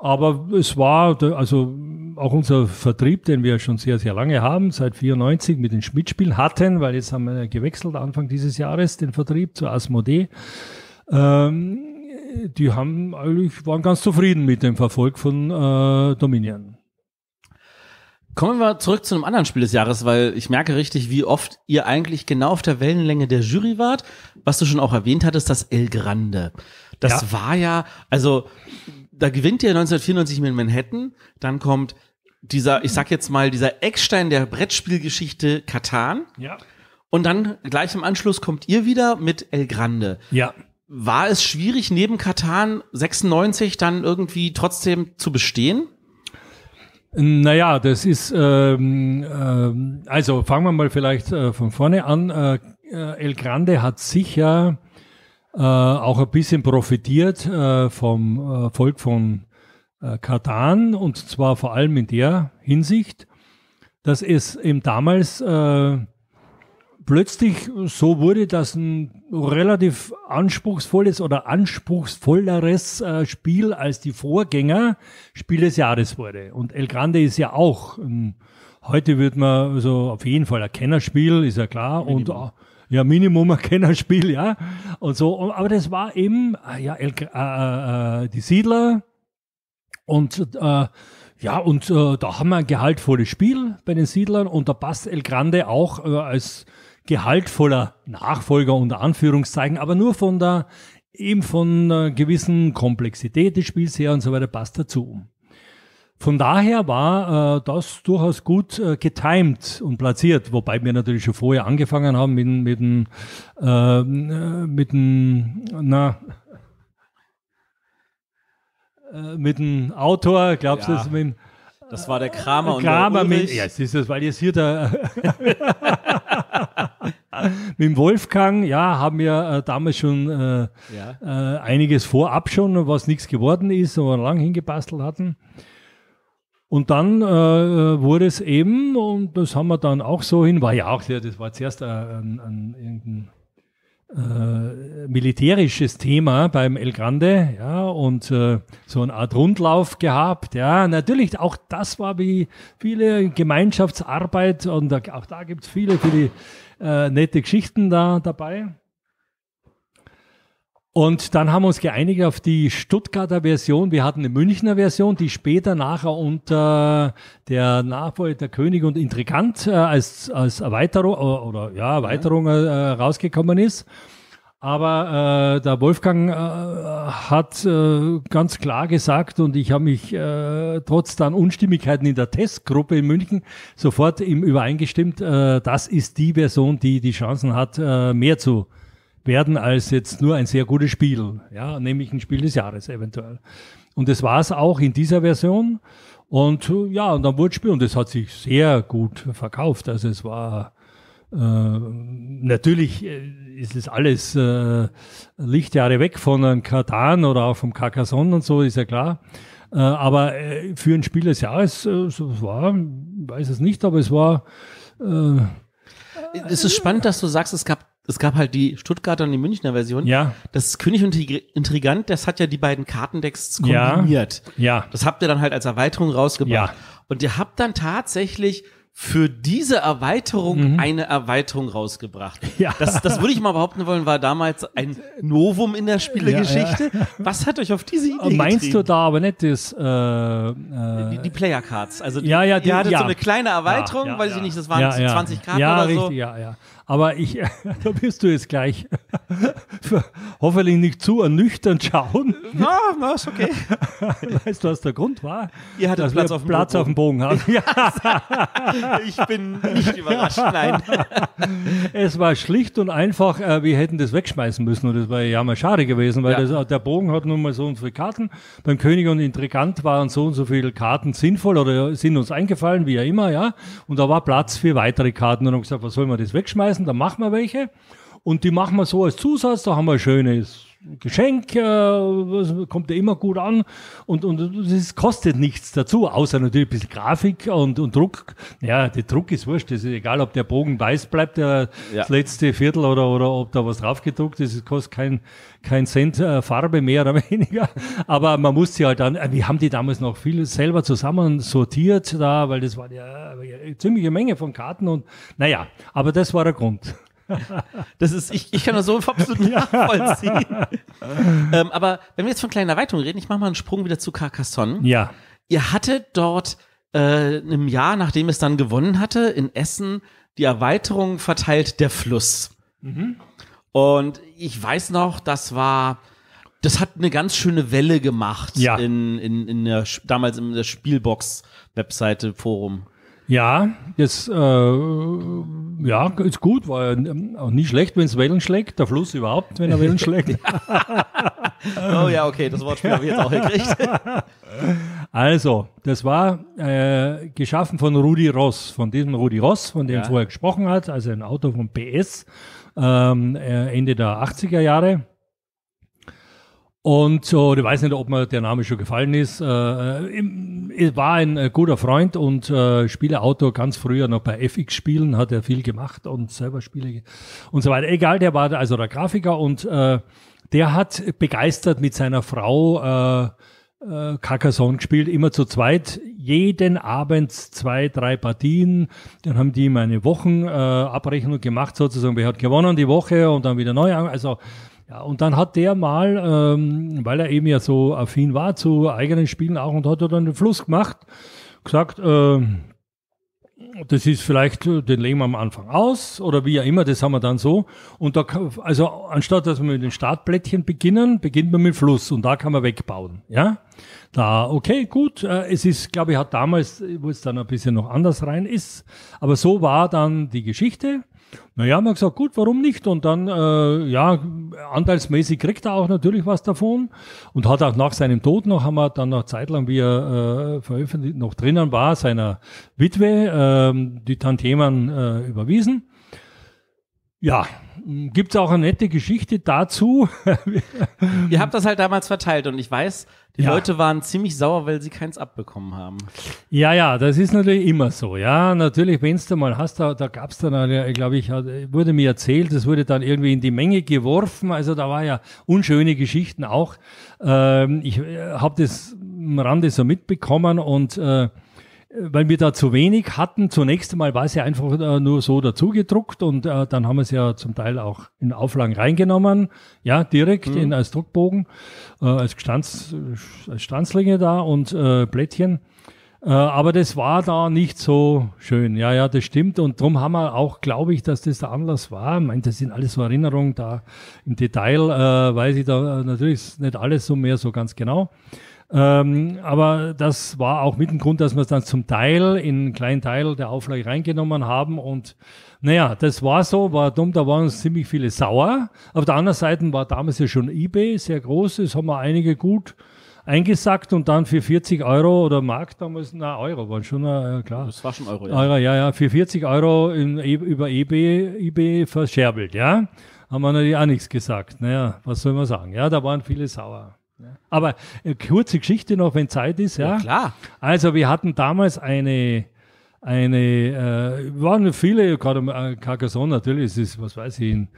Aber es war, also auch unser Vertrieb, den wir schon sehr, sehr lange haben, seit 94 mit den Schmidtspielen hatten, weil jetzt haben wir gewechselt Anfang dieses Jahres den Vertrieb zur Asmodee. Ähm, die haben eigentlich, waren ganz zufrieden mit dem Verfolg von äh, Dominion. Kommen wir zurück zu einem anderen Spiel des Jahres, weil ich merke richtig, wie oft ihr eigentlich genau auf der Wellenlänge der Jury wart. Was du schon auch erwähnt hattest, das El Grande. Das ja. war ja, also da gewinnt ihr 1994 mit Manhattan, dann kommt dieser, ich sag jetzt mal, dieser Eckstein der Brettspielgeschichte Katan. Ja. Und dann gleich im Anschluss kommt ihr wieder mit El Grande. Ja. War es schwierig, neben Katan 96 dann irgendwie trotzdem zu bestehen? Naja, das ist, ähm, ähm, also fangen wir mal vielleicht äh, von vorne an. Äh, äh El Grande hat sicher äh, auch ein bisschen profitiert äh, vom Erfolg äh, von äh, Katan und zwar vor allem in der Hinsicht, dass es eben damals ein plötzlich so wurde, dass ein relativ anspruchsvolles oder anspruchsvolleres äh, Spiel als die Vorgänger Spiel des Jahres wurde. Und El Grande ist ja auch, heute wird man also auf jeden Fall ein Kennerspiel, ist ja klar. Minimum. Und äh, ja, Minimum ein Kennerspiel, ja. Und so, aber das war eben, ah, ja, El, äh, äh, die Siedler und äh, ja, und äh, da haben wir ein gehaltvolles Spiel bei den Siedlern und da passt El Grande auch äh, als gehaltvoller Nachfolger unter Anführungszeichen, aber nur von der eben von einer gewissen Komplexität des Spiels her und so weiter passt dazu. Von daher war äh, das durchaus gut äh, getimt und platziert, wobei wir natürlich schon vorher angefangen haben mit mit dem ähm, äh, mit dem na äh, mit dem Autor, glaubst du, ja. das mit dem, das war der Kramer, Kramer äh, und der Mit, ja, es ist das, weil jetzt hier der mit dem Wolfgang, ja, haben wir äh, damals schon äh, ja. äh, einiges vorab schon, was nichts geworden ist, aber lang hingebastelt hatten. Und dann äh, äh, wurde es eben, und das haben wir dann auch so hin, war ja auch, das war zuerst äh, ein, ein, ein militärisches Thema beim El Grande, ja, und so eine Art Rundlauf gehabt, ja, natürlich auch das war wie viele Gemeinschaftsarbeit und auch da gibt es viele, viele äh, nette Geschichten da dabei. Und dann haben wir uns geeinigt auf die Stuttgarter Version. Wir hatten eine Münchner Version, die später nachher unter der Nachfolge der König und Intrigant äh, als, als Erweiterung oder, äh, oder ja, Erweiterung äh, äh rausgekommen ist. Aber äh, der Wolfgang äh, hat äh, ganz klar gesagt, und ich habe mich äh, trotz dann Unstimmigkeiten in der Testgruppe in München sofort ihm übereingestimmt, äh, das ist die Version, die die Chancen hat, äh, mehr zu werden als jetzt nur ein sehr gutes Spiel, ja, nämlich ein Spiel des Jahres eventuell. Und das war es auch in dieser Version. Und äh, ja, und dann wurde es Spiel und das hat sich sehr gut verkauft. Also es war äh, natürlich äh, ist es alles äh, Lichtjahre weg von einem Katan oder auch vom Carcassonne und so, ist ja klar. Äh, aber für ein Spiel des Jahres war, weiß es nicht, aber es war. Äh, es ist spannend, dass du sagst, es gab es gab halt die Stuttgarter und die Münchner Version. Ja. Das König und Intrigant, das hat ja die beiden Kartendecks kombiniert. Ja. ja. Das habt ihr dann halt als Erweiterung rausgebracht. Ja. Und ihr habt dann tatsächlich für diese Erweiterung mhm. eine Erweiterung rausgebracht. Ja. Das, das würde ich mal behaupten wollen, war damals ein Novum in der Spielegeschichte. Ja, ja. Was hat euch auf diese Idee Meinst getrieben? du da aber nicht das... Äh, äh, die, die Player Cards. Also die, ja, ja, die, ihr hattet ja. so eine kleine Erweiterung, weil ich nicht, das waren 20 Karten oder richtig, so. Ja, ja. Aber ich, da wirst du jetzt gleich hoffentlich nicht zu ernüchternd schauen. Na, no, no, ist okay. Weißt du, was der Grund war? Ihr hattet dass Platz, wir auf, dem Platz Bogen. auf dem Bogen. Haben. Ja. ich bin nicht überrascht, nein. Es war schlicht und einfach, äh, wir hätten das wegschmeißen müssen und das wäre ja mal schade gewesen, weil ja. das, der Bogen hat nun mal so und so viele Karten. Beim König und Intrigant waren so und so viele Karten sinnvoll oder sind uns eingefallen, wie ja immer, ja. Und da war Platz für weitere Karten und haben gesagt, was soll man das wegschmeißen? lassen, dann machen wir welche. Und die machen wir so als Zusatz, da haben wir ein schönes Geschenk, äh, kommt ja immer gut an und, und das kostet nichts dazu, außer natürlich ein bisschen Grafik und, und Druck. Ja, der Druck ist wurscht, das ist egal, ob der Bogen weiß bleibt, der, äh, ja. das letzte Viertel oder, oder ob da was drauf gedruckt ist, es kostet kein, kein Cent äh, Farbe mehr oder weniger. Aber man muss sie halt dann, äh, wir haben die damals noch viel selber zusammen sortiert da, weil das war ja eine ziemliche Menge von Karten und naja, aber das war der Grund. Das ist, ich, ich kann das so absolut nachvollziehen. ähm, aber wenn wir jetzt von kleinen Erweiterungen reden, ich mache mal einen Sprung wieder zu Carcassonne. Ja. Ihr hattet dort äh, einem Jahr, nachdem es dann gewonnen hatte, in Essen die Erweiterung verteilt der Fluss. Mhm. Und ich weiß noch, das war, das hat eine ganz schöne Welle gemacht ja. in, in, in der, damals in der Spielbox-Webseite, Forum. Ja, das äh, ja, ist gut, war ja auch nicht schlecht, wenn es Wellen schlägt, der Fluss überhaupt, wenn er Wellen schlägt. oh ja, okay, das Wortspiel habe ich jetzt auch gekriegt. also, das war äh, geschaffen von Rudi Ross, von diesem Rudi Ross, von dem ja. vorher gesprochen hat, also ein Auto von PS, ähm, äh, Ende der 80er Jahre. Und so, ich weiß nicht, ob mir der Name schon gefallen ist. Äh, er war ein äh, guter Freund und äh, Spieleautor ganz früher noch bei FX-Spielen, hat er viel gemacht und selber Spiele und so weiter. Egal, der war also der Grafiker und äh, der hat begeistert mit seiner Frau äh, äh, Carcassonne gespielt, immer zu zweit, jeden Abend zwei, drei Partien. Dann haben die meine eine Wochenabrechnung äh, gemacht, sozusagen, wer hat gewonnen die Woche und dann wieder neu. Also ja, und dann hat der mal, ähm, weil er eben ja so affin war zu eigenen Spielen auch und hat er dann den Fluss gemacht, gesagt, äh, das ist vielleicht, äh, den legen wir am Anfang aus oder wie auch immer, das haben wir dann so. Und da, also anstatt dass wir mit den Startplättchen beginnen, beginnt man mit Fluss und da kann man wegbauen. Ja, da, okay, gut. Äh, es ist, glaube ich, hat damals, wo es dann ein bisschen noch anders rein ist, aber so war dann die Geschichte. Naja, man wir gesagt, gut, warum nicht? Und dann, äh, ja, anteilsmäßig kriegt er auch natürlich was davon und hat auch nach seinem Tod noch, einmal, dann noch zeitlang, wie er äh, veröffentlicht, noch drinnen war, seiner Witwe äh, die Tantiemen äh, überwiesen. Ja, mm, gibt es auch eine nette Geschichte dazu. Ihr habt das halt damals verteilt und ich weiß, die ja. Leute waren ziemlich sauer, weil sie keins abbekommen haben. Ja, ja, das ist natürlich immer so. Ja, natürlich, wenn du mal hast, da, da gab es dann, glaube ich, wurde mir erzählt, das wurde dann irgendwie in die Menge geworfen. Also da war ja unschöne Geschichten auch. Ähm, ich äh, habe das am Rande so mitbekommen und äh, äh, weil wir da zu wenig hatten. Zunächst einmal war es ja einfach äh, nur so dazugedruckt und äh, dann haben wir es ja zum Teil auch in Auflagen reingenommen, ja, direkt mhm. in, als Druckbogen, äh, als, Gestanz, äh, als Stanzlinge da und äh, Blättchen. Äh, aber das war da nicht so schön. Ja, ja, das stimmt. Und darum haben wir auch, glaube ich, dass das der Anlass war. Ich meine, das sind alles so Erinnerungen da im Detail, äh, weiß ich da äh, natürlich nicht alles so mehr so ganz genau. Ähm, aber das war auch mit dem Grund, dass wir es dann zum Teil in einen kleinen Teil der Auflage reingenommen haben. Und naja, das war so, war dumm, da waren uns ziemlich viele sauer. Auf der anderen Seite war damals ja schon eBay sehr groß, das haben wir einige gut eingesackt und dann für 40 Euro oder Mark damals, na Euro waren schon, na, äh, klar. Das war schon Euro, ja. Euro, ja, ja, für 40 Euro in, e, über eBay, eBay verscherbelt, ja. Haben wir natürlich auch nichts gesagt. Naja, was soll man sagen? Ja, da waren viele sauer. Ja. Aber äh, kurze Geschichte noch, wenn Zeit ist, ja. ja klar. Also wir hatten damals eine, eine, äh, waren viele, gerade äh, Carcassonne natürlich, es ist, was weiß ich, in,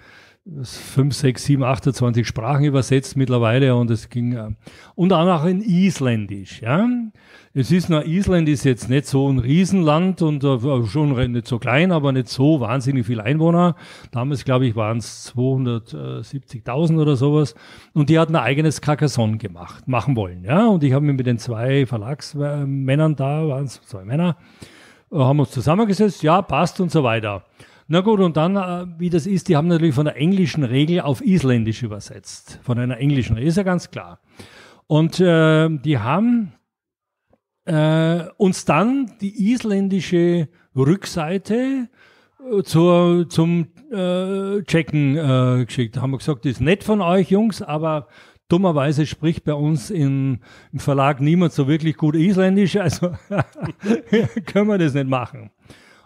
5, 6, 7, 28 Sprachen übersetzt mittlerweile und es ging, äh, und auch noch in Isländisch, ja. Es ist nur, Island ist jetzt nicht so ein Riesenland und äh, schon nicht so klein, aber nicht so wahnsinnig viele Einwohner. Damals, glaube ich, waren es 270.000 oder sowas. Und die hatten ein eigenes Carcassonne gemacht, machen wollen, ja. Und ich habe mich mit den zwei Verlagsmännern da, waren es zwei Männer, äh, haben uns zusammengesetzt, ja, passt und so weiter. Na gut, und dann, äh, wie das ist, die haben natürlich von der englischen Regel auf Isländisch übersetzt. Von einer englischen Regel, ist ja ganz klar. Und äh, die haben äh, uns dann die isländische Rückseite äh, zur, zum äh, Checken äh, geschickt. Haben wir gesagt, das ist nett von euch, Jungs, aber dummerweise spricht bei uns in, im Verlag niemand so wirklich gut Isländisch, also können wir das nicht machen.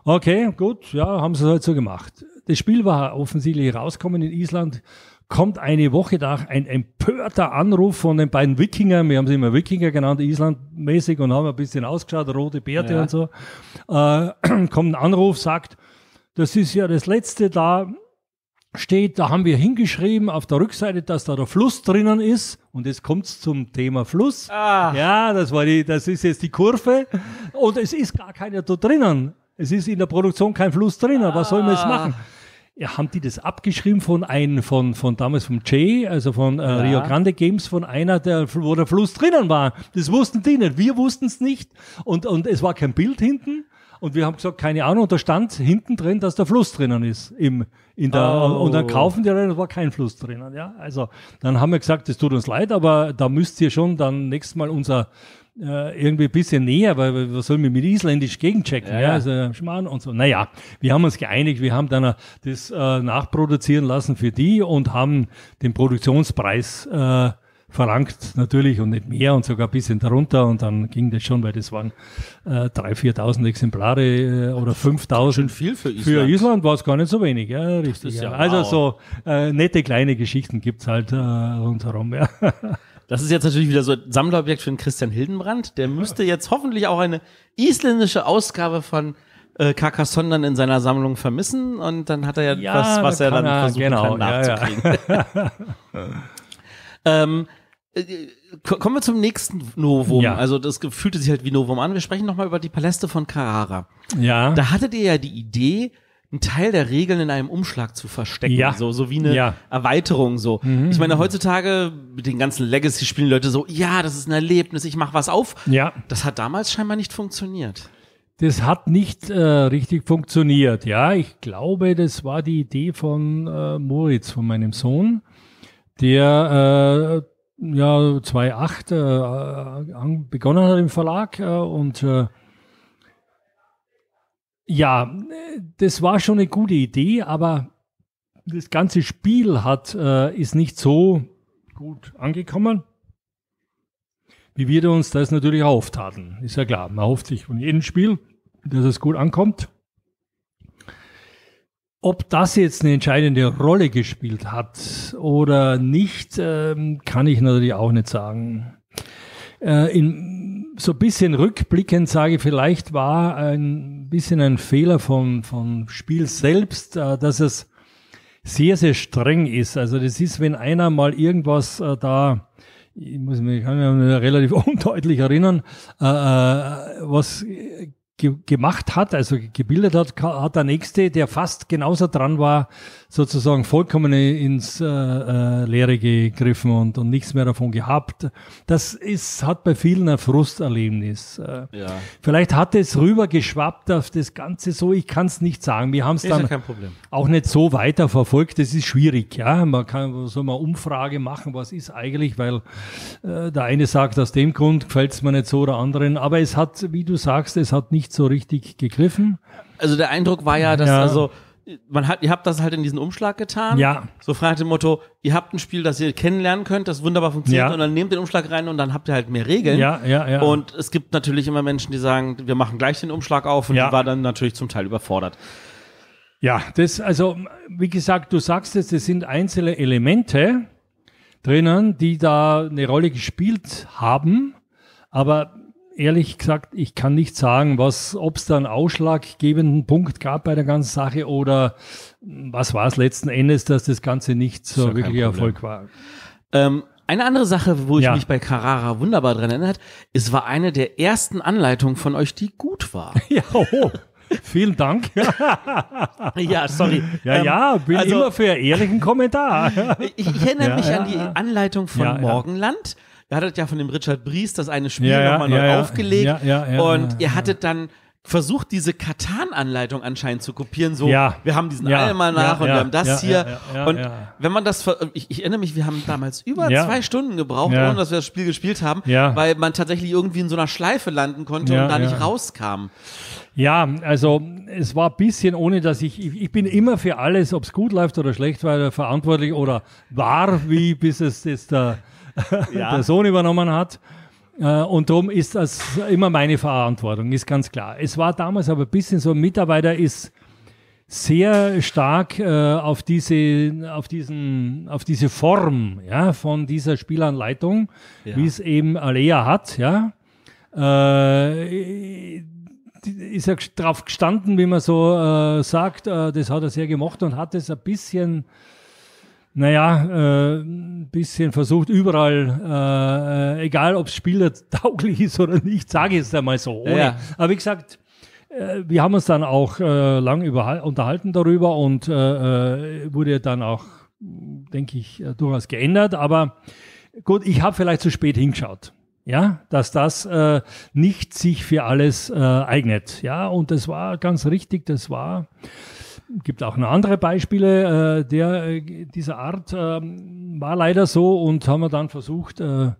Okay, gut, ja, haben sie es halt so gemacht. Das Spiel war offensichtlich rausgekommen in Island. Kommt eine Woche nach ein empörter Anruf von den beiden Wikingern, wir haben sie immer Wikinger genannt, Islandmäßig und haben ein bisschen ausgeschaut, rote Bärte ja. und so. Äh, kommt ein Anruf, sagt, das ist ja das letzte da, steht, da haben wir hingeschrieben auf der Rückseite, dass da der Fluss drinnen ist. Und jetzt kommt es zum Thema Fluss. Ach. Ja, das, war die, das ist jetzt die Kurve. Und es ist gar keiner da drinnen. Es ist in der Produktion kein Fluss drin, aber ah. was soll man jetzt ah. machen? Ja, haben die das abgeschrieben von einem, von, von damals vom Jay, also von äh, ja. Rio Grande Games, von einer, der, wo der Fluss drinnen war. Das wussten die nicht. Wir wussten es nicht. Und, und es war kein Bild hinten. Und wir haben gesagt, keine Ahnung, und da stand hinten drin, dass der Fluss drinnen ist. Im, in der, oh. Und dann kaufen die rein, da war kein Fluss drinnen. Ja? Also dann haben wir gesagt, das tut uns leid, aber da müsst ihr schon dann nächstes Mal unser äh, irgendwie ein bisschen näher, weil was soll man mit Isländisch gegenchecken? Ja, ja. Also äh, Schmarrn und so. Naja, wir haben uns geeinigt, wir haben dann äh, das äh, nachproduzieren lassen für die und haben den Produktionspreis äh, verlangt natürlich und nicht mehr und sogar ein bisschen darunter und dann ging das schon, weil das waren äh, 3.000, 4.000 Exemplare äh, oder 5.000. viel für Island. Für Island war es gar nicht so wenig, ja, richtig. Ja. Ja also so äh, nette kleine Geschichten gibt's halt äh, rundherum, ja. Das ist jetzt natürlich wieder so ein Sammlerobjekt für den Christian Hildenbrand. Der müsste jetzt hoffentlich auch eine isländische Ausgabe von äh, Carcassonne dann in seiner Sammlung vermissen und dann hat er ja, ja was, was er dann er, versuchen genau, kann nachzukriegen. Ja, ja. ähm, äh, Kommen wir zum nächsten Novum. Ja. Also das fühlte sich halt wie Novum an. Wir sprechen nochmal über die Paläste von Carrara. Ja. Da hattet ihr ja die Idee, einen Teil der Regeln in einem Umschlag zu verstecken. Ja. So, so wie eine ja. Erweiterung. So. Mhm. Ich meine, heutzutage mit den ganzen Legacy-Spielen Leute so, ja, das ist ein Erlebnis, ich mach was auf. Ja. Das hat damals scheinbar nicht funktioniert. Das hat nicht äh, richtig funktioniert. Ja, ich glaube, das war die Idee von äh, Moritz, von meinem Sohn, der äh, ja 2008 äh, begonnen hat im Verlag äh, und äh, ja, das war schon eine gute Idee, aber das ganze Spiel hat, äh, ist nicht so gut angekommen, wie wir uns das natürlich auftaten. Ist ja klar, man hofft sich von jedem Spiel, dass es gut ankommt. Ob das jetzt eine entscheidende Rolle gespielt hat oder nicht, äh, kann ich natürlich auch nicht sagen. Äh, in, so ein bisschen rückblickend sage, vielleicht war ein bisschen ein Fehler vom, vom Spiel selbst, äh, dass es sehr, sehr streng ist. Also das ist, wenn einer mal irgendwas äh, da, ich muss mich, kann mich relativ undeutlich erinnern, äh, was gemacht hat, also gebildet hat, hat der Nächste, der fast genauso dran war, sozusagen vollkommen ins äh, äh, Leere gegriffen und, und nichts mehr davon gehabt. Das ist, hat bei vielen ein Frusterlebnis. Äh, ja. Vielleicht hat es rübergeschwappt auf das Ganze so, ich kann es nicht sagen. Wir haben es dann ja auch nicht so weiter verfolgt. Das ist schwierig. Ja? Man kann so eine Umfrage machen, was ist eigentlich, weil äh, der eine sagt, aus dem Grund gefällt es mir nicht so oder anderen. Aber es hat, wie du sagst, es hat nicht so richtig gegriffen. Also der Eindruck war ja, dass ja. also man hat, ihr habt das halt in diesen Umschlag getan. Ja. So fragt dem Motto, ihr habt ein Spiel, das ihr kennenlernen könnt, das wunderbar funktioniert, ja. und dann nehmt den Umschlag rein und dann habt ihr halt mehr Regeln. Ja, ja, ja. Und es gibt natürlich immer Menschen, die sagen, wir machen gleich den Umschlag auf und ja. die war dann natürlich zum Teil überfordert. Ja, das, also, wie gesagt, du sagst es, es sind einzelne Elemente drinnen, die da eine Rolle gespielt haben, aber ehrlich gesagt, ich kann nicht sagen, was, ob es da einen ausschlaggebenden Punkt gab bei der ganzen Sache oder hm, was war es letzten Endes, dass das Ganze nicht so wirklich Erfolg war. Ähm, eine andere Sache, wo ich ja. mich bei Carrara wunderbar dran erinnert, es war eine der ersten Anleitungen von euch, die gut war. ja, oh. Vielen Dank. ja, sorry. Ja, ähm, ja, bin also, immer für ehrlichen Kommentar. ich, ich erinnere ja, mich ja, an die Anleitung von Morgenland ihr hattet ja von dem Richard Bries das eine Spiel ja, nochmal ja, neu ja, aufgelegt ja, und ihr hattet dann versucht, diese Katan-Anleitung anscheinend zu kopieren. So, ja. wir haben diesen ja. nach ja, und ja, wir haben das hier. und wenn man das, ich, ich, erinnere mich, wir haben damals über zwei Stunden gebraucht, ohne dass wir das Spiel gespielt haben, weil man tatsächlich irgendwie in so einer Schleife landen konnte und da nicht rauskam. Ja, also es war ein bisschen ohne, dass ich, ich, ich bin immer für alles, ob es gut läuft oder schlecht war, verantwortlich oder war, wie bis es jetzt der ja. der Sohn übernommen hat. Äh, und darum ist das immer meine Verantwortung, ist ganz klar. Es war damals aber ein bisschen so, ein Mitarbeiter ist sehr stark äh, auf, diese, auf, diesen, auf diese Form ja, von dieser Spielanleitung, ja. wie es eben Alea hat. Ja. Äh, ist er drauf gestanden, wie man so äh, sagt, äh, das hat er sehr gemocht und hat es ein bisschen naja, äh, ein äh, bisschen versucht, überall, äh, äh egal ob es Spieler tauglich ist oder nicht, sage ich es einmal so. Ohne. Ja. Aber wie gesagt, äh, wir haben uns dann auch äh, lang unterhalten darüber und äh, äh, wurde dann auch, denke ich, durchaus geändert. Aber gut, ich habe vielleicht zu spät hingeschaut. Ja, dass das äh, nicht sich für alles äh, eignet. Ja, und das war ganz richtig, das war gibt auch noch andere Beispiele äh, der, äh, dieser Art. Äh, war leider so und haben wir dann versucht, ein äh,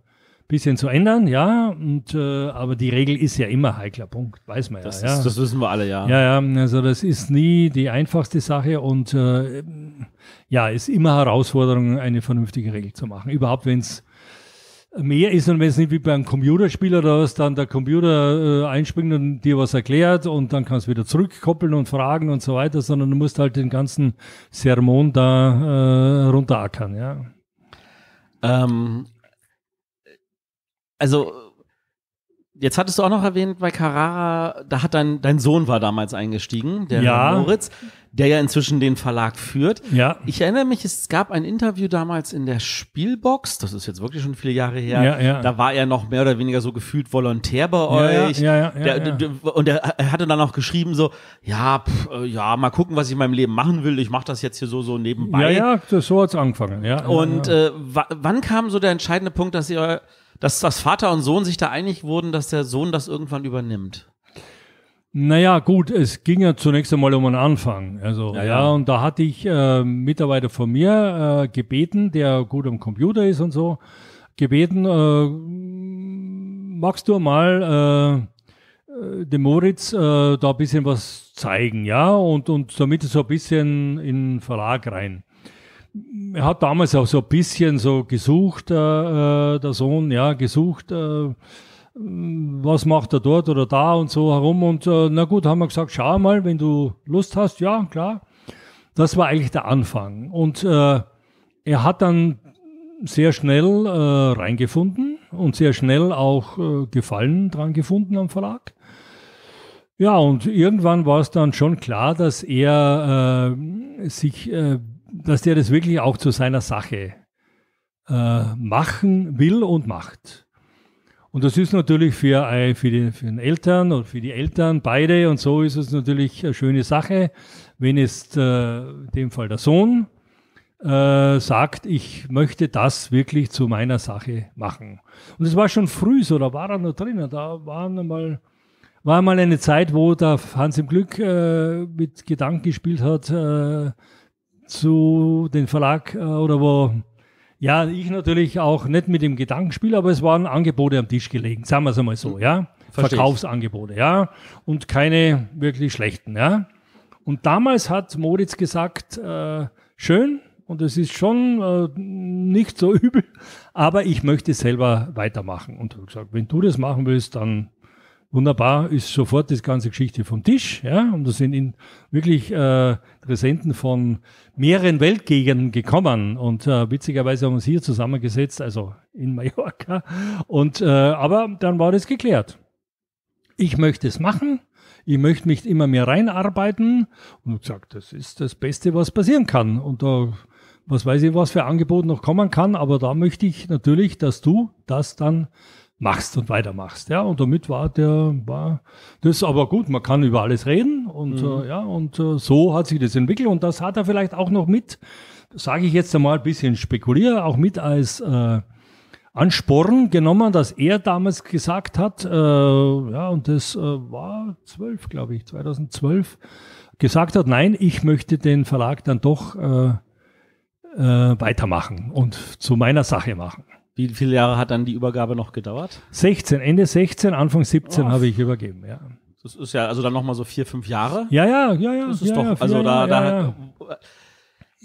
bisschen zu ändern, ja. Und, äh, aber die Regel ist ja immer heikler Punkt, weiß man ja. Das, ist, ja. das wissen wir alle, ja. Ja, ja, also das ist nie die einfachste Sache und äh, ja, ist immer Herausforderung, eine vernünftige Regel zu machen. Überhaupt, wenn es mehr ist und wenn es nicht wie beim Computerspiel oder was, dann der Computer äh, einspringt und dir was erklärt und dann kannst du wieder zurückkoppeln und fragen und so weiter, sondern du musst halt den ganzen Sermon da äh, runterackern, ja. Ähm, also Jetzt hattest du auch noch erwähnt bei Carrara, da hat dein, dein Sohn war damals eingestiegen, der ja. Moritz der ja inzwischen den Verlag führt. Ja. Ich erinnere mich, es gab ein Interview damals in der Spielbox, das ist jetzt wirklich schon viele Jahre her. Ja, ja. Da war er noch mehr oder weniger so gefühlt Volontär bei euch. Ja, ja, ja, der, ja. Und er hatte dann auch geschrieben so, ja, pff, äh, ja, mal gucken, was ich in meinem Leben machen will. Ich mache das jetzt hier so so nebenbei. Ja, ja, das, so hat's angefangen. Ja. Und Äh, wann kam so der entscheidende Punkt, dass ihr dass das Vater und Sohn sich da einig wurden, dass der Sohn das irgendwann übernimmt? Naja, gut, es ging ja zunächst einmal um einen Anfang. Also, ja, ja und da hatte ich äh, Mitarbeiter von mir äh, gebeten, der gut am Computer ist und so, gebeten, äh, magst du mal äh, äh dem Moritz äh, da ein bisschen was zeigen, ja, und, und damit so ein bisschen in den Verlag rein. Er hat damals auch so ein bisschen so gesucht, äh, äh der Sohn, ja, gesucht, äh, was macht er dort oder da und so herum. Und äh, na gut, haben wir gesagt, schau mal, wenn du Lust hast, ja, klar. Das war eigentlich der Anfang. Und äh, er hat dann sehr schnell äh, reingefunden und sehr schnell auch äh, Gefallen dran gefunden am Verlag. Ja, und irgendwann war es dann schon klar, dass er äh, sich, äh, dass der das wirklich auch zu seiner Sache äh, machen will und macht. Und das ist natürlich für, äh, für, die, für den Eltern oder für die Eltern beide und so ist es natürlich eine schöne Sache, wenn jetzt äh, in dem Fall der Sohn äh, sagt, ich möchte das wirklich zu meiner Sache machen. Und es war schon früh so, da war er noch drin, da waren einmal war mal eine Zeit, wo der Hans im Glück äh, mit Gedanken gespielt hat äh, zu den Verlag äh, oder wo ja, ich natürlich auch nicht mit dem Gedankenspiel, aber es waren Angebote am Tisch gelegen, sagen wir es einmal so, hm. ja. Verstehe. Verkaufsangebote, ja. Und keine wirklich schlechten, ja. Und damals hat Moritz gesagt, äh, schön, und es ist schon äh, nicht so übel, aber ich möchte selber weitermachen. Und habe gesagt, wenn du das machen willst, dann Wunderbar ist sofort das ganze Geschichte vom Tisch. Ja? Und da sind in wirklich äh, Präsenten von mehreren Weltgegenden gekommen. Und äh, witzigerweise haben wir uns hier zusammengesetzt, also in Mallorca. Und, äh, aber dann war das geklärt. Ich möchte es machen. Ich möchte mich immer mehr reinarbeiten. Und gesagt, das ist das Beste, was passieren kann. Und da was weiß ich, was für Angebot noch kommen kann, aber da möchte ich natürlich, dass du das dann machst und weitermachst. Ja, und damit war der, war das aber gut, man kann über alles reden und mhm. äh, ja, und äh, so hat sich das entwickelt und das hat er vielleicht auch noch mit, sage ich jetzt einmal ein bisschen spekuliere, auch mit als äh, Ansporn genommen, dass er damals gesagt hat, äh, ja, und das äh, war 12, glaube ich, 2012, gesagt hat, nein, ich möchte den Verlag dann doch äh, äh, weitermachen und zu meiner Sache machen. Wie viele Jahre hat dann die Übergabe noch gedauert? 16, Ende 16, Anfang 17 oh. habe ich übergeben, ja. Das ist ja also dann nochmal so vier, fünf Jahre. Ja, ja, ja, ja. Das ist ja, doch, ja, also da, ja, da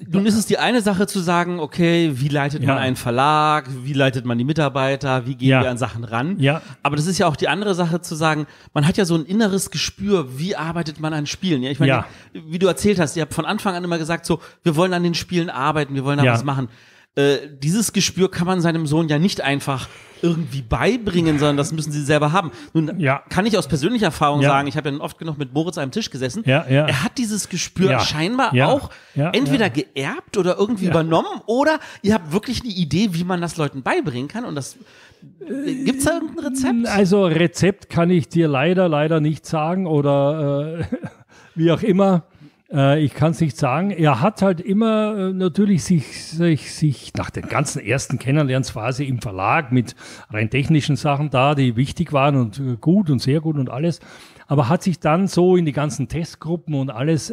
Nun ist es die eine Sache zu sagen, okay, wie leitet man einen Verlag, wie leitet man die Mitarbeiter, wie gehen wir an Sachen ran. Ja. Aber das ist ja auch die andere Sache zu sagen, man hat ja so ein inneres Gespür, wie arbeitet man an Spielen. Ja, ich meine, wie du erzählt hast, ihr habt von Anfang an immer gesagt, so, wir wollen an den Spielen arbeiten, wir wollen da was machen. Äh, dieses Gespür kann man seinem Sohn ja nicht einfach irgendwie beibringen, sondern das müssen sie selber haben. Nun ja. kann ich aus persönlicher Erfahrung ja. sagen, ich habe ja oft genug mit Moritz am Tisch gesessen. Ja, ja. Er hat dieses Gespür scheinbar auch entweder geerbt oder irgendwie übernommen oder ihr habt wirklich eine Idee, wie man das Leuten beibringen kann und das äh, Gibt es da äh, irgendein Rezept? Also Rezept kann ich dir leider, leider nicht sagen oder äh, wie auch immer. Äh, ich kann es nicht sagen. Er hat halt immer äh, natürlich sich, sich, sich nach der ganzen ersten Kennenlernsphase im Verlag mit rein technischen Sachen da, die wichtig waren und äh, gut und sehr gut und alles, aber hat sich dann so in die ganzen Testgruppen und alles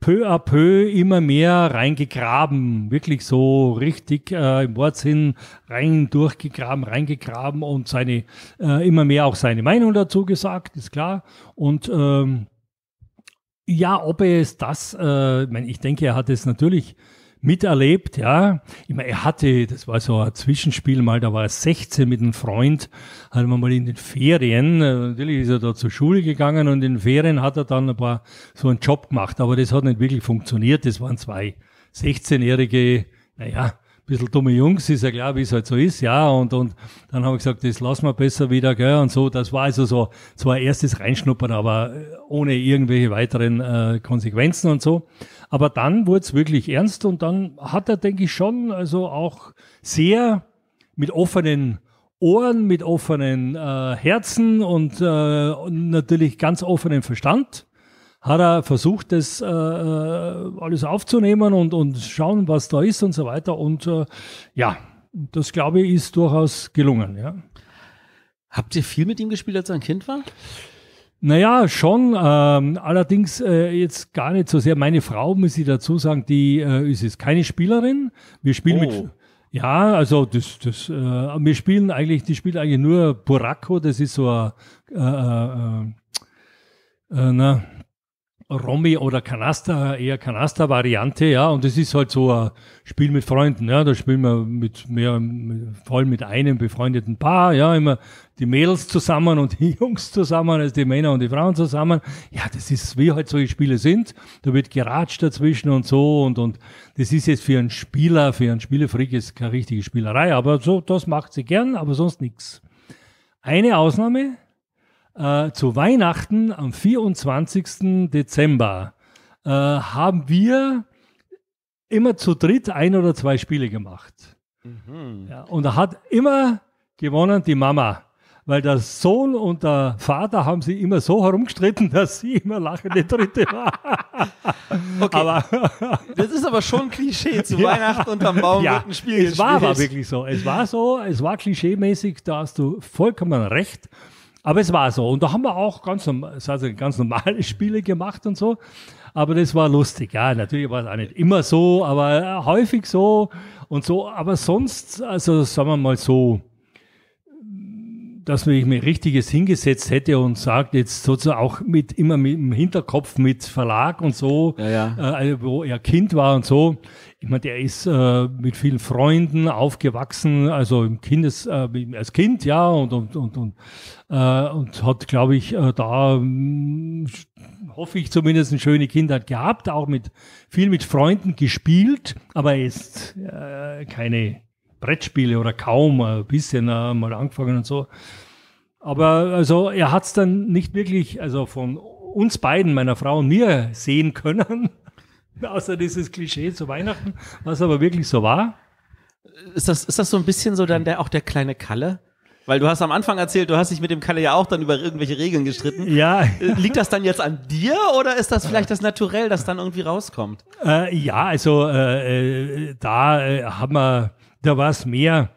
peu à peu immer mehr reingegraben, wirklich so richtig äh, im Wortsinn rein durchgegraben, reingegraben und seine äh, immer mehr auch seine Meinung dazu gesagt, ist klar. Und ähm, ja, ob er es das, äh, ich, meine, ich denke, er hat es natürlich miterlebt, ja. Ich meine, er hatte, das war so ein Zwischenspiel mal, da war er 16 mit einem Freund, hatten wir mal in den Ferien, äh, natürlich ist er da zur Schule gegangen und in den Ferien hat er dann ein paar, so einen Job gemacht, aber das hat nicht wirklich funktioniert, das waren zwei 16-jährige, naja, bisschen dumme Jungs, ist ja klar, wie es halt so ist, ja. Und, und dann habe ich gesagt, das lassen wir besser wieder, gell, und so. Das war also so zwar erstes Reinschnuppern, aber ohne irgendwelche weiteren äh, Konsequenzen und so. Aber dann wurde es wirklich ernst und dann hat er, denke ich, schon also auch sehr mit offenen Ohren, mit offenen äh, Herzen und äh, natürlich ganz offenen Verstand hat er versucht, das äh, äh, alles aufzunehmen und, und schauen, was da ist und so weiter. Und äh, ja, das glaube ich ist durchaus gelungen. Ja. Habt ihr viel mit ihm gespielt, als er ein Kind war? Naja, schon. Ähm, allerdings äh, jetzt gar nicht so sehr. Meine Frau, muss ich dazu sagen, die äh, ist jetzt keine Spielerin. Wir spielen oh. mit. Ja, also das, das, äh, wir spielen eigentlich, die spielt eigentlich nur Buraco, das ist so ein äh, äh, äh, äh na, Romy oder Kanasta, eher Kanasta-Variante, ja, und es ist halt so ein Spiel mit Freunden, ja, da spielen wir mit mehr, mit, vor allem mit einem befreundeten Paar, ja, immer die Mädels zusammen und die Jungs zusammen, also die Männer und die Frauen zusammen. Ja, das ist, wie halt solche Spiele sind. Da wird geratscht dazwischen und so und, und das ist jetzt für einen Spieler, für einen Spielefreak ist keine richtige Spielerei, aber so, das macht sie gern, aber sonst nichts. Eine Ausnahme, äh, zu Weihnachten am 24. Dezember äh, haben wir immer zu dritt ein oder zwei Spiele gemacht. Mhm. Ja, und da hat immer gewonnen die Mama. Weil der Sohn und der Vater haben sie immer so herumgestritten, dass sie immer lachende Dritte war. Okay. Aber das ist aber schon Klischee. Zu ja. Weihnachten unterm Baum ja. wird ein Spiel gespielt. Es war aber wirklich so. Es war so, es war klischeemäßig, da hast du vollkommen recht. Aber es war so. Und da haben wir auch ganz, also ganz normale Spiele gemacht und so. Aber das war lustig. Ja, natürlich war es auch nicht immer so, aber äh, häufig so und so. Aber sonst, also sagen wir mal so, dass ich mir richtiges hingesetzt hätte und sagt jetzt sozusagen auch mit immer mit dem Hinterkopf mit Verlag und so, ja, ja. Äh, also wo er Kind war und so, ich meine, der ist äh, mit vielen Freunden aufgewachsen, also im Kindes, äh, als Kind, ja, und, und, und, und, äh, und hat, glaube ich, äh, da hm, hoffe ich zumindest eine schöne Kindheit gehabt, auch mit viel mit Freunden gespielt, aber er jetzt äh, keine Brettspiele oder kaum, ein äh, bisschen mal angefangen und so. Aber also er hat es dann nicht wirklich, also von uns beiden, meiner Frau und mir, sehen können. Außer dieses Klischee zu Weihnachten, was aber wirklich so war. Ist das, ist das so ein bisschen so dann der, auch der kleine Kalle? Weil du hast am Anfang erzählt, du hast dich mit dem Kalle ja auch dann über irgendwelche Regeln gestritten. Ja. Äh, liegt das dann jetzt an dir oder ist das vielleicht das Naturell, das dann irgendwie rauskommt? Äh, ja, also äh, äh da äh, haben wir, da war es mehr.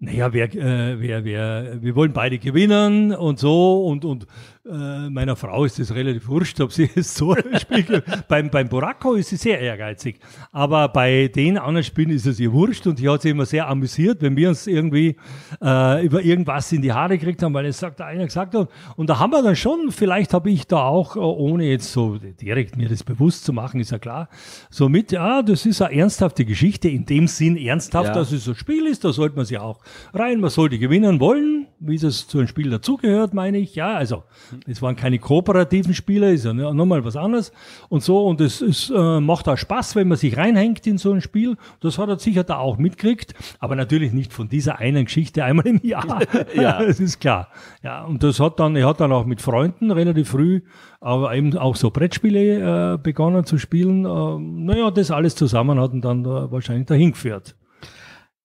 Naja, wer, äh, wer, wer, wir wollen beide gewinnen und so und, und äh, meiner Frau ist es relativ wurscht, ob sie es so spielt. beim, beim Boracco ist sie sehr ehrgeizig. Aber bei den anderen Spielen ist es ihr wurscht und die hat sich immer sehr amüsiert, wenn wir uns irgendwie äh, über irgendwas in die Haare gekriegt haben, weil es sagt, einer gesagt hat. Und da haben wir dann schon, vielleicht habe ich da auch, äh, ohne jetzt so direkt mir das bewusst zu machen, ist ja klar, so mit, ja, das ist eine ernsthafte Geschichte, in dem Sinn ernsthaft, ja. dass es so ein Spiel ist, da sollte man sich auch rein, man sollte gewinnen wollen wie das zu einem Spiel dazugehört, meine ich. Ja, also es waren keine kooperativen Spiele, ist ja nochmal was anderes und so. Und es, es äh, macht auch Spaß, wenn man sich reinhängt in so ein Spiel. Das hat er sicher da auch mitgekriegt, aber natürlich nicht von dieser einen Geschichte einmal im Jahr. ja, das ist klar. Ja, und das hat dann, er hat dann auch mit Freunden relativ früh aber eben auch so Brettspiele äh, begonnen zu spielen. Äh, naja, das alles zusammen hat ihn dann da äh, wahrscheinlich dahin geführt.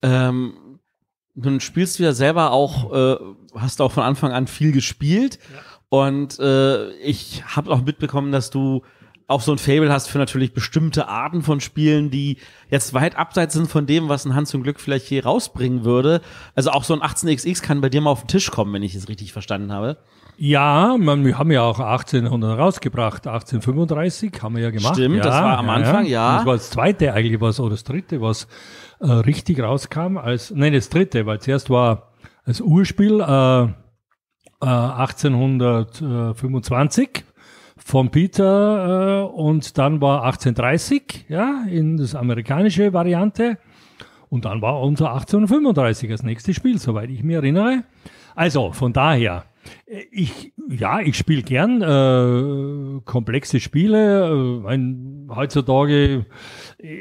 Ähm, nun spielst du ja selber auch, äh, hast auch von Anfang an viel gespielt. Ja. Und äh, ich habe auch mitbekommen, dass du auch so ein Fable hast für natürlich bestimmte Arten von Spielen, die jetzt weit abseits sind von dem, was ein Hans zum Glück vielleicht hier rausbringen würde. Also auch so ein 18xx kann bei dir mal auf den Tisch kommen, wenn ich es richtig verstanden habe. Ja, man, wir haben ja auch 1800 rausgebracht. 1835 haben wir ja gemacht. Stimmt, ja, das war am ja, Anfang, ja. Das war das zweite eigentlich, was, oder das dritte, was äh, richtig rauskam, als, nein, das dritte, weil zuerst war als Urspiel äh, äh, 1825 von Peter äh, und dann war 1830, ja, in das amerikanische Variante. Und dann war unser 1835 das nächste Spiel, soweit ich mich erinnere. Also von daher, ich ja, ich spiele gern äh, komplexe Spiele. Äh, ein, heutzutage,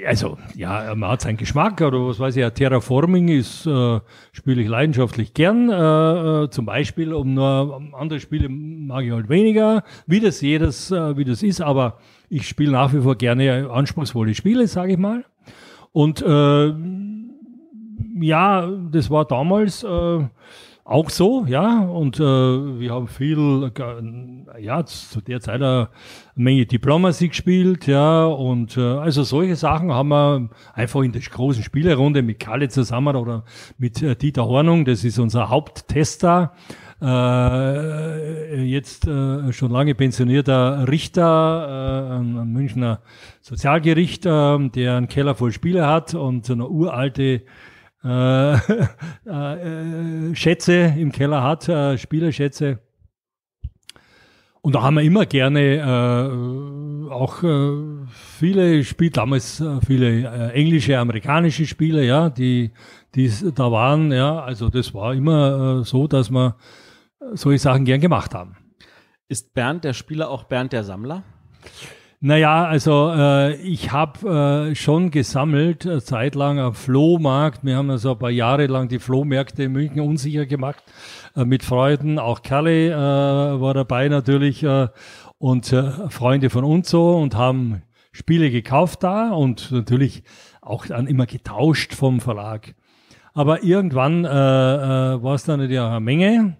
also ja, man hat seinen Geschmack oder was weiß ich, ja, Terraforming ist, äh, spiele ich leidenschaftlich gern, äh, äh zum Beispiel, um nur andere Spiele mag ich halt weniger, wie das jedes, äh, wie das ist, aber ich spiele nach wie vor gerne anspruchsvolle Spiele, sage ich mal. Und äh, ja, das war damals, äh, auch so, ja. Und äh, wir haben viel, ja, zu der Zeit eine Menge Diplomacy gespielt, ja. Und äh, also solche Sachen haben wir einfach in der großen Spielerunde mit Kalle zusammen oder mit äh, Dieter Hornung, das ist unser Haupttester. Äh, jetzt äh, schon lange pensionierter Richter äh, ein Münchner Sozialgericht, äh, der einen Keller voll Spiele hat und eine uralte äh, äh, äh, Schätze im Keller hat, äh, Spielerschätze. Und da haben wir immer gerne äh, auch äh, viele Spiele, damals viele englische, amerikanische Spiele, ja, die, die da waren, ja, also das war immer so, dass wir solche Sachen gern gemacht haben. Ist Bernd der Spieler auch Bernd der Sammler? Naja, also äh, ich habe äh, schon gesammelt, äh, zeitlang am Flohmarkt. Wir haben also ein paar Jahre lang die Flohmärkte in München unsicher gemacht, äh, mit Freuden. Auch Kalle äh, war dabei natürlich äh, und äh, Freunde von uns so und haben Spiele gekauft da und natürlich auch dann immer getauscht vom Verlag. Aber irgendwann äh, äh, war es dann natürlich auch eine Menge.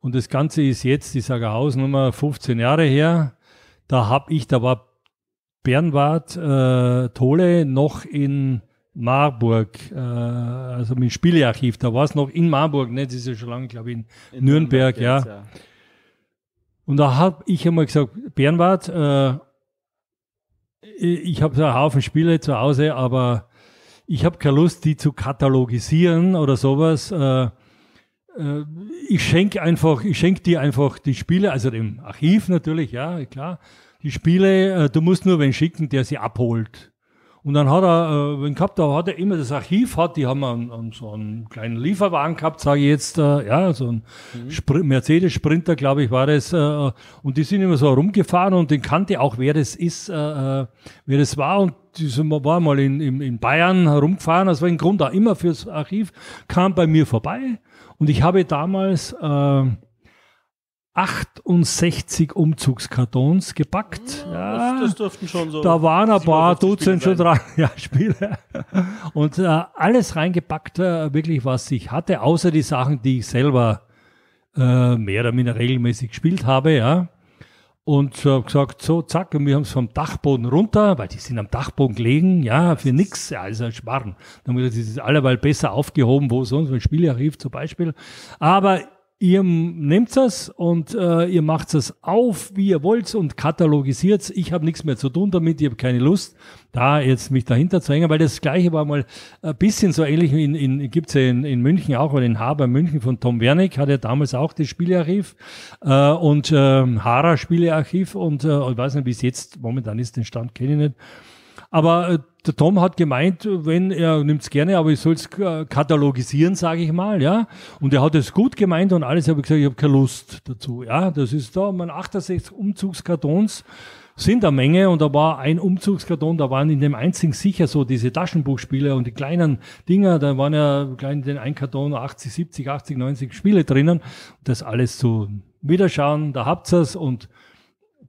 Und das Ganze ist jetzt, ich sage Hausnummer, 15 Jahre her. Da hab ich, da war Bernward äh, Tole noch in Marburg, äh, also mit Spielearchiv, da war es noch in Marburg, ne? das ist ja schon lange, glaube ich, in, in Nürnberg, Nürnberg ja. Jetzt, ja. Und da habe ich einmal gesagt, Bernward, äh, ich habe so einen Haufen Spiele zu Hause, aber ich habe keine Lust, die zu katalogisieren oder sowas. Äh, äh ich schenke einfach, ich schenke dir einfach die Spiele, also dem Archiv natürlich, ja, klar die Spiele, äh, du musst nur wen schicken, der sie abholt. Und dann hat er, äh, wenn gehabt, da hat er immer das Archiv hat, die haben einen, einen, so einen kleinen Lieferwagen gehabt, sage ich jetzt, äh, ja, so ein mhm. Mercedes Sprinter, glaube ich, war das. Äh, äh, und die sind immer so rumgefahren und den kannte auch, wer das ist, äh, äh wer das war. Und die sind, war mal in, in, in Bayern herumgefahren, also war welchem Grund auch immer fürs Archiv, kam bei mir vorbei. Und ich habe damals, äh, 68 Umzugskartons gepackt. Hm, ja, das, durften schon so. Da waren ein paar Dutzend schon dran, ja, Spiele. Und äh, alles reingepackt, wirklich, was ich hatte, außer die Sachen, die ich selber äh, mehr oder minder regelmäßig gespielt habe, ja. Und äh, gesagt, so, zack, und wir haben es vom Dachboden runter, weil die sind am Dachboden gelegen, ja, für nichts, ja, ist ein Schmarrn. Dann haben es gesagt, alleweil besser aufgehoben, wo sonst, ein Spielearchiv zum Beispiel. Aber ihr nehmt es und äh, ihr macht es auf, wie ihr wollt und katalogisiert es. Ich habe nichts mehr zu tun damit, ich habe keine Lust, da jetzt mich dahinter zu hängen, weil das Gleiche war mal ein bisschen so ähnlich, in, in, gibt ja in, in München auch, oder in Haber München von Tom Wernick, hat er damals auch das Spielearchiv äh, und äh, Hara Spielearchiv und äh, ich weiß nicht, wie es jetzt momentan ist, den Stand kenne ich nicht. Aber äh, der Tom hat gemeint, wenn er nimmt es gerne, aber ich soll es äh, katalogisieren, sage ich mal, ja. Und er hat es gut gemeint und alles, aber ich gesagt, ich habe keine Lust dazu, ja. Das ist da, Mein 68 Umzugskartons sind eine Menge und da war ein Umzugskarton, da waren in dem einzigen sicher so diese Taschenbuchspiele und die kleinen Dinger, da waren ja in den einen Karton 80, 70, 80, 90 Spiele drinnen. Das alles zu wiederschauen, da habt ihr's und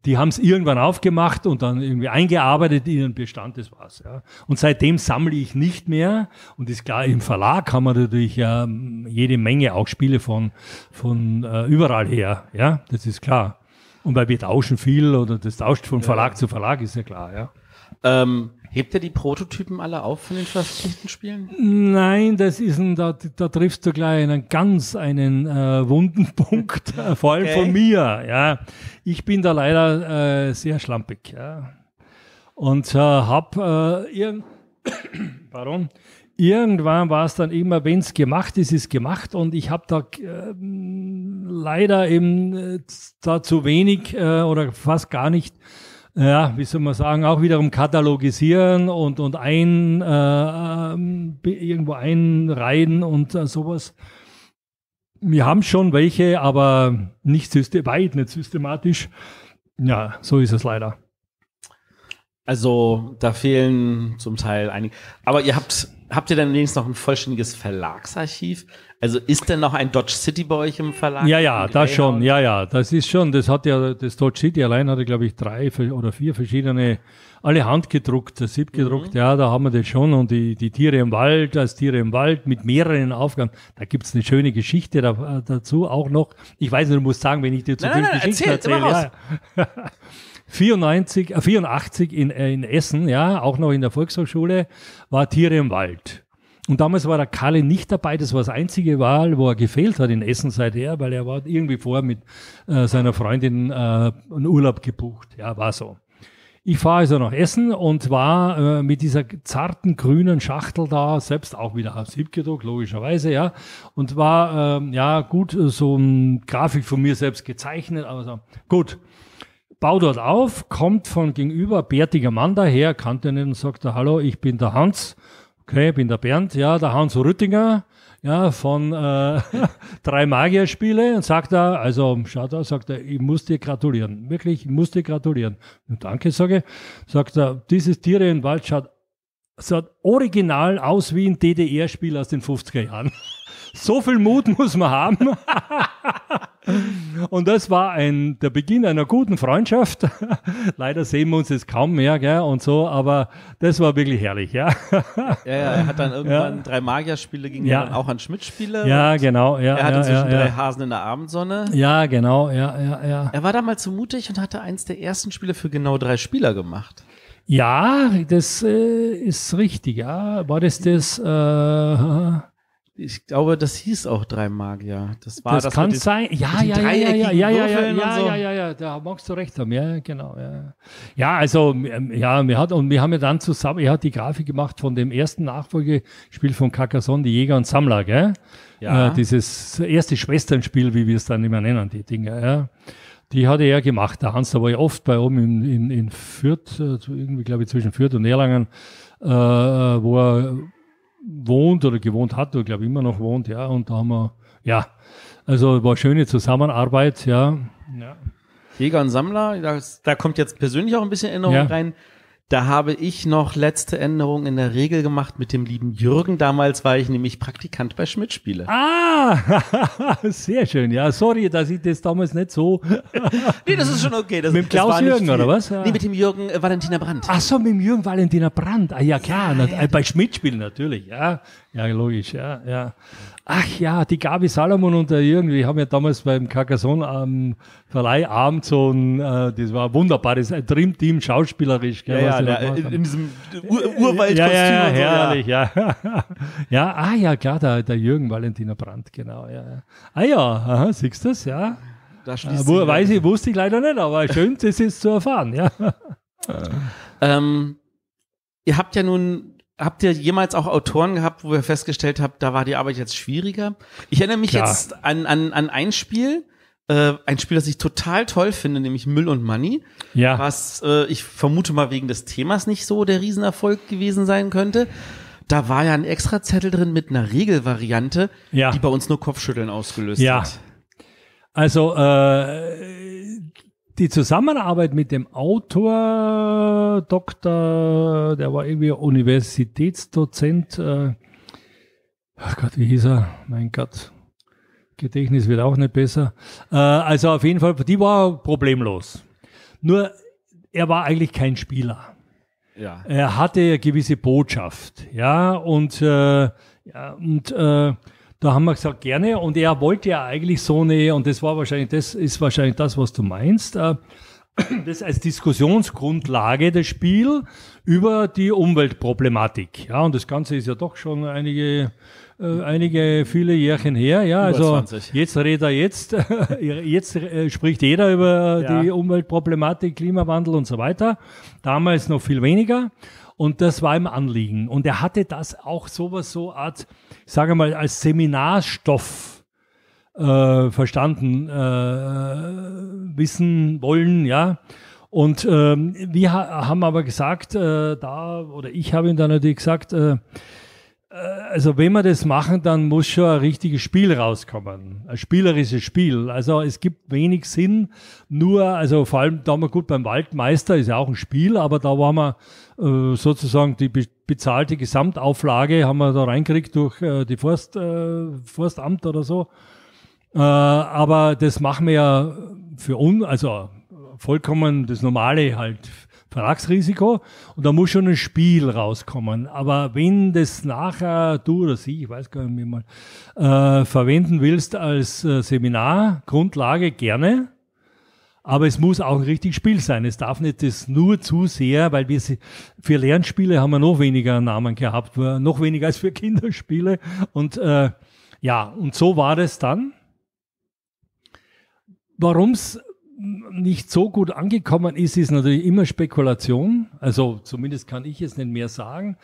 die haben es irgendwann aufgemacht und dann irgendwie eingearbeitet in ihren Bestand, das war's. Ja. Und seitdem sammle ich nicht mehr. Und ist klar, im Verlag haben wir natürlich ja ähm, jede Menge auch Spiele von, von äh, überall her. Ja, das ist klar. Und weil wir tauschen viel oder das tauscht von Verlag zu Verlag, ist ja klar, ja. Ähm, Hebt er die Prototypen alle auf von den veröffentlichten Spielen? Nein, das ist ein, da, da triffst du gleich einen ganz einen äh, wunden Punkt, äh, vor allem okay. von mir. Ja, ich bin da leider äh, sehr schlampig. Ja. Und äh, habe äh, irgend Warum? irgendwann war es dann immer, wenn es gemacht ist, ist gemacht. Und ich habe da äh, leider eben äh, da zu wenig äh, oder fast gar nicht ja, wie soll man sagen, auch wiederum katalogisieren und, und ein, äh, ähm, irgendwo einreihen und äh, sowas. Wir haben schon welche, aber nicht system weit, nicht systematisch. Ja, so ist es leider. Also da fehlen zum Teil einige. Aber ihr habt habt ihr denn wenigstens noch ein vollständiges Verlagsarchiv? Also ist denn noch ein Dodge City bei euch im Verlag? Ja, ja, da schon, ja, ja. Das ist schon, das hat ja, das Dodge City allein hatte, glaube ich, drei oder vier verschiedene, alle handgedruckt, siebgedruckt, mhm. ja, da haben wir das schon. Und die, die Tiere im Wald, als Tiere im Wald mit mehreren Aufgaben. Da gibt's eine schöne Geschichte da, äh, dazu auch noch. Ich weiß nicht, du musst sagen, wenn ich dir zu nein, viel nein, Geschichte erzähl, erzähle. Ja. 94, äh, 84 in, äh, in Essen, ja, auch noch in der Volkshochschule, war Tiere im Wald. Und damals war der Kalle nicht dabei. Das war das einzige Wahl, wo er gefehlt hat in Essen seither, weil er war irgendwie vorher mit äh, seiner Freundin äh, einen Urlaub gebucht. Ja, war so. Ich fahre also nach Essen und war äh, mit dieser zarten grünen Schachtel da, selbst auch wieder aufs Hip gedruckt, logischerweise, ja. Und war, äh, ja, gut, so ein Grafik von mir selbst gezeichnet, aber so. Gut. Bau dort auf, kommt von gegenüber bärtiger Mann daher, kannte ihn und sagt hallo, ich bin der Hans, okay, ich bin der Bernd, ja, der Hans Rüttinger, ja, von äh, drei Magierspiele und sagt er, also schaut da, sagt er, ich muss dir gratulieren, wirklich, ich muss dir gratulieren. Und danke, sage, ich. sagt er, dieses Tiere im Wald schaut, schaut original aus wie ein DDR-Spiel aus den 50er Jahren. so viel Mut muss man haben. Und das war ein, der Beginn einer guten Freundschaft. Leider sehen wir uns jetzt kaum mehr, gell, und so, aber das war wirklich herrlich, ja. ja, ja er hat dann irgendwann ja. drei Magierspiele gegen ja. dann auch an Schmidt-Spiele. Ja, genau, ja. Er hat inzwischen drei Hasen in der Abendsonne. Ja, genau, ja, ja, ja. Er war damals so mutig und hatte eins der ersten Spiele für genau drei Spieler gemacht. Ja, das äh, ist richtig, ja. War das das, äh, ich glaube, das hieß auch drei Magier. Das war das, das kann sein. Ja, ja, ja, ja, ja, ja, ja, ja, ja, ja, ja, ja, da magst du recht haben. Ja, genau. Ja, ja also ähm, ja, wir hat und wir haben ja dann zusammen, er hat die Grafik gemacht von dem ersten Nachfolgespiel von Carcassonne, die Jäger und Sammler, gell? Ja. Äh, dieses erste Schwesternspiel, wie wir es dann immer nennen, die Dinger. Ja. Die hatte er gemacht. Der Hans, da war ja oft bei oben in, in, in Fürth, äh, irgendwie glaube ich zwischen Fürth und Erlangen, äh, wo er wohnt oder gewohnt hat oder glaube immer noch wohnt, ja. Und da haben wir, ja, also war schöne Zusammenarbeit, ja. ja. Jäger und Sammler, das, da kommt jetzt persönlich auch ein bisschen Erinnerung ja. rein. Da habe ich noch letzte Änderungen in der Regel gemacht mit dem lieben Jürgen. Damals war ich nämlich Praktikant bei Schmidt-Spiele. Ah, sehr schön. Ja, sorry, dass ich das damals nicht so. nee, das ist schon okay. Das, mit dem Klaus Jürgen, oder was? Nee, mit dem Jürgen äh, Valentina Brandt. Ach so, mit dem Jürgen Valentina Brandt. Ah, ja, klar. Ja, ja. Äh, bei Schmidt-Spielen natürlich, ja. Ja, logisch, ja, ja. Ach ja, die Gabi Salomon und der Jürgen, irgendwie haben ja damals beim Carcassonne am Verleihabend so ein, äh, das war wunderbar, das Dreamteam schauspielerisch. Gell, ja, ja, ja in, in, diesem Ur Urwaldkostüm. Ja, ja, ja, herrlich, ja. ja. ja, ah ja, klar, der, der Jürgen Valentiner Brandt, genau. Ja, ja. Ah ja, aha, siehst du das, ja. Da äh, schließt äh, wo, weiß ich, wusste ich leider nicht, aber schön, das ist zu erfahren, ja. ähm, ihr habt ja nun Habt ihr jemals auch Autoren gehabt, wo ihr festgestellt habt, da war die Arbeit jetzt schwieriger? Ich erinnere mich Klar. jetzt an, an, an ein Spiel, äh, ein Spiel, das ich total toll finde, nämlich Müll und Money. Ja. Was äh, ich vermute mal wegen des Themas nicht so der Riesenerfolg gewesen sein könnte. Da war ja ein extra Zettel drin mit einer Regelvariante, ja. die bei uns nur Kopfschütteln ausgelöst ja. hat. Also äh, die Zusammenarbeit mit dem Autor, Doktor, der war irgendwie Universitätsdozent, äh, ach Gott, wie hieß er? Mein Gott, Gedächtnis wird auch nicht besser. Äh, also auf jeden Fall, die war problemlos. Nur, er war eigentlich kein Spieler. Ja. Er hatte eine gewisse Botschaft, ja, und, äh, ja, und, äh, da haben wir gesagt, gerne. Und er wollte ja eigentlich so eine, und das war wahrscheinlich, das ist wahrscheinlich das, was du meinst, äh, das als Diskussionsgrundlage das Spiel über die Umweltproblematik. Ja, und das Ganze ist ja doch schon einige, äh, einige viele Jährchen her. Ja, also jetzt redet er jetzt, jetzt äh, spricht jeder über ja. die Umweltproblematik, Klimawandel und so weiter. Damals noch viel weniger. Und das war im Anliegen. Und er hatte das auch sowas so Art, sage mal, als Seminarstoff äh, verstanden äh, wissen wollen, ja. Und ähm, wir ha haben aber gesagt, äh, da, oder ich habe ihm dann natürlich gesagt, äh, äh, also wenn wir das machen, dann muss schon ein richtiges Spiel rauskommen, ein spielerisches Spiel. Also es gibt wenig Sinn, nur, also vor allem da haben wir gut beim Waldmeister ist ja auch ein Spiel, aber da waren wir äh, sozusagen die bezahlte Gesamtauflage haben wir da reingekriegt durch äh, die Forst, äh, Forstamt oder so. aber das machen wir ja für uns, also vollkommen das normale halt Verlagsrisiko. und da muss schon ein Spiel rauskommen. Aber wenn das nachher du oder sie, ich weiß gar nicht mehr mal, äh, verwenden willst als äh, Seminargrundlage, gerne. Aber es muss auch ein richtiges Spiel sein. Es darf nicht das nur zu sehr, weil wir sie, für Lernspiele haben wir noch weniger Namen gehabt, noch weniger als für Kinderspiele. Und äh, ja, und so war es dann. Warum es nicht so gut angekommen ist, ist natürlich immer Spekulation. Also zumindest kann ich es nicht mehr sagen.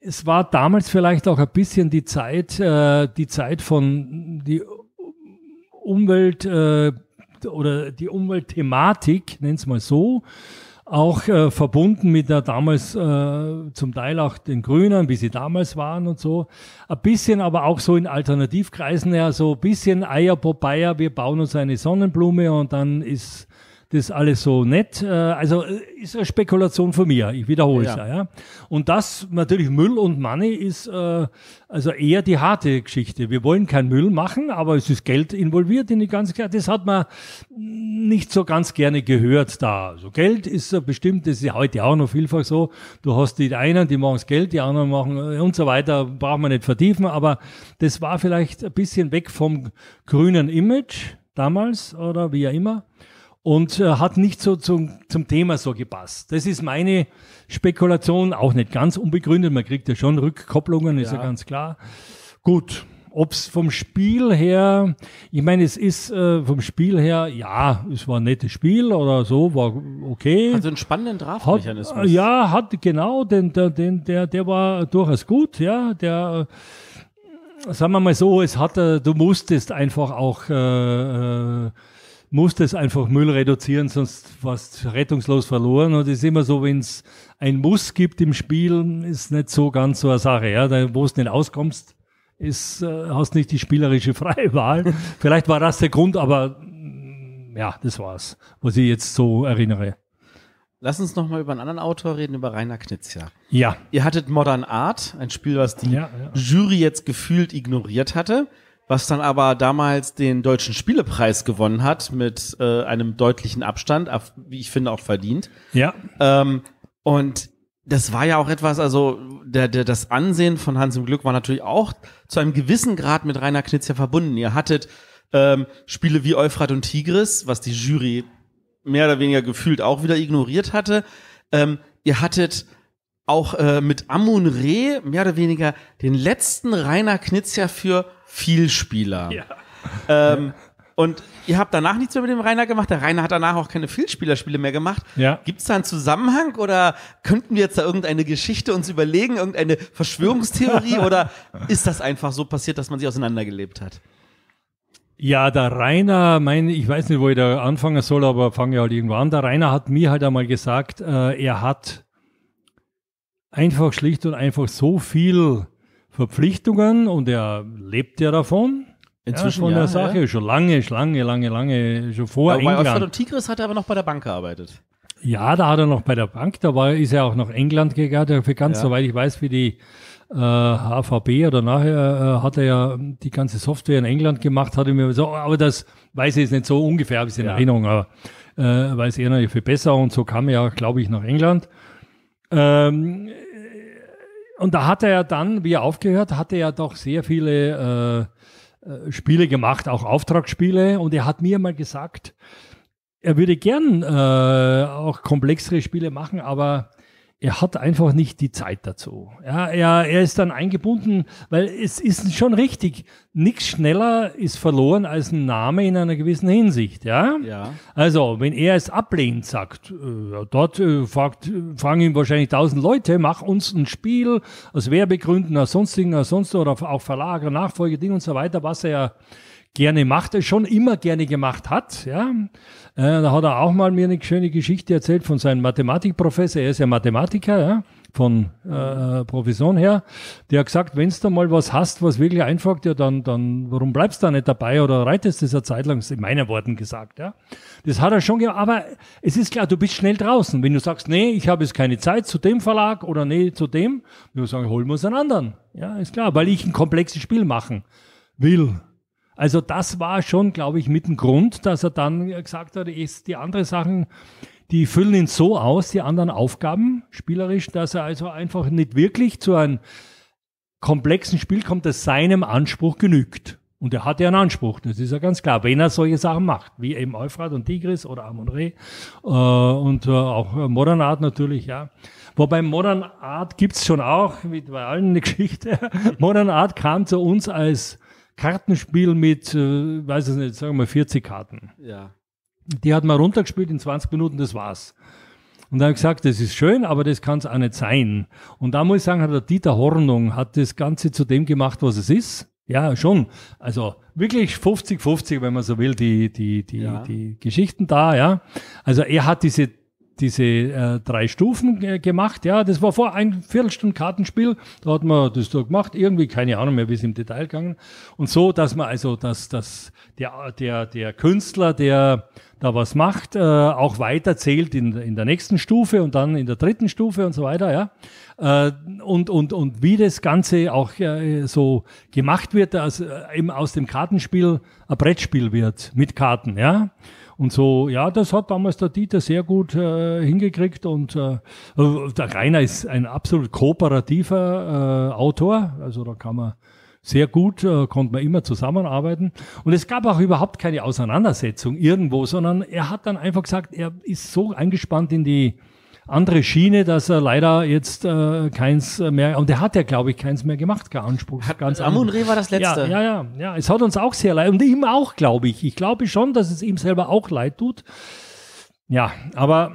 Es war damals vielleicht auch ein bisschen die Zeit, äh, die Zeit von die Umwelt. Äh, oder die Umweltthematik, nennen es mal so, auch äh, verbunden mit der damals äh, zum Teil auch den Grünen, wie sie damals waren und so. Ein bisschen aber auch so in Alternativkreisen ja so ein bisschen Eier Popeye, wir bauen uns eine Sonnenblume und dann ist das alles so nett. Äh, also äh, ist eine Spekulation von mir, ich wiederhole es ja. ja. Und das natürlich Müll und Money ist äh, also eher die harte Geschichte. Wir wollen kein Müll machen, aber es ist Geld involviert in die ganze Geschichte. Das hat man nicht so ganz gerne gehört da. Also Geld ist bestimmt, das ist heute auch noch vielfach so. Du hast die einen, die machen das Geld, die anderen machen und so weiter, braucht man nicht vertiefen, aber das war vielleicht ein bisschen weg vom grünen Image damals oder wie ja immer und äh, hat nicht so zum, zum Thema so gepasst. Das ist meine Spekulation, auch nicht ganz unbegründet. Man kriegt ja schon Rückkopplungen, ist ja ganz klar. Gut, ob's vom Spiel her, ich meine, es ist äh, vom Spiel her, ja, es war ein nettes Spiel oder so, war okay. Also einen spannenden Draftmechanismus. Hat, äh, ja, hat genau, den, der, den, der, der war durchaus gut, ja, der äh, sagen wir mal so, es hat, äh, du musstest einfach auch äh, äh, muss das einfach Müll reduzieren, sonst was rettungslos verloren. Und es ist immer so, wenn es ein Muss gibt im Spiel, ist nicht so ganz so eine Sache. Ja? Wo es nicht auskommst, ist, äh, hast nicht die spielerische freie Wahl. Vielleicht war das der Grund, aber mm, ja, das war's, was ich jetzt so erinnere. Lass uns nochmal über einen anderen Autor reden, über Rainer Knizia. Ja. Ihr hattet Modern Art, ein Spiel, was die ja, ja. Jury jetzt gefühlt ignoriert hatte was dann aber damals den deutschen Spielepreis gewonnen hat mit äh, einem deutlichen Abstand, wie ich finde auch verdient. Ja. Ähm, und das war ja auch etwas, also der, der, das Ansehen von Hans im Glück war natürlich auch zu einem gewissen Grad mit Rainer Knitz ja verbunden. Ihr hattet ähm, Spiele wie Euphrat und Tigris, was die Jury mehr oder weniger gefühlt auch wieder ignoriert hatte. Ähm, ihr hattet auch äh, mit Amun Re mehr oder weniger den letzten Rainer Knitz ja für Vielspieler. Ja. Ähm, und ihr habt danach nichts mehr mit dem Rainer gemacht. Der Rainer hat danach auch keine Vielspielerspiele mehr gemacht. Ja. Gibt es da einen Zusammenhang oder könnten wir jetzt da irgendeine Geschichte uns überlegen, irgendeine Verschwörungstheorie oder ist das einfach so passiert, dass man sich auseinandergelebt hat? Ja, der Rainer, mein, ich weiß nicht, wo ich da anfangen soll, aber fange halt irgendwo an. Der Rainer hat mir halt einmal gesagt, äh, er hat einfach schlicht und einfach so viel Verpflichtungen und er lebt ja davon. Inzwischen ja, von ja, Sache ja. schon lange, lange, lange, lange, schon vor aber England. Bei Alfredo Tigris hat er aber noch bei der Bank gearbeitet. Ja, da hat er noch bei der Bank, da war, ist er auch nach England gegangen, für ganz, ja. soweit ich weiß, wie die äh, HVB oder nachher äh, hat er ja die ganze Software in England gemacht, hatte mir so, aber das weiß ich jetzt nicht so ungefähr, habe ich in Erinnerung, aber äh, weiß er noch viel besser und so kam er glaube ich, nach England. Ähm, und da hat er ja dann, wie er aufgehört, hatte er ja doch sehr viele äh, äh, Spiele gemacht, auch Auftragsspiele. Und er hat mir mal gesagt, er würde gern äh, auch komplexere Spiele machen, aber er hat einfach nicht die Zeit dazu. Ja, er, er ist dann eingebunden, weil es ist schon richtig, nichts schneller ist verloren als ein Name in einer gewissen Hinsicht. Ja? ja. Also, wenn er es ablehnt, sagt, äh, dort äh, fragt, fragen ihn wahrscheinlich tausend Leute, mach uns ein Spiel aus Werbegründen, aus sonstigen, aus sonst oder auch Verlager, Nachfolgeding und so weiter, was er gerne macht, schon immer gerne gemacht hat. Ja? Äh, da hat er auch mal mir eine schöne Geschichte erzählt von seinem Mathematikprofessor. Er ist ja Mathematiker, ja, von äh, Profession her. Der hat gesagt, wenn du mal was hast, was wirklich einfach, ja, dann, dann, warum bleibst du da nicht dabei oder reitest das eine Zeit lang? in meinen Worten gesagt, ja. Das hat er schon gemacht. Aber es ist klar, du bist schnell draußen. Wenn du sagst, nee, ich habe jetzt keine Zeit zu dem Verlag oder nee, zu dem, wir sagen, holen wir uns einen anderen. Ja, ist klar, weil ich ein komplexes Spiel machen will. Also das war schon, glaube ich, mit dem Grund, dass er dann gesagt hat, ist die anderen Sachen, die füllen ihn so aus, die anderen Aufgaben spielerisch, dass er also einfach nicht wirklich zu einem komplexen Spiel kommt, das seinem Anspruch genügt. Und er hatte einen Anspruch, das ist ja ganz klar, wenn er solche Sachen macht, wie eben Euphrat und Tigris oder Amon Re äh, und äh, auch Modern Art natürlich, ja. Wobei Modern Art gibt's schon auch, wie bei allen eine Geschichte. Modern Art kam zu uns als Kartenspiel mit, äh, weiß ich nicht, sagen wir mal 40 Karten. Ja. Die hat man runtergespielt in 20 Minuten, das war's. Und dann habe ich gesagt, das ist schön, aber das kann es auch nicht sein. Und da muss ich sagen, hat der Dieter Hornung hat das Ganze zu dem gemacht, was es ist. Ja, schon. Also wirklich 50-50, wenn man so will, die, die, die, ja. die Geschichten da, ja. Also er hat diese diese äh, drei Stufen äh, gemacht. Ja, das war vor ein Viertelstunde Kartenspiel. Da hat man das so gemacht. Irgendwie, keine Ahnung mehr, wie es im Detail gegangen. Und so, dass man also, dass, dass der, der, der Künstler, der da was macht, äh, auch weiter zählt in, in der nächsten Stufe und dann in der dritten Stufe und so weiter, ja. Äh, und, und, und wie das Ganze auch äh, so gemacht wird, dass äh, eben aus dem Kartenspiel ein Brettspiel wird mit Karten, ja. Und so, ja, das hat damals der Dieter sehr gut äh, hingekriegt. Und äh, äh, der Rainer ist ein absolut kooperativer äh, Autor. Also da kann man sehr gut, äh, konnte man immer zusammenarbeiten. Und es gab auch überhaupt keine Auseinandersetzung irgendwo, sondern er hat dann einfach gesagt, er ist so eingespannt in die andere Schiene, dass er leider jetzt äh, keins mehr, und er hat ja, glaube ich, keins mehr gemacht, gar Anspruch. Hat ganz äh, Ramon Reh war das letzte. Ja, ja, ja, ja, Es hat uns auch sehr leid, und ihm auch, glaube ich. Ich glaube schon, dass es ihm selber auch leid tut. Ja, aber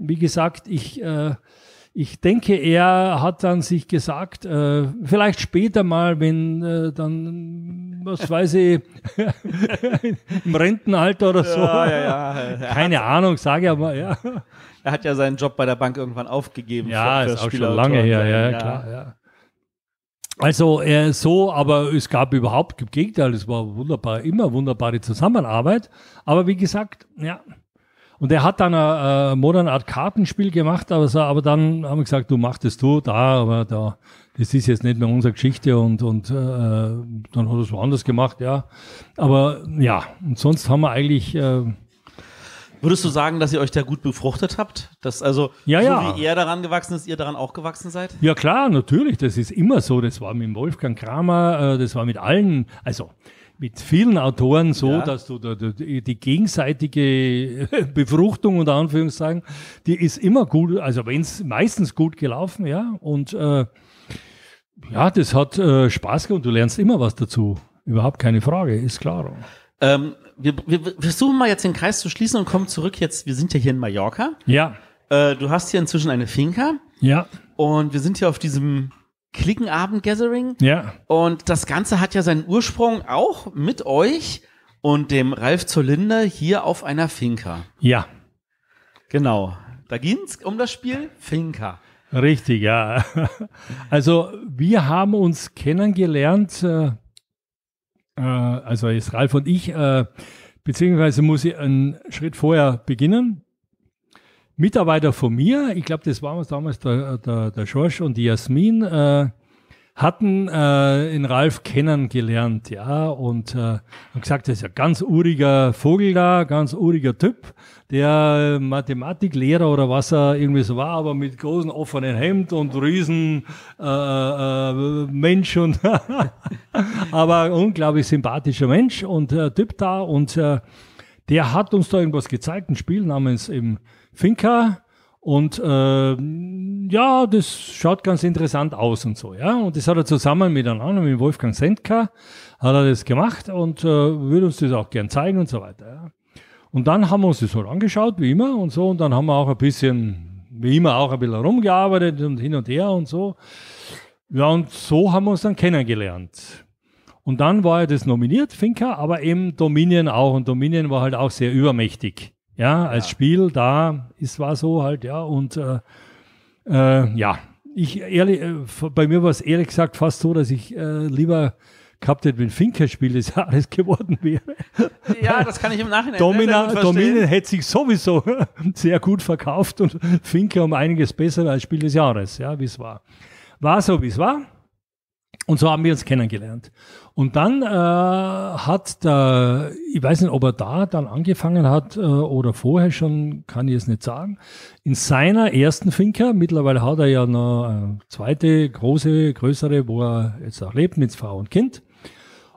wie gesagt, ich, äh, ich denke, er hat dann sich gesagt, äh, vielleicht später mal, wenn äh, dann, was weiß ich, im Rentenalter oder so. Ja, ja, ja. Keine Ahnung, sage aber, ja er hat ja seinen Job bei der Bank irgendwann aufgegeben. Ja, für, für ist auch schon lange her, ja, ja, klar, ja. Also äh, so, aber es gab überhaupt, im Gegenteil, es war wunderbar, immer wunderbare Zusammenarbeit. Aber wie gesagt, ja. Und er hat dann ein äh, äh, Modern Art Kartenspiel gemacht, aber, so, aber dann haben wir gesagt, du machst es du da, aber da, das ist jetzt nicht mehr unsere Geschichte und, und äh, dann hat er es woanders gemacht, ja. Aber ja, und sonst haben wir eigentlich äh, Würdest du sagen, dass ihr euch da gut befruchtet habt? Dass also ja, so ja. wie er daran gewachsen ist, ihr daran auch gewachsen seid? Ja klar, natürlich, das ist immer so. Das war mit Wolfgang Kramer, äh, das war mit allen, also mit vielen Autoren so, ja. dass du die, die, gegenseitige Befruchtung unter Anführungszeichen, die ist immer gut, also wenn es meistens gut gelaufen, ja. Und äh, ja, das hat äh, Spaß gemacht und du lernst immer was dazu. Überhaupt keine Frage, ist klar. Ähm, wir, wir versuchen mal jetzt den Kreis zu schließen und kommen zurück jetzt. Wir sind ja hier in Mallorca. Ja. Äh, du hast hier inzwischen eine Finca. Ja. Und wir sind hier auf diesem Klickenabend-Gathering. Ja. Und das Ganze hat ja seinen Ursprung auch mit euch und dem Ralf Zollinder hier auf einer Finca. Ja. Genau. Da ging es um das Spiel Finca. Richtig, ja. Also wir haben uns kennengelernt äh, äh, also jetzt Ralf und ich, äh, beziehungsweise muss ich einen Schritt vorher beginnen. Mitarbeiter von mir, ich glaube, das waren uns damals der, der, der George und die Jasmin, äh, hatten äh, in Ralf kennengelernt, ja, und äh, haben gesagt, das ist ja ganz uriger Vogel da, ganz uriger Typ, der äh, Mathematiklehrer oder was er irgendwie so war, aber mit großen offenen Hemd und riesen äh, äh, Mensch und aber unglaublich sympathischer Mensch und äh, Typ da und äh, der hat uns da irgendwas gezeigt, ein Spiel namens im Finca und äh, ja, das schaut ganz interessant aus und so, ja. Und das hat er zusammen mit einem anderen, mit Wolfgang Sendka, hat er das gemacht und äh, würde uns das auch gern zeigen und so weiter. Ja. Und dann haben wir uns das halt angeschaut, wie immer und so. Und dann haben wir auch ein bisschen, wie immer, auch ein bisschen rumgearbeitet und hin und her und so. Ja, und so haben wir uns dann kennengelernt. Und dann war er das nominiert, Finca, aber eben Dominion auch. Und Dominion war halt auch sehr übermächtig. Ja, als ja. Spiel, da ist war so halt, ja. Und äh, äh, ja, ich ehrlich, äh, bei mir war es ehrlich gesagt fast so, dass ich äh, lieber gehabt hätte, wenn Finke Spiel des Jahres geworden wäre. Ja, das kann ich im Nachhinein Domina, Dominen hätte sich sowieso sehr gut verkauft und Finke um einiges besser als Spiel des Jahres, ja, wie es war. War so, wie es war. Und so haben wir uns kennengelernt. Und dann äh, hat der, ich weiß nicht, ob er da dann angefangen hat äh, oder vorher schon, kann ich es nicht sagen, in seiner ersten Finca, mittlerweile hat er ja noch eine zweite, große, größere, wo er jetzt auch lebt mit Frau und Kind.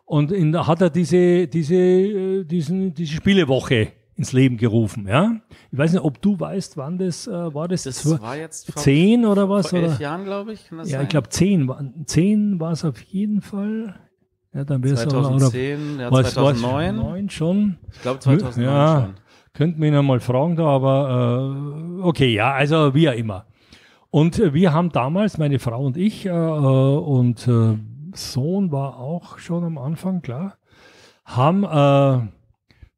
Und in, hat er diese, diese, äh, diesen, diese Spielewoche ins Leben gerufen. Ja? Ich weiß nicht, ob du weißt, wann das äh, war. Das, das war jetzt vor, zehn oder was? Vor elf Jahren, glaube ich. ja, sein? ich glaube zehn. Zehn war es auf jeden Fall. Ja, dann wäre es 2010, oder, ja, 2009. 2009 schon. Ich glaube 2009 ja, schon. Könnten wir ihn mal fragen da, aber äh, okay, ja, also wie ja immer. Und äh, wir haben damals, meine Frau und ich, äh, äh und äh, Sohn war auch schon am Anfang, klar, haben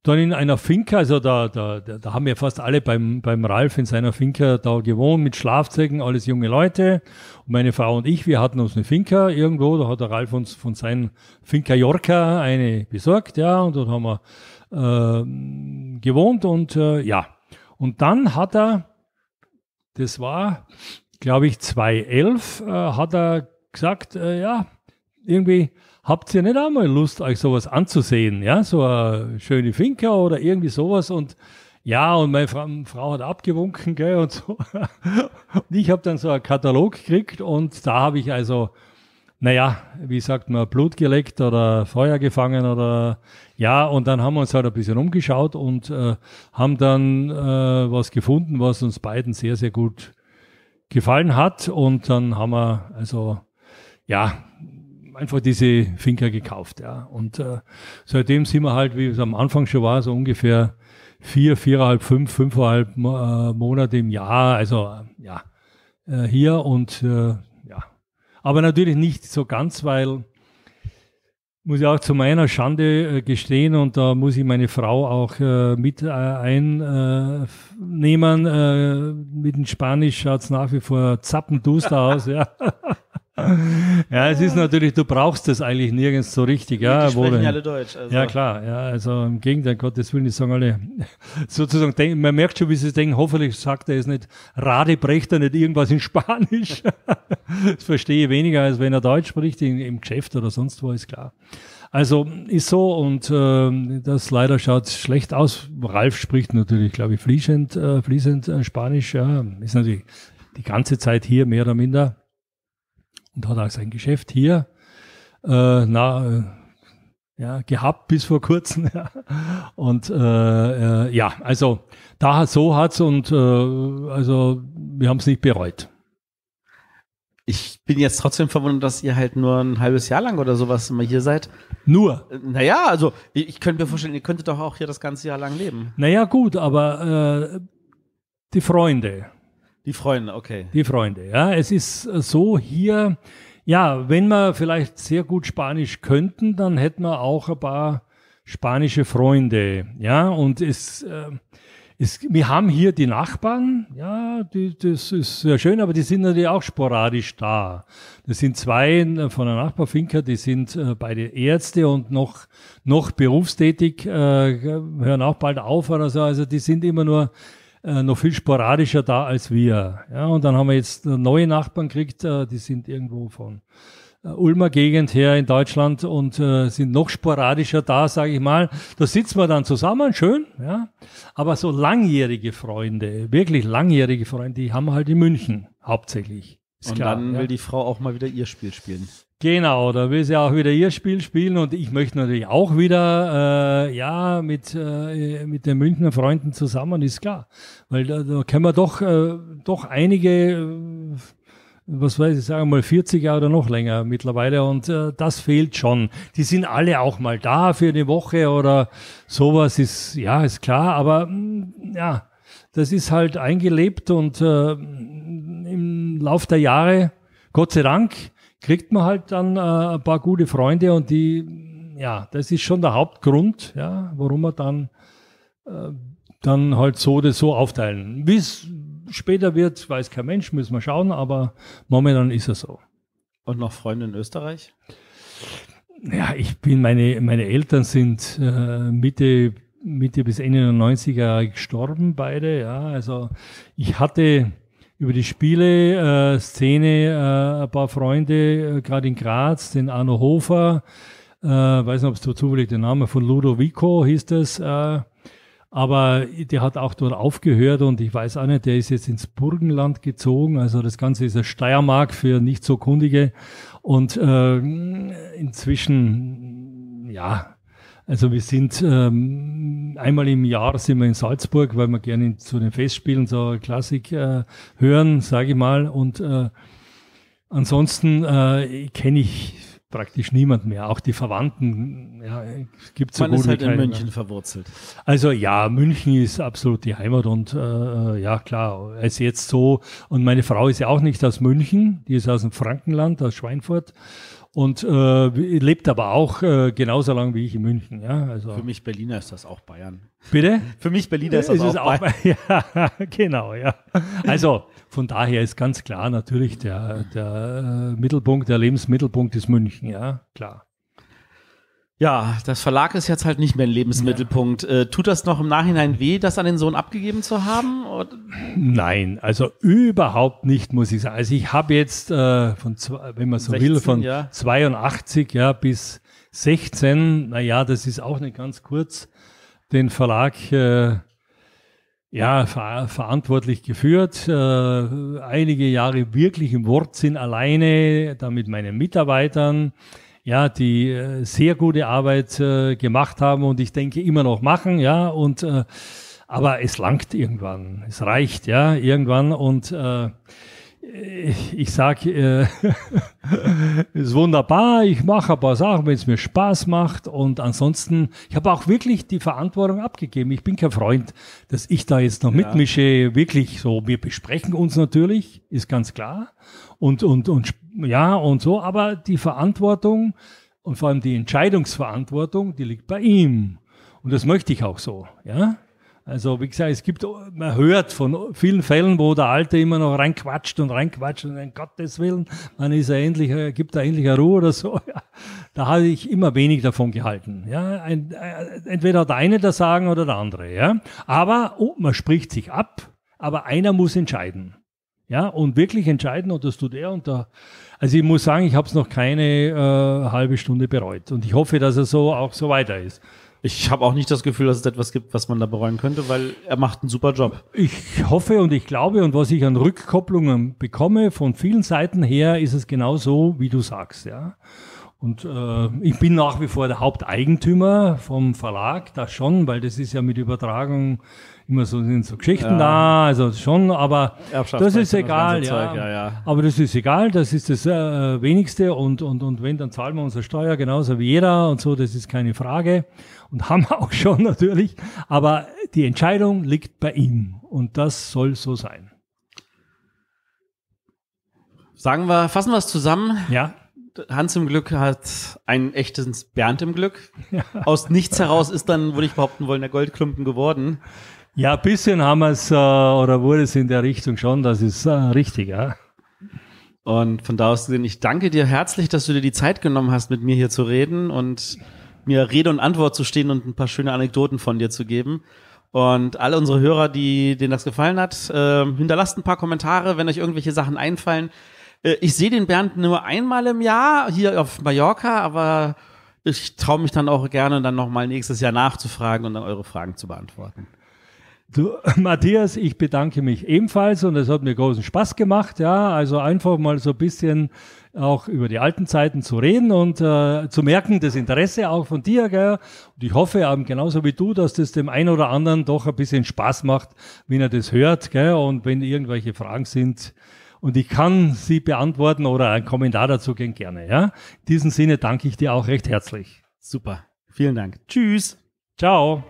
dann in einer Finca, also da, da, da haben wir fast alle beim, beim Ralf in seiner Finca da gewohnt, mit Schlafsäcken, alles junge Leute. Und meine Frau und ich, wir hatten uns eine Finca irgendwo, da hat der Ralf uns von seinem Finca Yorker eine besorgt, ja, und dort haben wir äh, gewohnt und äh, ja. Und dann hat er, das war, glaube ich, 2011, äh, hat er gesagt, äh, ja, irgendwie, habt ihr nicht einmal Lust, euch sowas anzusehen? Ja, so eine schöne Finca oder irgendwie sowas und ja, und meine Frau, Frau hat abgewunken, gell, und so. Und ich habe dann so einen Katalog gekriegt und da habe ich also, naja, wie sagt man, Blut geleckt oder Feuer gefangen oder ja, und dann haben wir uns halt ein bisschen umgeschaut und äh, haben dann äh, was gefunden, was uns beiden sehr, sehr gut gefallen hat. Und dann haben wir also, ja, einfach diese Finca gekauft. Ja. Und äh, seitdem sind wir halt, wie es am Anfang schon war, so ungefähr vier, viereinhalb, fünf, fünfeinhalb äh, Monate im Jahr, also äh, ja, äh, hier und äh, ja. Aber natürlich nicht so ganz, weil muss ich auch zu meiner Schande äh, gestehen und da muss ich meine Frau auch äh, mit äh, einnehmen. Äh, äh, mit dem Spanisch schaut es nach wie vor zappenduster aus. Ja. ja, es ist natürlich, du brauchst das eigentlich nirgends so richtig. Ja, die sprechen ja alle Deutsch. Also. Ja, klar. Ja, also im Gegenteil, Gottes Willen, die sagen alle, sozusagen, denk, man merkt schon, wie sie denken, hoffentlich sagt er es nicht, Rade brecht er nicht irgendwas in Spanisch. das verstehe ich weniger, als wenn er Deutsch spricht, in, im Geschäft oder sonst wo, ist klar. Also ist so und äh, das leider schaut schlecht aus. Ralf spricht natürlich, glaube ich, fließend, äh, fließend äh, Spanisch. Ja, ist natürlich die ganze Zeit hier mehr oder minder und hat auch sein Geschäft hier äh, na, ja, gehabt bis vor kurzem. Ja. Und äh, äh, ja, also da so hat es und äh, also wir haben es nicht bereut. Ich bin jetzt trotzdem verwundert, dass ihr halt nur ein halbes Jahr lang oder sowas immer hier seid. Nur? Äh, naja, also ich, ich könnte mir vorstellen, ihr könntet doch auch hier das ganze Jahr lang leben. Naja, gut, aber äh, die Freunde, die Freunde, okay. Die Freunde, ja. Es ist äh, so hier, ja, wenn wir vielleicht sehr gut Spanisch könnten, dann hätten wir auch ein paar spanische Freunde, ja. Und es, äh, es, wir haben hier die Nachbarn, ja, die, das ist sehr schön, aber die sind natürlich auch sporadisch da. Das sind zwei äh, von der Nachbarfinker, die sind äh, beide Ärzte und noch, noch berufstätig, äh, hören auch bald auf oder so. Also die sind immer nur äh, noch viel sporadischer da als wir. Ja, und dann haben wir jetzt äh, neue Nachbarn gekriegt, äh, die sind irgendwo von äh, Ulmer Gegend her in Deutschland und äh, sind noch sporadischer da, sage ich mal. Da sitzen wir dann zusammen, schön, ja. Aber so langjährige Freunde, wirklich langjährige Freunde, die haben wir halt in München hauptsächlich. Ist und klar, dann ja. will die Frau auch mal wieder ihr Spiel spielen. Genau, da will sie auch wieder ihr Spiel spielen und ich möchte natürlich auch wieder äh, ja mit, äh, mit den Münchner Freunden zusammen, ist klar. Weil da, da können wir doch, äh, doch einige, äh, was weiß ich, sagen wir mal 40 Jahre oder noch länger mittlerweile und äh, das fehlt schon. Die sind alle auch mal da für eine Woche oder sowas, ist ja, ist klar, aber mh, mm, ja, das ist halt eingelebt und äh, im Lauf der Jahre, Gott sei Dank, kriegt man halt dann äh, ein paar gute Freunde und die, ja, das ist schon der Hauptgrund, ja, warum man dann, äh, dann halt so das so aufteilen. Wie es später wird, weiß kein Mensch, müssen wir schauen, aber momentan ist es so. Und noch Freunde in Österreich? Ja, ich bin, meine, meine Eltern sind äh, Mitte, Mitte bis Ende der 90er gestorben, beide, ja. Also ich hatte über die Spiele, äh, Szene, äh, ein paar Freunde, äh, gerade in Graz, den Arno Hofer, äh, weiß nicht, ob es so zufällig der Name von Ludovico hieß das, äh, aber der hat auch dort aufgehört und ich weiß auch nicht, der ist jetzt ins Burgenland gezogen. Also das Ganze ist ein Steiermark für nicht so Kundige. Und äh, inzwischen, ja, also wir sind ähm, einmal im Jahr sind wir in Salzburg, weil wir gerne zu den Festspielen so Klassik äh, hören, sage ich mal. Und äh, ansonsten äh, kenne ich praktisch niemand mehr. Auch die Verwandten ja, gibt es so Man ist halt in ne? München mehr. verwurzelt. Also ja, München ist absolut die Heimat und äh, äh ja klar, ist jetzt so. Und meine Frau ist ja auch nicht aus München, die ist aus dem Frankenland, aus Schweinfurt und äh, lebt aber auch äh, genauso lang wie ich in München. Ja? Also, Für mich Berliner ist das auch Bayern. Bitte? Für mich Berliner ist das ist auch, auch Bayern. Ja, genau, ja. Also von daher ist ganz klar natürlich der, der äh, Mittelpunkt, der Lebensmittelpunkt ist München, ja, klar. Ja, das Verlag ist jetzt halt nicht mehr ein Lebensmittelpunkt. Ja. Äh, tut das noch im Nachhinein weh, das an den Sohn abgegeben zu haben? Oder? Nein, also überhaupt nicht, muss ich sagen. Also ich habe jetzt, äh, von zwei, wenn man so 16, will, von ja. 82 ja, bis 16, naja, das ist auch nicht ganz kurz, den Verlag äh, ja, ver verantwortlich geführt. Äh, einige Jahre wirklich im Wortsinn alleine, da mit meinen Mitarbeitern ja, die äh, sehr gute Arbeit äh, gemacht haben und ich denke immer noch machen, ja, und äh, aber es langt irgendwann, es reicht, ja, irgendwann und äh, äh, ich, ich sage, äh, ist wunderbar, ich mache ein paar Sachen, wenn es mir Spaß macht. Und ansonsten, ich habe auch wirklich die Verantwortung abgegeben. Ich bin kein Freund, dass ich da jetzt noch ja. mitmische. Wirklich so, wir besprechen uns natürlich, ist ganz klar und, und, und ja und so, aber die Verantwortung und vor allem die Entscheidungsverantwortung, die liegt bei ihm. Und das möchte ich auch so, ja. Also wie gesagt, es gibt, man hört von vielen Fällen, wo der Alte immer noch reinquatscht und reinquatscht und um Gottes Willen, man ist er endlich, äh, gibt er endlich eine Ruhe oder so. Ja. Da habe ich immer wenig davon gehalten. Ja, äh, Entweder hat der eine das sagen oder der andere. Ja, aber oh, man spricht sich ab, aber einer muss entscheiden. Ja, und wirklich entscheiden, und das tut er und da. Also ich muss sagen, ich habe es noch keine äh, halbe Stunde bereut. Und ich hoffe, dass er so auch so weiter ist. Ich habe auch nicht das Gefühl, dass es etwas gibt, was man da bereuen könnte, weil er macht einen super Job. Ich hoffe und ich glaube und was ich an Rückkopplungen bekomme von vielen Seiten her, ist es genau so, wie du sagst, ja. Und äh, ich bin nach wie vor der Haupteigentümer vom Verlag, das schon, weil das ist ja mit Übertragung immer so sind so Geschichten ja. da, also schon, aber das ist egal, ja. Ja, ja. Aber das ist egal, das ist das äh, Wenigste und, und, und wenn, dann zahlen wir unsere Steuer genauso wie jeder und so, das ist keine Frage und haben wir auch schon natürlich, aber die Entscheidung liegt bei ihm und das soll so sein. Sagen wir, fassen wir es zusammen. Ja. Hans im Glück hat ein echtes Bernd im Glück. Ja. Aus nichts heraus ist dann, würde ich behaupten wollen, der Goldklumpen geworden. Ja, ein bisschen haben wir es äh, oder wurde es in der Richtung schon, das ist äh, richtig, ja. Und von da aus gesehen, ich danke dir herzlich, dass du dir die Zeit genommen hast, mit mir hier zu reden und mir Rede und Antwort zu stehen und ein paar schöne Anekdoten von dir zu geben. Und alle unsere Hörer, die denen das gefallen hat, äh, hinterlasst ein paar Kommentare, wenn euch irgendwelche Sachen einfallen. Äh, ich sehe den Bernd nur einmal im Jahr hier auf Mallorca, aber ich traue mich dann auch gerne, dann nochmal nächstes Jahr nachzufragen und dann eure Fragen zu beantworten. Du, Matthias, ich bedanke mich ebenfalls und es hat mir großen Spaß gemacht. Ja, also einfach mal so ein bisschen auch über die alten Zeiten zu reden und äh, zu merken, das Interesse auch von dir. Gell? Und ich hoffe, ähm, genauso wie du, dass das dem einen oder anderen doch ein bisschen Spaß macht, wenn er das hört. Gell? Und wenn irgendwelche Fragen sind und ich kann sie beantworten oder einen Kommentar dazu gehen, gerne. Ja? In diesem Sinne danke ich dir auch recht herzlich. Super. Vielen Dank. Tschüss. Ciao.